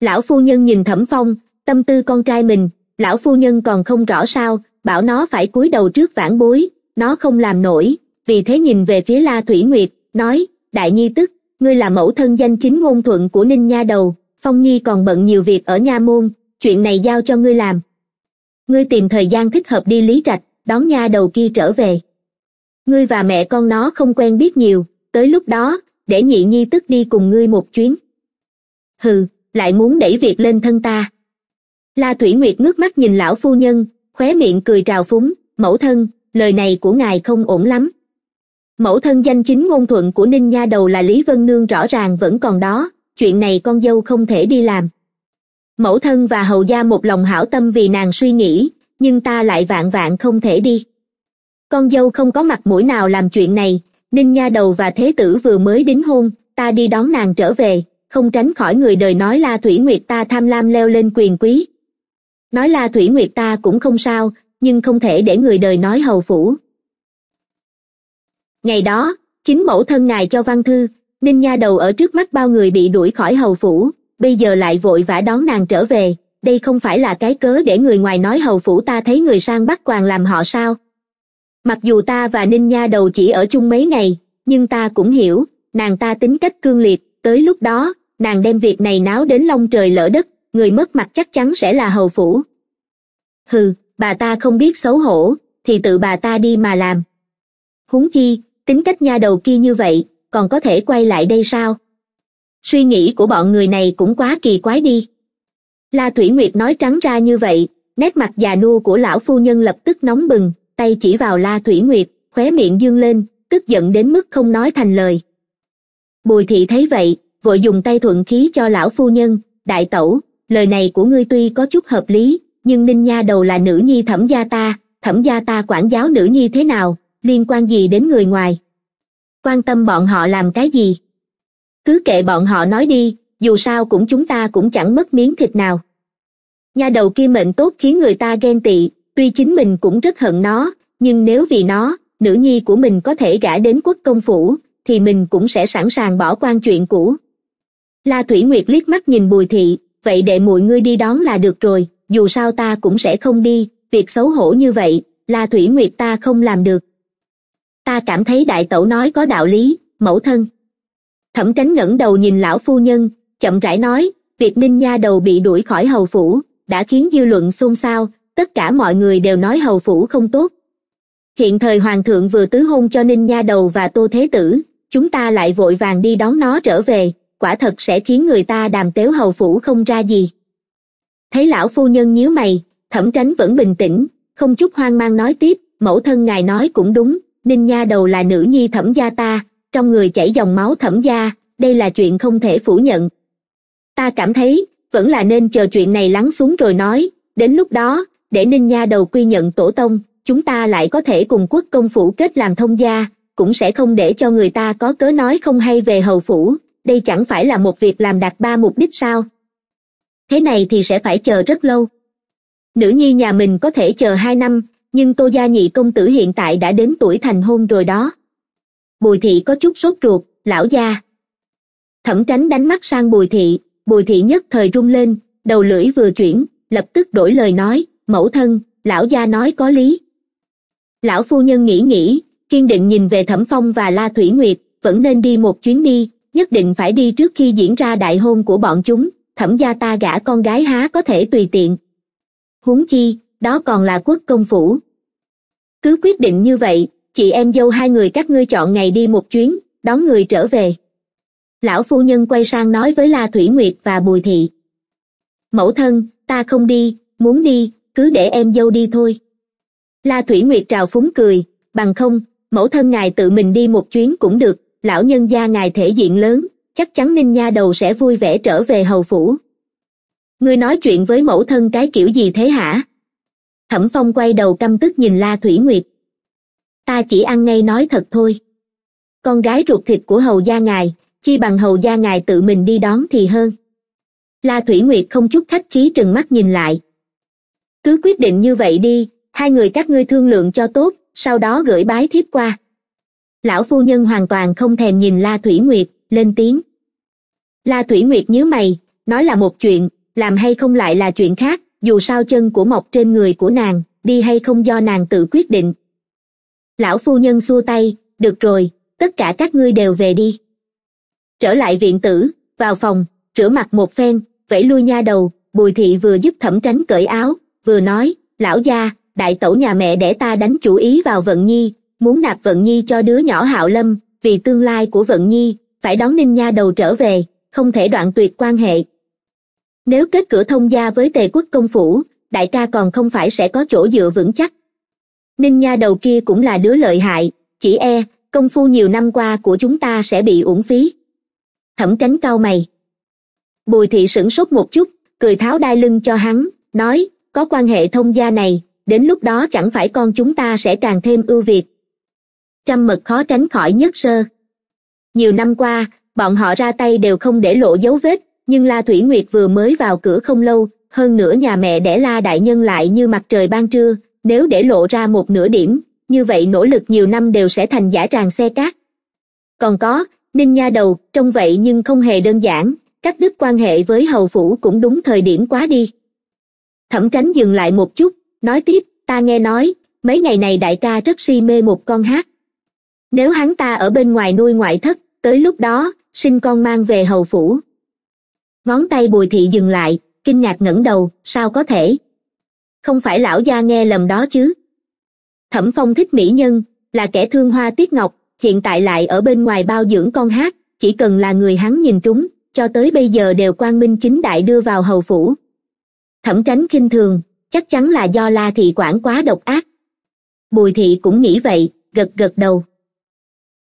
lão phu nhân nhìn thẩm phong tâm tư con trai mình lão phu nhân còn không rõ sao bảo nó phải cúi đầu trước vãn bối nó không làm nổi vì thế nhìn về phía la thủy nguyệt nói đại nhi tức ngươi là mẫu thân danh chính ngôn thuận của ninh nha đầu phong nhi còn bận nhiều việc ở nha môn chuyện này giao cho ngươi làm ngươi tìm thời gian thích hợp đi lý trạch đón nha đầu kia trở về ngươi và mẹ con nó không quen biết nhiều tới lúc đó để nhị nhi tức đi cùng ngươi một chuyến hừ lại muốn đẩy việc lên thân ta la thủy nguyệt ngước mắt nhìn lão phu nhân khóe miệng cười trào phúng mẫu thân lời này của ngài không ổn lắm mẫu thân danh chính ngôn thuận của ninh nha đầu là lý vân nương rõ ràng vẫn còn đó chuyện này con dâu không thể đi làm mẫu thân và hầu gia một lòng hảo tâm vì nàng suy nghĩ nhưng ta lại vạn vạn không thể đi con dâu không có mặt mũi nào làm chuyện này ninh nha đầu và thế tử vừa mới đính hôn ta đi đón nàng trở về không tránh khỏi người đời nói la thủy nguyệt ta tham lam leo lên quyền quý nói la thủy nguyệt ta cũng không sao nhưng không thể để người đời nói hầu phủ ngày đó chính mẫu thân ngài cho văn thư ninh nha đầu ở trước mắt bao người bị đuổi khỏi hầu phủ bây giờ lại vội vã đón nàng trở về đây không phải là cái cớ để người ngoài nói hầu phủ ta thấy người sang bắt quàng làm họ sao mặc dù ta và ninh nha đầu chỉ ở chung mấy ngày nhưng ta cũng hiểu nàng ta tính cách cương liệt tới lúc đó nàng đem việc này náo đến long trời lỡ đất người mất mặt chắc chắn sẽ là hầu phủ hừ bà ta không biết xấu hổ thì tự bà ta đi mà làm húng chi tính cách nha đầu kia như vậy còn có thể quay lại đây sao suy nghĩ của bọn người này cũng quá kỳ quái đi la thủy nguyệt nói trắng ra như vậy nét mặt già nua của lão phu nhân lập tức nóng bừng tay chỉ vào la thủy nguyệt khóe miệng dương lên tức giận đến mức không nói thành lời bùi thị thấy vậy vội dùng tay thuận khí cho lão phu nhân đại tẩu lời này của ngươi tuy có chút hợp lý nhưng ninh nha đầu là nữ nhi thẩm gia ta thẩm gia ta quản giáo nữ nhi thế nào liên quan gì đến người ngoài quan tâm bọn họ làm cái gì cứ kệ bọn họ nói đi dù sao cũng chúng ta cũng chẳng mất miếng thịt nào nhà đầu kia mệnh tốt khiến người ta ghen tị tuy chính mình cũng rất hận nó nhưng nếu vì nó nữ nhi của mình có thể gả đến quốc công phủ thì mình cũng sẽ sẵn sàng bỏ quan chuyện cũ la thủy nguyệt liếc mắt nhìn bùi thị vậy đệ muội ngươi đi đón là được rồi dù sao ta cũng sẽ không đi việc xấu hổ như vậy la thủy nguyệt ta không làm được ta cảm thấy đại tẩu nói có đạo lý mẫu thân thẩm tránh ngẩng đầu nhìn lão phu nhân chậm rãi nói việc ninh nha đầu bị đuổi khỏi hầu phủ đã khiến dư luận xôn xao tất cả mọi người đều nói hầu phủ không tốt hiện thời hoàng thượng vừa tứ hôn cho ninh nha đầu và tô thế tử chúng ta lại vội vàng đi đón nó trở về quả thật sẽ khiến người ta đàm tếu hầu phủ không ra gì thấy lão phu nhân nhíu mày thẩm tránh vẫn bình tĩnh không chút hoang mang nói tiếp mẫu thân ngài nói cũng đúng ninh nha đầu là nữ nhi thẩm gia ta trong người chảy dòng máu thẩm gia đây là chuyện không thể phủ nhận ta cảm thấy vẫn là nên chờ chuyện này lắng xuống rồi nói đến lúc đó để ninh nha đầu quy nhận tổ tông chúng ta lại có thể cùng quốc công phủ kết làm thông gia cũng sẽ không để cho người ta có cớ nói không hay về hầu phủ đây chẳng phải là một việc làm đạt ba mục đích sao thế này thì sẽ phải chờ rất lâu nữ nhi nhà mình có thể chờ hai năm nhưng tô gia nhị công tử hiện tại đã đến tuổi thành hôn rồi đó bùi thị có chút sốt ruột lão gia thẩm tránh đánh mắt sang bùi thị bùi thị nhất thời rung lên đầu lưỡi vừa chuyển lập tức đổi lời nói mẫu thân lão gia nói có lý lão phu nhân nghĩ nghĩ kiên định nhìn về thẩm phong và la thủy nguyệt vẫn nên đi một chuyến đi nhất định phải đi trước khi diễn ra đại hôn của bọn chúng thẩm gia ta gả con gái há có thể tùy tiện huống chi đó còn là quốc công phủ cứ quyết định như vậy chị em dâu hai người các ngươi chọn ngày đi một chuyến đón người trở về lão phu nhân quay sang nói với la thủy nguyệt và bùi thị mẫu thân ta không đi muốn đi cứ để em dâu đi thôi la thủy nguyệt trào phúng cười bằng không mẫu thân ngài tự mình đi một chuyến cũng được lão nhân gia ngài thể diện lớn chắc chắn ninh nha đầu sẽ vui vẻ trở về hầu phủ ngươi nói chuyện với mẫu thân cái kiểu gì thế hả thẩm phong quay đầu căm tức nhìn la thủy nguyệt ta chỉ ăn ngay nói thật thôi con gái ruột thịt của hầu gia ngài chi bằng hầu gia ngài tự mình đi đón thì hơn la thủy nguyệt không chút khách khí trừng mắt nhìn lại cứ quyết định như vậy đi hai người các ngươi thương lượng cho tốt sau đó gửi bái thiếp qua lão phu nhân hoàn toàn không thèm nhìn la thủy nguyệt lên tiếng la thủy nguyệt nhớ mày nói là một chuyện làm hay không lại là chuyện khác dù sao chân của mọc trên người của nàng đi hay không do nàng tự quyết định lão phu nhân xua tay được rồi tất cả các ngươi đều về đi trở lại viện tử vào phòng rửa mặt một phen vẫy lui nha đầu bùi thị vừa giúp thẩm tránh cởi áo vừa nói lão gia đại tẩu nhà mẹ để ta đánh chủ ý vào vận nhi muốn nạp vận nhi cho đứa nhỏ hạo lâm vì tương lai của vận nhi phải đón ninh nha đầu trở về không thể đoạn tuyệt quan hệ nếu kết cửa thông gia với tề quốc công phủ đại ca còn không phải sẽ có chỗ dựa vững chắc ninh nha đầu kia cũng là đứa lợi hại chỉ e công phu nhiều năm qua của chúng ta sẽ bị uổng phí thẩm tránh cao mày bùi thị sửng sốt một chút cười tháo đai lưng cho hắn nói có quan hệ thông gia này đến lúc đó chẳng phải con chúng ta sẽ càng thêm ưu việt trăm mật khó tránh khỏi nhất sơ nhiều năm qua bọn họ ra tay đều không để lộ dấu vết nhưng la thủy nguyệt vừa mới vào cửa không lâu hơn nữa nhà mẹ để la đại nhân lại như mặt trời ban trưa nếu để lộ ra một nửa điểm như vậy nỗ lực nhiều năm đều sẽ thành giả tràng xe cát còn có ninh nha đầu trông vậy nhưng không hề đơn giản cắt đứt quan hệ với hầu phủ cũng đúng thời điểm quá đi thẩm tránh dừng lại một chút nói tiếp ta nghe nói mấy ngày này đại ca rất si mê một con hát nếu hắn ta ở bên ngoài nuôi ngoại thất tới lúc đó sinh con mang về hầu phủ ngón tay bùi thị dừng lại kinh ngạc ngẩng đầu sao có thể không phải lão gia nghe lầm đó chứ thẩm phong thích mỹ nhân là kẻ thương hoa tiết ngọc hiện tại lại ở bên ngoài bao dưỡng con hát chỉ cần là người hắn nhìn trúng cho tới bây giờ đều quang minh chính đại đưa vào hầu phủ thẩm tránh khinh thường chắc chắn là do la thị quản quá độc ác bùi thị cũng nghĩ vậy gật gật đầu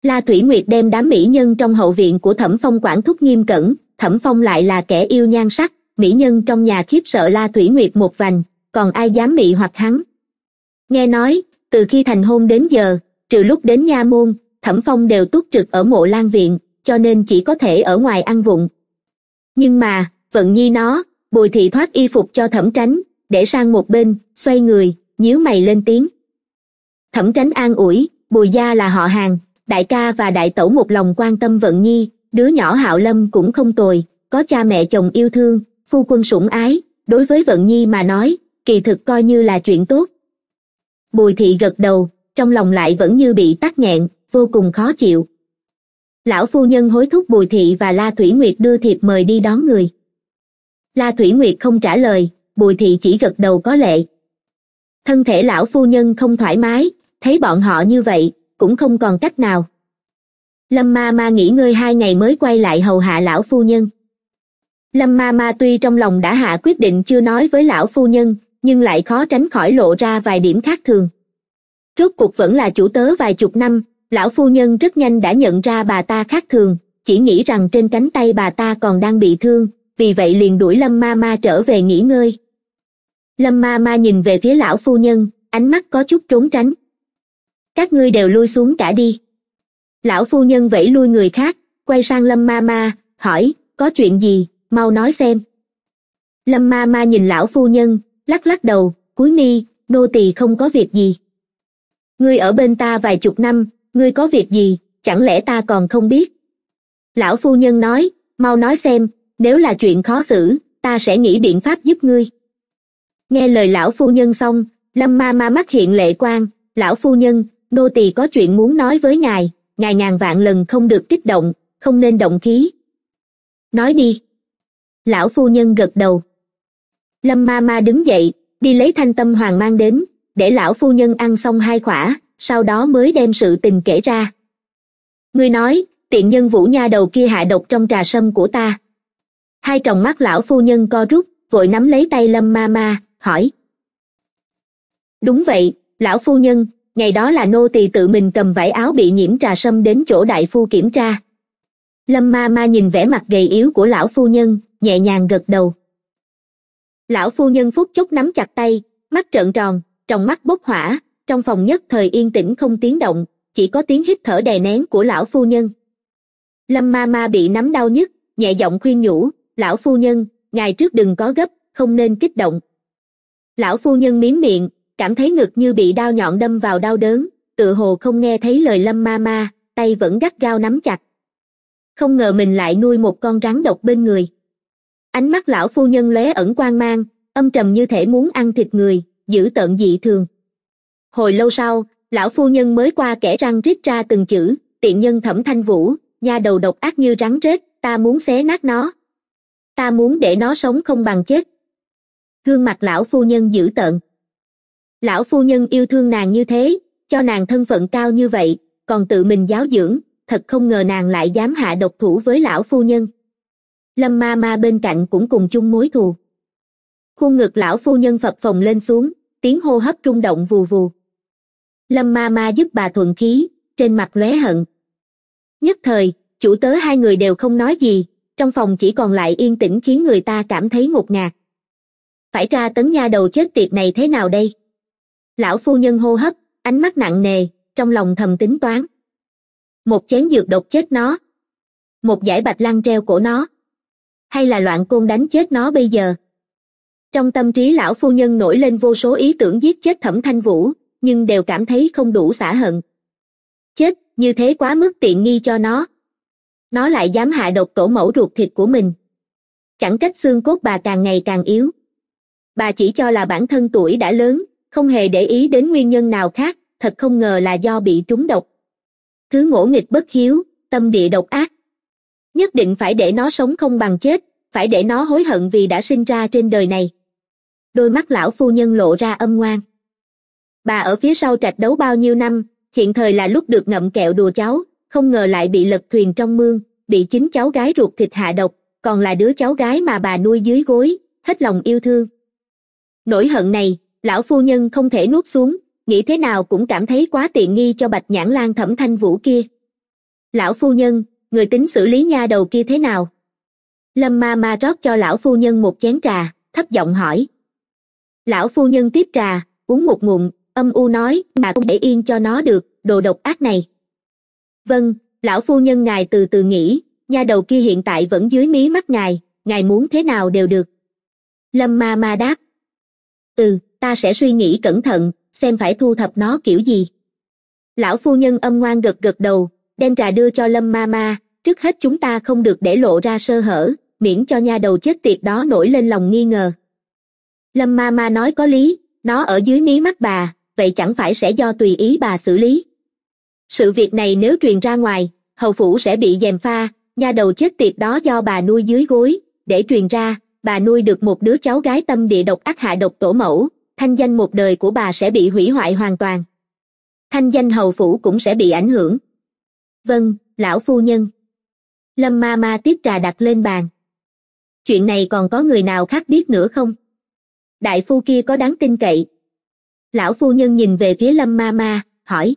la thủy nguyệt đem đám mỹ nhân trong hậu viện của thẩm phong quản thúc nghiêm cẩn thẩm phong lại là kẻ yêu nhan sắc mỹ nhân trong nhà khiếp sợ la thủy nguyệt một vành còn ai dám mị hoặc hắn nghe nói từ khi thành hôn đến giờ trừ lúc đến nha môn thẩm phong đều túc trực ở mộ lan viện cho nên chỉ có thể ở ngoài ăn vụng nhưng mà vận nhi nó bùi thị thoát y phục cho thẩm tránh để sang một bên xoay người nhíu mày lên tiếng thẩm tránh an ủi bùi gia là họ hàng đại ca và đại tẩu một lòng quan tâm vận nhi đứa nhỏ hạo lâm cũng không tồi có cha mẹ chồng yêu thương phu quân sủng ái đối với vận nhi mà nói kỳ thực coi như là chuyện tốt bùi thị gật đầu trong lòng lại vẫn như bị tắc nghẹn vô cùng khó chịu lão phu nhân hối thúc bùi thị và la thủy nguyệt đưa thiệp mời đi đón người la thủy nguyệt không trả lời bùi thị chỉ gật đầu có lệ thân thể lão phu nhân không thoải mái thấy bọn họ như vậy cũng không còn cách nào lâm ma ma nghỉ ngơi hai ngày mới quay lại hầu hạ lão phu nhân lâm ma ma tuy trong lòng đã hạ quyết định chưa nói với lão phu nhân nhưng lại khó tránh khỏi lộ ra vài điểm khác thường rốt cuộc vẫn là chủ tớ vài chục năm lão phu nhân rất nhanh đã nhận ra bà ta khác thường chỉ nghĩ rằng trên cánh tay bà ta còn đang bị thương vì vậy liền đuổi lâm ma ma trở về nghỉ ngơi lâm ma ma nhìn về phía lão phu nhân ánh mắt có chút trốn tránh các ngươi đều lui xuống cả đi lão phu nhân vẫy lui người khác quay sang lâm ma ma hỏi có chuyện gì mau nói xem lâm ma ma nhìn lão phu nhân lắc lắc đầu cuối ni nô tỳ không có việc gì ngươi ở bên ta vài chục năm ngươi có việc gì chẳng lẽ ta còn không biết lão phu nhân nói mau nói xem nếu là chuyện khó xử ta sẽ nghĩ biện pháp giúp ngươi nghe lời lão phu nhân xong lâm ma ma mắt hiện lệ quang lão phu nhân nô tỳ có chuyện muốn nói với ngài ngài ngàn vạn lần không được kích động không nên động khí nói đi lão phu nhân gật đầu lâm ma ma đứng dậy đi lấy thanh tâm hoàng mang đến để lão phu nhân ăn xong hai khỏa sau đó mới đem sự tình kể ra ngươi nói tiện nhân vũ nha đầu kia hạ độc trong trà sâm của ta hai tròng mắt lão phu nhân co rút vội nắm lấy tay lâm ma ma hỏi đúng vậy lão phu nhân ngày đó là nô tỳ tự mình cầm vải áo bị nhiễm trà sâm đến chỗ đại phu kiểm tra lâm ma ma nhìn vẻ mặt gầy yếu của lão phu nhân nhẹ nhàng gật đầu lão phu nhân phút chốc nắm chặt tay mắt trợn tròn trong mắt bốc hỏa trong phòng nhất thời yên tĩnh không tiếng động chỉ có tiếng hít thở đè nén của lão phu nhân lâm ma ma bị nắm đau nhức nhẹ giọng khuyên nhủ lão phu nhân ngài trước đừng có gấp không nên kích động lão phu nhân mím miệng cảm thấy ngực như bị đau nhọn đâm vào đau đớn tự hồ không nghe thấy lời lâm ma ma tay vẫn gắt gao nắm chặt không ngờ mình lại nuôi một con rắn độc bên người ánh mắt lão phu nhân lóe ẩn quan mang âm trầm như thể muốn ăn thịt người giữ tợn dị thường hồi lâu sau lão phu nhân mới qua kẻ răng rít ra từng chữ tiện nhân thẩm thanh vũ nhà đầu độc ác như rắn rết ta muốn xé nát nó ta muốn để nó sống không bằng chết gương mặt lão phu nhân dữ tợn lão phu nhân yêu thương nàng như thế cho nàng thân phận cao như vậy còn tự mình giáo dưỡng thật không ngờ nàng lại dám hạ độc thủ với lão phu nhân lâm ma ma bên cạnh cũng cùng chung mối thù khuôn ngực lão phu nhân phập phồng lên xuống tiếng hô hấp trung động vù vù lâm ma ma giúp bà thuận khí trên mặt lóe hận nhất thời chủ tớ hai người đều không nói gì trong phòng chỉ còn lại yên tĩnh khiến người ta cảm thấy ngột ngạt phải ra tấn nha đầu chết tiệt này thế nào đây lão phu nhân hô hấp ánh mắt nặng nề trong lòng thầm tính toán một chén dược độc chết nó một giải bạch lăng treo cổ nó hay là loạn côn đánh chết nó bây giờ trong tâm trí lão phu nhân nổi lên vô số ý tưởng giết chết thẩm thanh vũ nhưng đều cảm thấy không đủ xả hận chết như thế quá mức tiện nghi cho nó nó lại dám hạ độc tổ mẫu ruột thịt của mình chẳng trách xương cốt bà càng ngày càng yếu bà chỉ cho là bản thân tuổi đã lớn không hề để ý đến nguyên nhân nào khác thật không ngờ là do bị trúng độc thứ ngỗ nghịch bất hiếu tâm địa độc ác nhất định phải để nó sống không bằng chết phải để nó hối hận vì đã sinh ra trên đời này đôi mắt lão phu nhân lộ ra âm ngoan bà ở phía sau trạch đấu bao nhiêu năm hiện thời là lúc được ngậm kẹo đùa cháu không ngờ lại bị lật thuyền trong mương bị chính cháu gái ruột thịt hạ độc còn là đứa cháu gái mà bà nuôi dưới gối hết lòng yêu thương nỗi hận này lão phu nhân không thể nuốt xuống nghĩ thế nào cũng cảm thấy quá tiện nghi cho bạch nhãn lan thẩm thanh vũ kia lão phu nhân người tính xử lý nha đầu kia thế nào lâm ma ma rót cho lão phu nhân một chén trà thấp giọng hỏi lão phu nhân tiếp trà uống một ngụm âm u nói mà không để yên cho nó được đồ độc ác này vâng lão phu nhân ngài từ từ nghĩ nha đầu kia hiện tại vẫn dưới mí mắt ngài ngài muốn thế nào đều được lâm ma ma đáp ừ ta sẽ suy nghĩ cẩn thận xem phải thu thập nó kiểu gì lão phu nhân âm ngoan gật gật đầu đem trà đưa cho lâm ma ma trước hết chúng ta không được để lộ ra sơ hở miễn cho nha đầu chết tiệt đó nổi lên lòng nghi ngờ lâm ma ma nói có lý nó ở dưới mí mắt bà vậy chẳng phải sẽ do tùy ý bà xử lý sự việc này nếu truyền ra ngoài hầu phủ sẽ bị dèm pha nha đầu chết tiệt đó do bà nuôi dưới gối để truyền ra bà nuôi được một đứa cháu gái tâm địa độc ác hạ độc tổ mẫu thanh danh một đời của bà sẽ bị hủy hoại hoàn toàn thanh danh hầu phủ cũng sẽ bị ảnh hưởng vâng lão phu nhân lâm ma ma tiếp trà đặt lên bàn chuyện này còn có người nào khác biết nữa không đại phu kia có đáng tin cậy lão phu nhân nhìn về phía lâm ma ma hỏi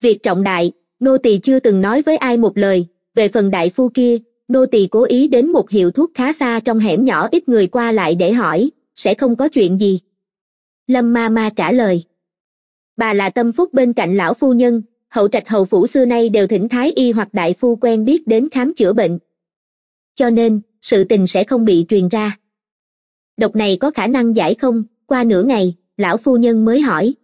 việc trọng đại nô tỳ chưa từng nói với ai một lời về phần đại phu kia nô tỳ cố ý đến một hiệu thuốc khá xa trong hẻm nhỏ ít người qua lại để hỏi sẽ không có chuyện gì lâm ma ma trả lời bà là tâm phúc bên cạnh lão phu nhân hậu trạch hầu phủ xưa nay đều thỉnh thái y hoặc đại phu quen biết đến khám chữa bệnh cho nên sự tình sẽ không bị truyền ra độc này có khả năng giải không qua nửa ngày lão phu nhân mới hỏi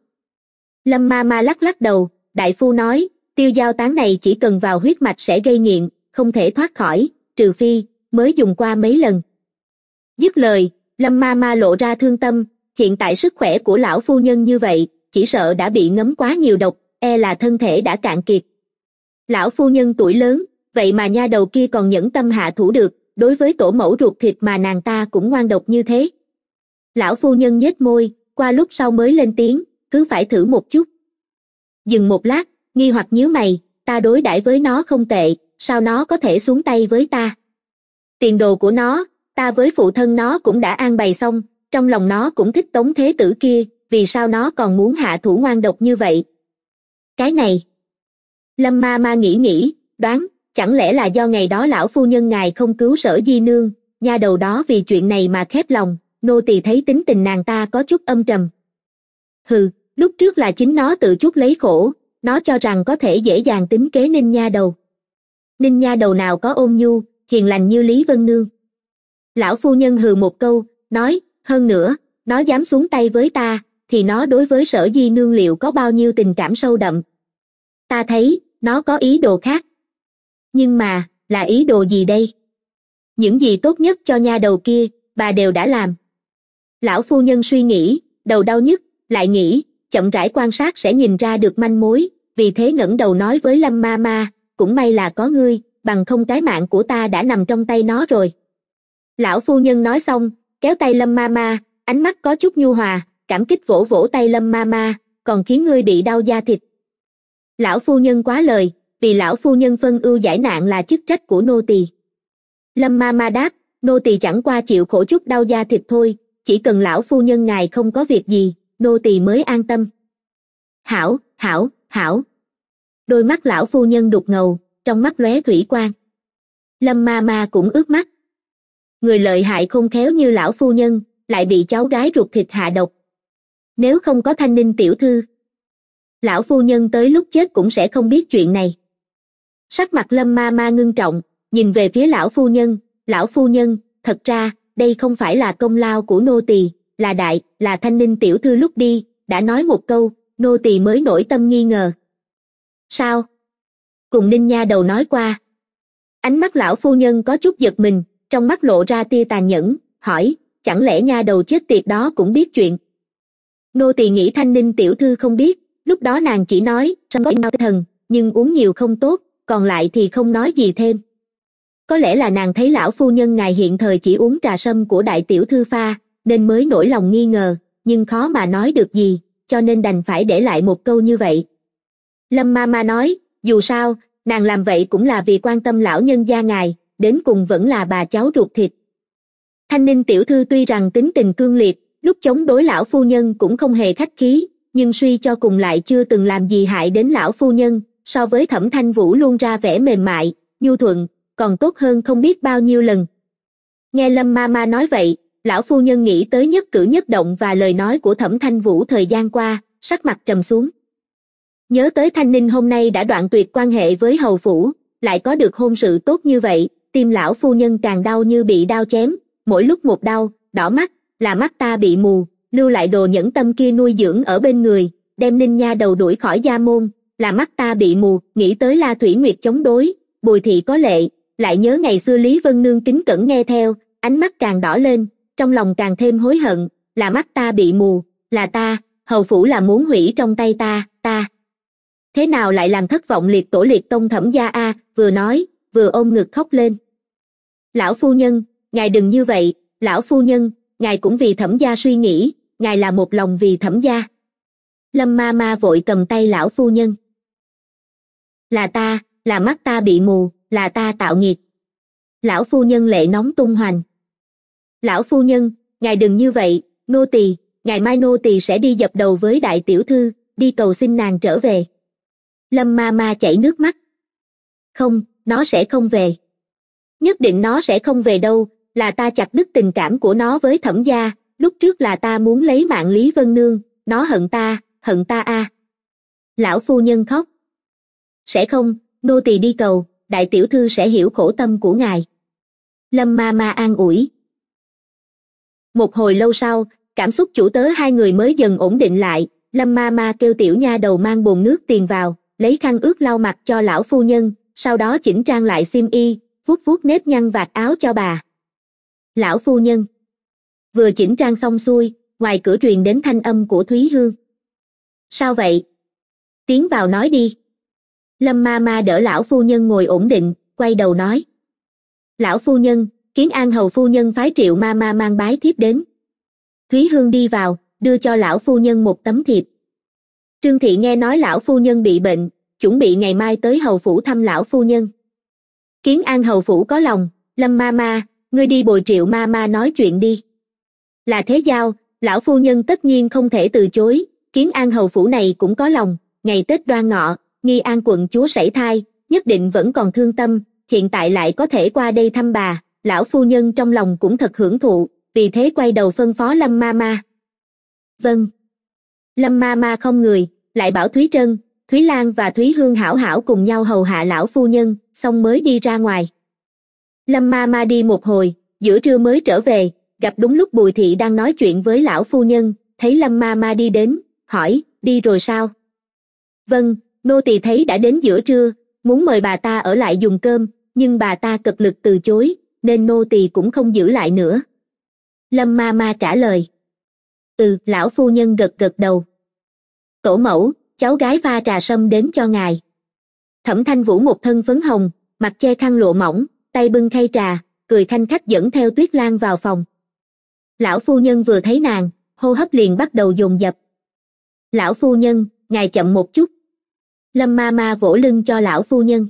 lâm ma ma lắc lắc đầu đại phu nói tiêu giao tán này chỉ cần vào huyết mạch sẽ gây nghiện không thể thoát khỏi trừ phi mới dùng qua mấy lần dứt lời lâm ma ma lộ ra thương tâm hiện tại sức khỏe của lão phu nhân như vậy chỉ sợ đã bị ngấm quá nhiều độc e là thân thể đã cạn kiệt lão phu nhân tuổi lớn vậy mà nha đầu kia còn nhẫn tâm hạ thủ được đối với tổ mẫu ruột thịt mà nàng ta cũng ngoan độc như thế lão phu nhân nhếch môi qua lúc sau mới lên tiếng cứ phải thử một chút dừng một lát nghi hoặc nhíu mày ta đối đãi với nó không tệ sao nó có thể xuống tay với ta tiền đồ của nó ta với phụ thân nó cũng đã an bày xong trong lòng nó cũng thích tống thế tử kia vì sao nó còn muốn hạ thủ ngoan độc như vậy cái này lâm ma ma nghĩ nghĩ đoán chẳng lẽ là do ngày đó lão phu nhân ngài không cứu sở di nương nha đầu đó vì chuyện này mà khép lòng nô tỳ thấy tính tình nàng ta có chút âm trầm hừ lúc trước là chính nó tự chút lấy khổ nó cho rằng có thể dễ dàng tính kế ninh nha đầu ninh nha đầu nào có ôn nhu hiền lành như lý vân nương lão phu nhân hừ một câu nói hơn nữa nó dám xuống tay với ta thì nó đối với sở di nương liệu có bao nhiêu tình cảm sâu đậm ta thấy nó có ý đồ khác nhưng mà là ý đồ gì đây những gì tốt nhất cho nha đầu kia bà đều đã làm lão phu nhân suy nghĩ đầu đau nhất, lại nghĩ chậm rãi quan sát sẽ nhìn ra được manh mối vì thế ngẩng đầu nói với lâm ma ma cũng may là có ngươi bằng không cái mạng của ta đã nằm trong tay nó rồi lão phu nhân nói xong kéo tay lâm ma ma ánh mắt có chút nhu hòa cảm kích vỗ vỗ tay lâm ma ma còn khiến ngươi bị đau da thịt lão phu nhân quá lời vì lão phu nhân phân ưu giải nạn là chức trách của nô tỳ lâm ma ma đáp nô tỳ chẳng qua chịu khổ chút đau da thịt thôi chỉ cần lão phu nhân ngài không có việc gì nô tỳ mới an tâm hảo hảo hảo đôi mắt lão phu nhân đục ngầu trong mắt lóe thủy quang lâm ma ma cũng ướt mắt người lợi hại không khéo như lão phu nhân lại bị cháu gái ruột thịt hạ độc nếu không có thanh ninh tiểu thư lão phu nhân tới lúc chết cũng sẽ không biết chuyện này sắc mặt lâm ma ma ngưng trọng nhìn về phía lão phu nhân lão phu nhân thật ra đây không phải là công lao của nô tỳ là đại là thanh ninh tiểu thư lúc đi đã nói một câu nô tỳ mới nổi tâm nghi ngờ sao cùng ninh nha đầu nói qua ánh mắt lão phu nhân có chút giật mình trong mắt lộ ra tia tàn nhẫn hỏi chẳng lẽ nha đầu chết tiệt đó cũng biết chuyện nô tỳ nghĩ thanh ninh tiểu thư không biết lúc đó nàng chỉ nói sanh có đau thần nhưng uống nhiều không tốt còn lại thì không nói gì thêm có lẽ là nàng thấy lão phu nhân ngài hiện thời chỉ uống trà sâm của đại tiểu thư pha nên mới nổi lòng nghi ngờ nhưng khó mà nói được gì cho nên đành phải để lại một câu như vậy lâm ma ma nói dù sao nàng làm vậy cũng là vì quan tâm lão nhân gia ngài đến cùng vẫn là bà cháu ruột thịt thanh ninh tiểu thư tuy rằng tính tình cương liệt lúc chống đối lão phu nhân cũng không hề khách khí nhưng suy cho cùng lại chưa từng làm gì hại đến lão phu nhân so với thẩm thanh vũ luôn ra vẻ mềm mại nhu thuận còn tốt hơn không biết bao nhiêu lần nghe lâm ma ma nói vậy lão phu nhân nghĩ tới nhất cử nhất động và lời nói của thẩm thanh vũ thời gian qua sắc mặt trầm xuống nhớ tới thanh ninh hôm nay đã đoạn tuyệt quan hệ với hầu phủ lại có được hôn sự tốt như vậy tim lão phu nhân càng đau như bị đau chém mỗi lúc một đau đỏ mắt là mắt ta bị mù lưu lại đồ nhẫn tâm kia nuôi dưỡng ở bên người đem ninh nha đầu đuổi khỏi gia môn là mắt ta bị mù nghĩ tới la thủy nguyệt chống đối bùi thị có lệ lại nhớ ngày xưa lý vân nương kính cẩn nghe theo ánh mắt càng đỏ lên trong lòng càng thêm hối hận là mắt ta bị mù là ta hầu phủ là muốn hủy trong tay ta ta thế nào lại làm thất vọng liệt tổ liệt tông thẩm gia a vừa nói vừa ôm ngực khóc lên lão phu nhân ngài đừng như vậy lão phu nhân ngài cũng vì thẩm gia suy nghĩ ngài là một lòng vì thẩm gia lâm ma ma vội cầm tay lão phu nhân là ta là mắt ta bị mù là ta tạo nghiệt lão phu nhân lệ nóng tung hoành lão phu nhân ngài đừng như vậy nô tỳ ngày mai nô tỳ sẽ đi dập đầu với đại tiểu thư đi cầu xin nàng trở về lâm ma ma chảy nước mắt không nó sẽ không về nhất định nó sẽ không về đâu là ta chặt đứt tình cảm của nó với thẩm gia lúc trước là ta muốn lấy mạng lý vân nương nó hận ta hận ta a à. lão phu nhân khóc sẽ không nô tỳ đi cầu đại tiểu thư sẽ hiểu khổ tâm của ngài lâm ma ma an ủi một hồi lâu sau cảm xúc chủ tớ hai người mới dần ổn định lại lâm ma ma kêu tiểu nha đầu mang bồn nước tiền vào lấy khăn ướt lau mặt cho lão phu nhân sau đó chỉnh trang lại xiêm y vuốt vuốt nếp nhăn vạt áo cho bà lão phu nhân vừa chỉnh trang xong xuôi ngoài cửa truyền đến thanh âm của thúy hương sao vậy tiến vào nói đi lâm ma ma đỡ lão phu nhân ngồi ổn định quay đầu nói lão phu nhân kiến an hầu phu nhân phái triệu ma ma mang bái thiếp đến thúy hương đi vào đưa cho lão phu nhân một tấm thiệp trương thị nghe nói lão phu nhân bị bệnh chuẩn bị ngày mai tới hầu phủ thăm lão phu nhân kiến an hầu phủ có lòng lâm ma ma ngươi đi bồi triệu ma ma nói chuyện đi là thế giao lão phu nhân tất nhiên không thể từ chối kiến an hầu phủ này cũng có lòng ngày tết đoan ngọ nghi an quận chúa sảy thai nhất định vẫn còn thương tâm hiện tại lại có thể qua đây thăm bà lão phu nhân trong lòng cũng thật hưởng thụ vì thế quay đầu phân phó lâm ma ma vâng lâm ma ma không người lại bảo thúy trân thúy lan và thúy hương hảo hảo cùng nhau hầu hạ lão phu nhân xong mới đi ra ngoài Lâm ma ma đi một hồi, giữa trưa mới trở về, gặp đúng lúc Bùi Thị đang nói chuyện với lão phu nhân, thấy Lâm ma ma đi đến, hỏi, đi rồi sao? Vâng, nô tỳ thấy đã đến giữa trưa, muốn mời bà ta ở lại dùng cơm, nhưng bà ta cực lực từ chối, nên nô tỳ cũng không giữ lại nữa. Lâm ma ma trả lời. Ừ, lão phu nhân gật gật đầu. Tổ mẫu, cháu gái pha trà sâm đến cho ngài. Thẩm thanh vũ một thân phấn hồng, mặt che khăn lụa mỏng, tay bưng khay trà cười thanh khách dẫn theo tuyết lan vào phòng lão phu nhân vừa thấy nàng hô hấp liền bắt đầu dồn dập lão phu nhân ngài chậm một chút lâm ma ma vỗ lưng cho lão phu nhân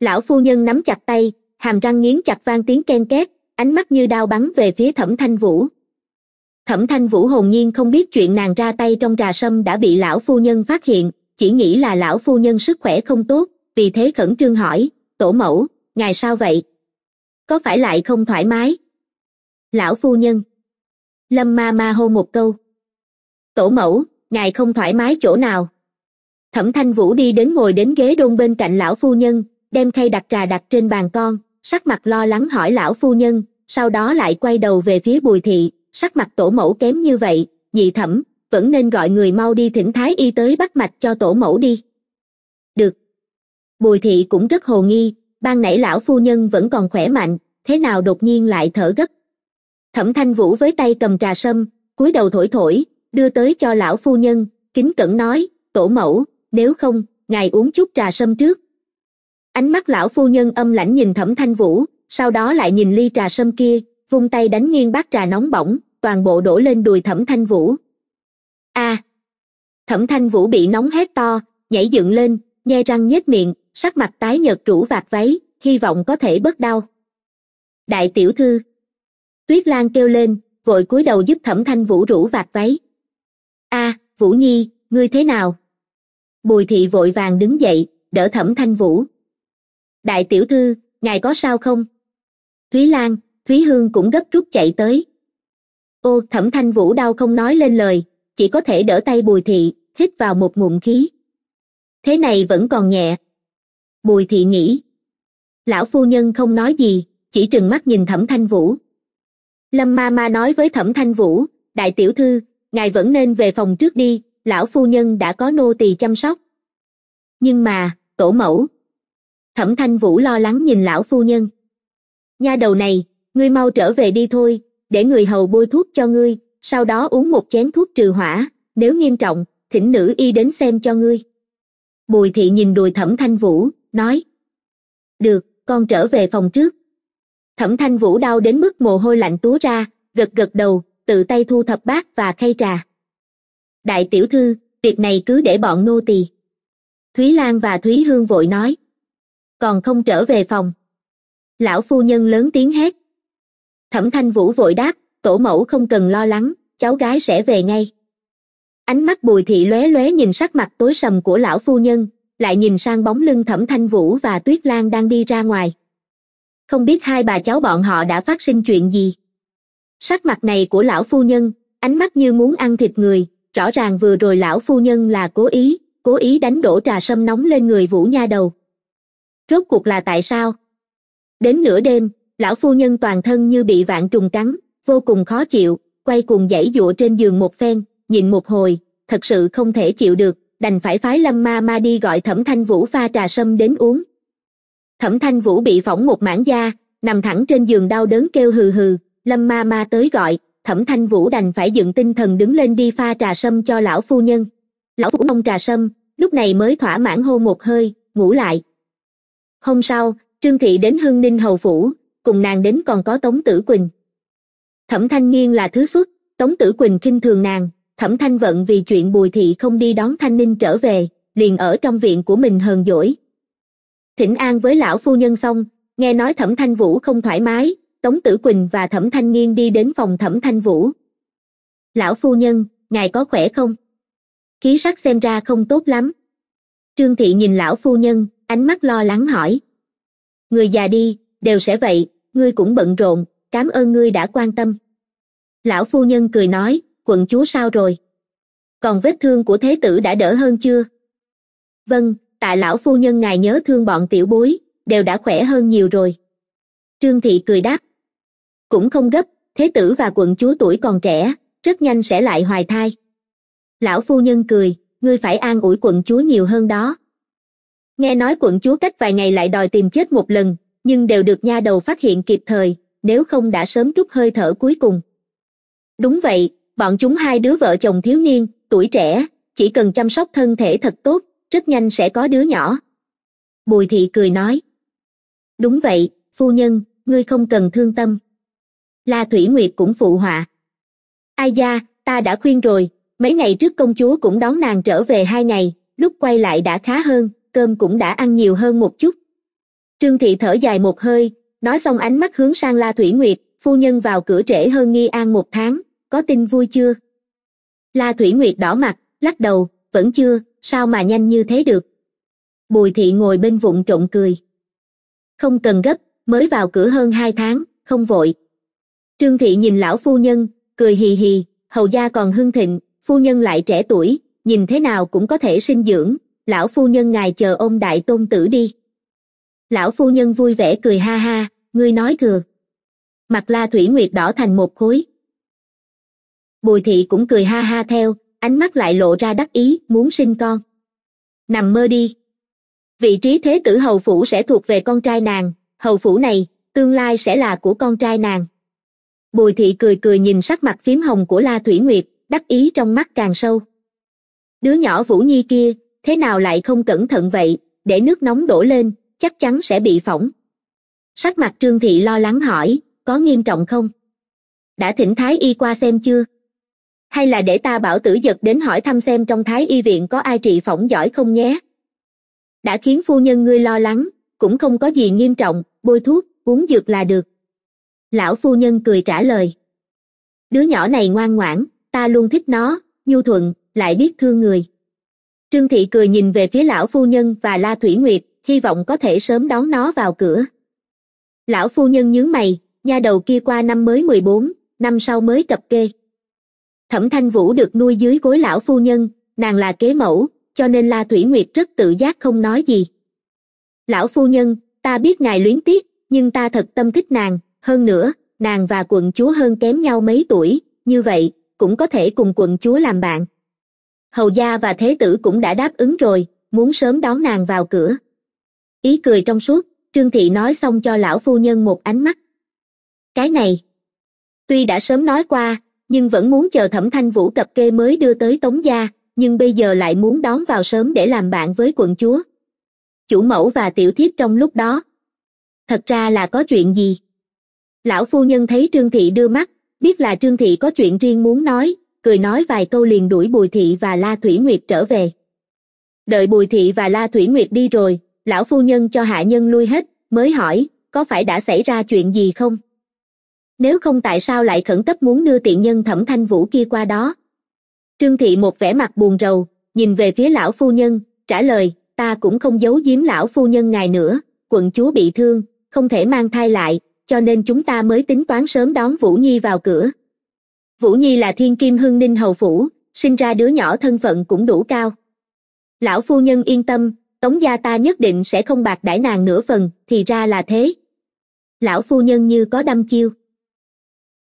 lão phu nhân nắm chặt tay hàm răng nghiến chặt vang tiếng ken két ánh mắt như đao bắn về phía thẩm thanh vũ thẩm thanh vũ hồn nhiên không biết chuyện nàng ra tay trong trà sâm đã bị lão phu nhân phát hiện chỉ nghĩ là lão phu nhân sức khỏe không tốt vì thế khẩn trương hỏi tổ mẫu ngài sao vậy có phải lại không thoải mái lão phu nhân lâm ma ma hô một câu tổ mẫu ngài không thoải mái chỗ nào thẩm thanh vũ đi đến ngồi đến ghế đôn bên cạnh lão phu nhân đem khay đặt trà đặt trên bàn con sắc mặt lo lắng hỏi lão phu nhân sau đó lại quay đầu về phía bùi thị sắc mặt tổ mẫu kém như vậy nhị thẩm vẫn nên gọi người mau đi thỉnh thái y tới bắt mạch cho tổ mẫu đi được bùi thị cũng rất hồ nghi ban nãy lão phu nhân vẫn còn khỏe mạnh thế nào đột nhiên lại thở gấp thẩm thanh vũ với tay cầm trà sâm cúi đầu thổi thổi đưa tới cho lão phu nhân kính cẩn nói tổ mẫu nếu không ngài uống chút trà sâm trước ánh mắt lão phu nhân âm lãnh nhìn thẩm thanh vũ sau đó lại nhìn ly trà sâm kia vung tay đánh nghiêng bát trà nóng bỏng toàn bộ đổ lên đùi thẩm thanh vũ a à, thẩm thanh vũ bị nóng hét to nhảy dựng lên nghe răng nhếch miệng sắc mặt tái nhợt rủ vạt váy hy vọng có thể bớt đau đại tiểu thư tuyết lan kêu lên vội cúi đầu giúp thẩm thanh vũ rủ vạt váy a à, vũ nhi ngươi thế nào bùi thị vội vàng đứng dậy đỡ thẩm thanh vũ đại tiểu thư ngài có sao không thúy lan thúy hương cũng gấp rút chạy tới ô thẩm thanh vũ đau không nói lên lời chỉ có thể đỡ tay bùi thị hít vào một ngụm khí thế này vẫn còn nhẹ bùi thị nghĩ lão phu nhân không nói gì chỉ trừng mắt nhìn thẩm thanh vũ lâm ma ma nói với thẩm thanh vũ đại tiểu thư ngài vẫn nên về phòng trước đi lão phu nhân đã có nô tỳ chăm sóc nhưng mà tổ mẫu thẩm thanh vũ lo lắng nhìn lão phu nhân nha đầu này ngươi mau trở về đi thôi để người hầu bôi thuốc cho ngươi sau đó uống một chén thuốc trừ hỏa nếu nghiêm trọng thỉnh nữ y đến xem cho ngươi bùi thị nhìn đùi thẩm thanh vũ nói được con trở về phòng trước thẩm thanh vũ đau đến mức mồ hôi lạnh túa ra gật gật đầu tự tay thu thập bát và khay trà đại tiểu thư việc này cứ để bọn nô tỳ thúy lan và thúy hương vội nói còn không trở về phòng lão phu nhân lớn tiếng hét thẩm thanh vũ vội đáp tổ mẫu không cần lo lắng cháu gái sẽ về ngay ánh mắt bùi thị lóe lóe nhìn sắc mặt tối sầm của lão phu nhân lại nhìn sang bóng lưng thẩm thanh vũ và tuyết lan đang đi ra ngoài không biết hai bà cháu bọn họ đã phát sinh chuyện gì sắc mặt này của lão phu nhân ánh mắt như muốn ăn thịt người rõ ràng vừa rồi lão phu nhân là cố ý cố ý đánh đổ trà sâm nóng lên người vũ nha đầu rốt cuộc là tại sao đến nửa đêm lão phu nhân toàn thân như bị vạn trùng cắn vô cùng khó chịu quay cuồng dãy dụa trên giường một phen nhìn một hồi thật sự không thể chịu được đành phải phái lâm ma ma đi gọi thẩm thanh vũ pha trà sâm đến uống thẩm thanh vũ bị phỏng một mảng da nằm thẳng trên giường đau đớn kêu hừ hừ lâm ma ma tới gọi thẩm thanh vũ đành phải dựng tinh thần đứng lên đi pha trà sâm cho lão phu nhân lão phu ông trà sâm lúc này mới thỏa mãn hô một hơi ngủ lại hôm sau trương thị đến hưng ninh hầu phủ cùng nàng đến còn có tống tử quỳnh thẩm thanh nghiên là thứ xuất tống tử quỳnh khinh thường nàng thẩm thanh vận vì chuyện bùi thị không đi đón thanh ninh trở về liền ở trong viện của mình hờn dỗi thỉnh an với lão phu nhân xong nghe nói thẩm thanh vũ không thoải mái tống tử quỳnh và thẩm thanh nghiên đi đến phòng thẩm thanh vũ lão phu nhân ngài có khỏe không Ký sắc xem ra không tốt lắm trương thị nhìn lão phu nhân ánh mắt lo lắng hỏi người già đi đều sẽ vậy ngươi cũng bận rộn cảm ơn ngươi đã quan tâm lão phu nhân cười nói quận chúa sao rồi còn vết thương của thế tử đã đỡ hơn chưa vâng tại lão phu nhân ngài nhớ thương bọn tiểu bối đều đã khỏe hơn nhiều rồi trương thị cười đáp cũng không gấp thế tử và quận chúa tuổi còn trẻ rất nhanh sẽ lại hoài thai lão phu nhân cười ngươi phải an ủi quận chúa nhiều hơn đó nghe nói quận chúa cách vài ngày lại đòi tìm chết một lần nhưng đều được nha đầu phát hiện kịp thời nếu không đã sớm trút hơi thở cuối cùng đúng vậy bọn chúng hai đứa vợ chồng thiếu niên tuổi trẻ chỉ cần chăm sóc thân thể thật tốt rất nhanh sẽ có đứa nhỏ bùi thị cười nói đúng vậy phu nhân ngươi không cần thương tâm la thủy nguyệt cũng phụ họa ai da ta đã khuyên rồi mấy ngày trước công chúa cũng đón nàng trở về hai ngày lúc quay lại đã khá hơn cơm cũng đã ăn nhiều hơn một chút trương thị thở dài một hơi nói xong ánh mắt hướng sang la thủy nguyệt phu nhân vào cửa trễ hơn nghi an một tháng có tin vui chưa la thủy nguyệt đỏ mặt lắc đầu vẫn chưa sao mà nhanh như thế được bùi thị ngồi bên vụn trộn cười không cần gấp mới vào cửa hơn hai tháng không vội trương thị nhìn lão phu nhân cười hì hì hầu gia còn hưng thịnh phu nhân lại trẻ tuổi nhìn thế nào cũng có thể sinh dưỡng lão phu nhân ngài chờ ông đại tôn tử đi lão phu nhân vui vẻ cười ha ha ngươi nói cười. mặt la thủy nguyệt đỏ thành một khối bùi thị cũng cười ha ha theo ánh mắt lại lộ ra đắc ý muốn sinh con nằm mơ đi vị trí thế tử hầu phủ sẽ thuộc về con trai nàng hầu phủ này tương lai sẽ là của con trai nàng bùi thị cười cười nhìn sắc mặt phím hồng của la thủy nguyệt đắc ý trong mắt càng sâu đứa nhỏ vũ nhi kia thế nào lại không cẩn thận vậy để nước nóng đổ lên chắc chắn sẽ bị phỏng sắc mặt trương thị lo lắng hỏi có nghiêm trọng không đã thỉnh thái y qua xem chưa hay là để ta bảo tử giật đến hỏi thăm xem trong thái y viện có ai trị phỏng giỏi không nhé đã khiến phu nhân ngươi lo lắng cũng không có gì nghiêm trọng bôi thuốc uống dược là được lão phu nhân cười trả lời đứa nhỏ này ngoan ngoãn ta luôn thích nó nhu thuận lại biết thương người trương thị cười nhìn về phía lão phu nhân và la thủy nguyệt hy vọng có thể sớm đón nó vào cửa lão phu nhân nhướng mày nha đầu kia qua năm mới 14, năm sau mới cập kê thẩm thanh vũ được nuôi dưới gối lão phu nhân nàng là kế mẫu cho nên la thủy nguyệt rất tự giác không nói gì lão phu nhân ta biết ngài luyến tiếc nhưng ta thật tâm thích nàng hơn nữa nàng và quận chúa hơn kém nhau mấy tuổi như vậy cũng có thể cùng quận chúa làm bạn hầu gia và thế tử cũng đã đáp ứng rồi muốn sớm đón nàng vào cửa ý cười trong suốt trương thị nói xong cho lão phu nhân một ánh mắt cái này tuy đã sớm nói qua nhưng vẫn muốn chờ thẩm thanh vũ cập kê mới đưa tới tống gia nhưng bây giờ lại muốn đón vào sớm để làm bạn với quận chúa chủ mẫu và tiểu thiếp trong lúc đó thật ra là có chuyện gì lão phu nhân thấy trương thị đưa mắt biết là trương thị có chuyện riêng muốn nói cười nói vài câu liền đuổi bùi thị và la thủy nguyệt trở về đợi bùi thị và la thủy nguyệt đi rồi lão phu nhân cho hạ nhân lui hết mới hỏi có phải đã xảy ra chuyện gì không nếu không tại sao lại khẩn cấp muốn đưa tiện nhân thẩm thanh vũ kia qua đó trương thị một vẻ mặt buồn rầu nhìn về phía lão phu nhân trả lời ta cũng không giấu giếm lão phu nhân ngài nữa quận chúa bị thương không thể mang thai lại cho nên chúng ta mới tính toán sớm đón vũ nhi vào cửa vũ nhi là thiên kim hưng ninh hầu phủ sinh ra đứa nhỏ thân phận cũng đủ cao lão phu nhân yên tâm tống gia ta nhất định sẽ không bạc đãi nàng nửa phần thì ra là thế lão phu nhân như có đâm chiêu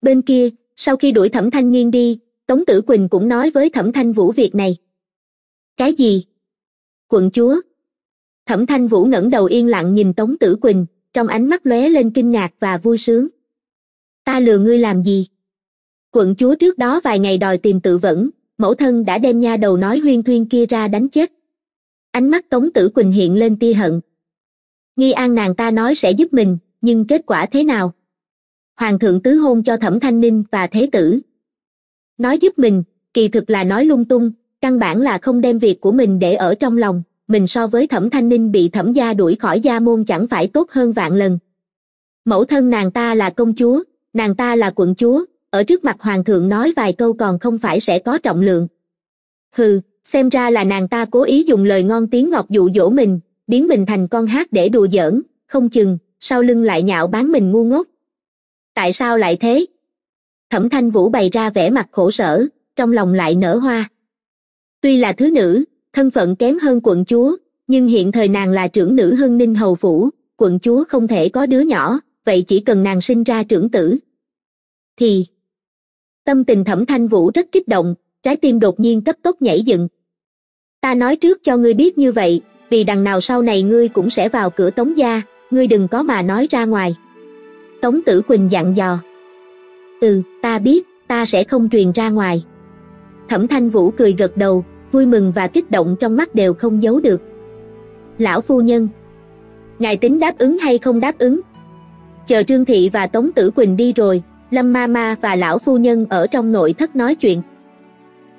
bên kia sau khi đuổi thẩm thanh nghiên đi tống tử quỳnh cũng nói với thẩm thanh vũ việc này cái gì quận chúa thẩm thanh vũ ngẩng đầu yên lặng nhìn tống tử quỳnh trong ánh mắt lóe lên kinh ngạc và vui sướng ta lừa ngươi làm gì quận chúa trước đó vài ngày đòi tìm tự vẫn mẫu thân đã đem nha đầu nói huyên thuyên kia ra đánh chết ánh mắt tống tử quỳnh hiện lên tia hận nghi an nàng ta nói sẽ giúp mình nhưng kết quả thế nào hoàng thượng tứ hôn cho thẩm thanh ninh và thế tử nói giúp mình kỳ thực là nói lung tung căn bản là không đem việc của mình để ở trong lòng mình so với thẩm thanh ninh bị thẩm gia đuổi khỏi gia môn chẳng phải tốt hơn vạn lần mẫu thân nàng ta là công chúa nàng ta là quận chúa ở trước mặt hoàng thượng nói vài câu còn không phải sẽ có trọng lượng hừ xem ra là nàng ta cố ý dùng lời ngon tiếng ngọt dụ dỗ mình biến mình thành con hát để đùa giỡn không chừng sau lưng lại nhạo bán mình ngu ngốc tại sao lại thế thẩm thanh vũ bày ra vẻ mặt khổ sở trong lòng lại nở hoa tuy là thứ nữ thân phận kém hơn quận chúa nhưng hiện thời nàng là trưởng nữ hưng ninh hầu phủ quận chúa không thể có đứa nhỏ vậy chỉ cần nàng sinh ra trưởng tử thì tâm tình thẩm thanh vũ rất kích động trái tim đột nhiên cấp tốc nhảy dựng ta nói trước cho ngươi biết như vậy vì đằng nào sau này ngươi cũng sẽ vào cửa tống gia ngươi đừng có mà nói ra ngoài Tống Tử Quỳnh dặn dò. Ừ, ta biết, ta sẽ không truyền ra ngoài. Thẩm Thanh Vũ cười gật đầu, vui mừng và kích động trong mắt đều không giấu được. Lão phu nhân, ngài tính đáp ứng hay không đáp ứng? Chờ Trương Thị và Tống Tử Quỳnh đi rồi, Lâm Ma Ma và Lão phu nhân ở trong nội thất nói chuyện.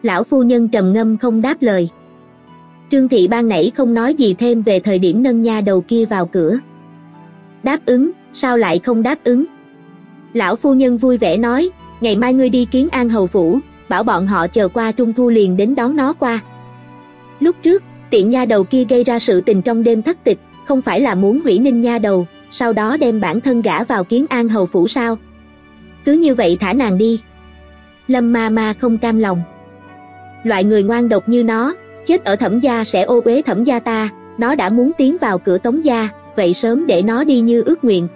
Lão phu nhân trầm ngâm không đáp lời. Trương Thị ban nãy không nói gì thêm về thời điểm nâng nha đầu kia vào cửa. Đáp ứng, sao lại không đáp ứng lão phu nhân vui vẻ nói ngày mai ngươi đi kiến an hầu phủ bảo bọn họ chờ qua trung thu liền đến đón nó qua lúc trước tiện nha đầu kia gây ra sự tình trong đêm thất tịch không phải là muốn hủy ninh nha đầu sau đó đem bản thân gả vào kiến an hầu phủ sao cứ như vậy thả nàng đi lâm ma ma không cam lòng loại người ngoan độc như nó chết ở thẩm gia sẽ ô uế thẩm gia ta nó đã muốn tiến vào cửa tống gia vậy sớm để nó đi như ước nguyện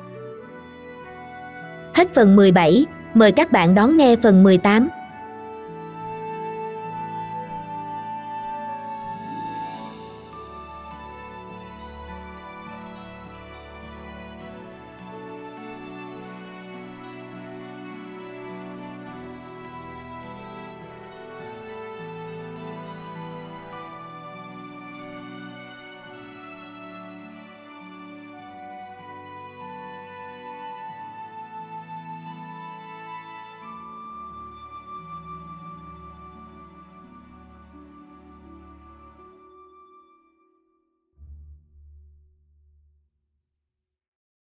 Hết phần 17, mời các bạn đón nghe phần 18.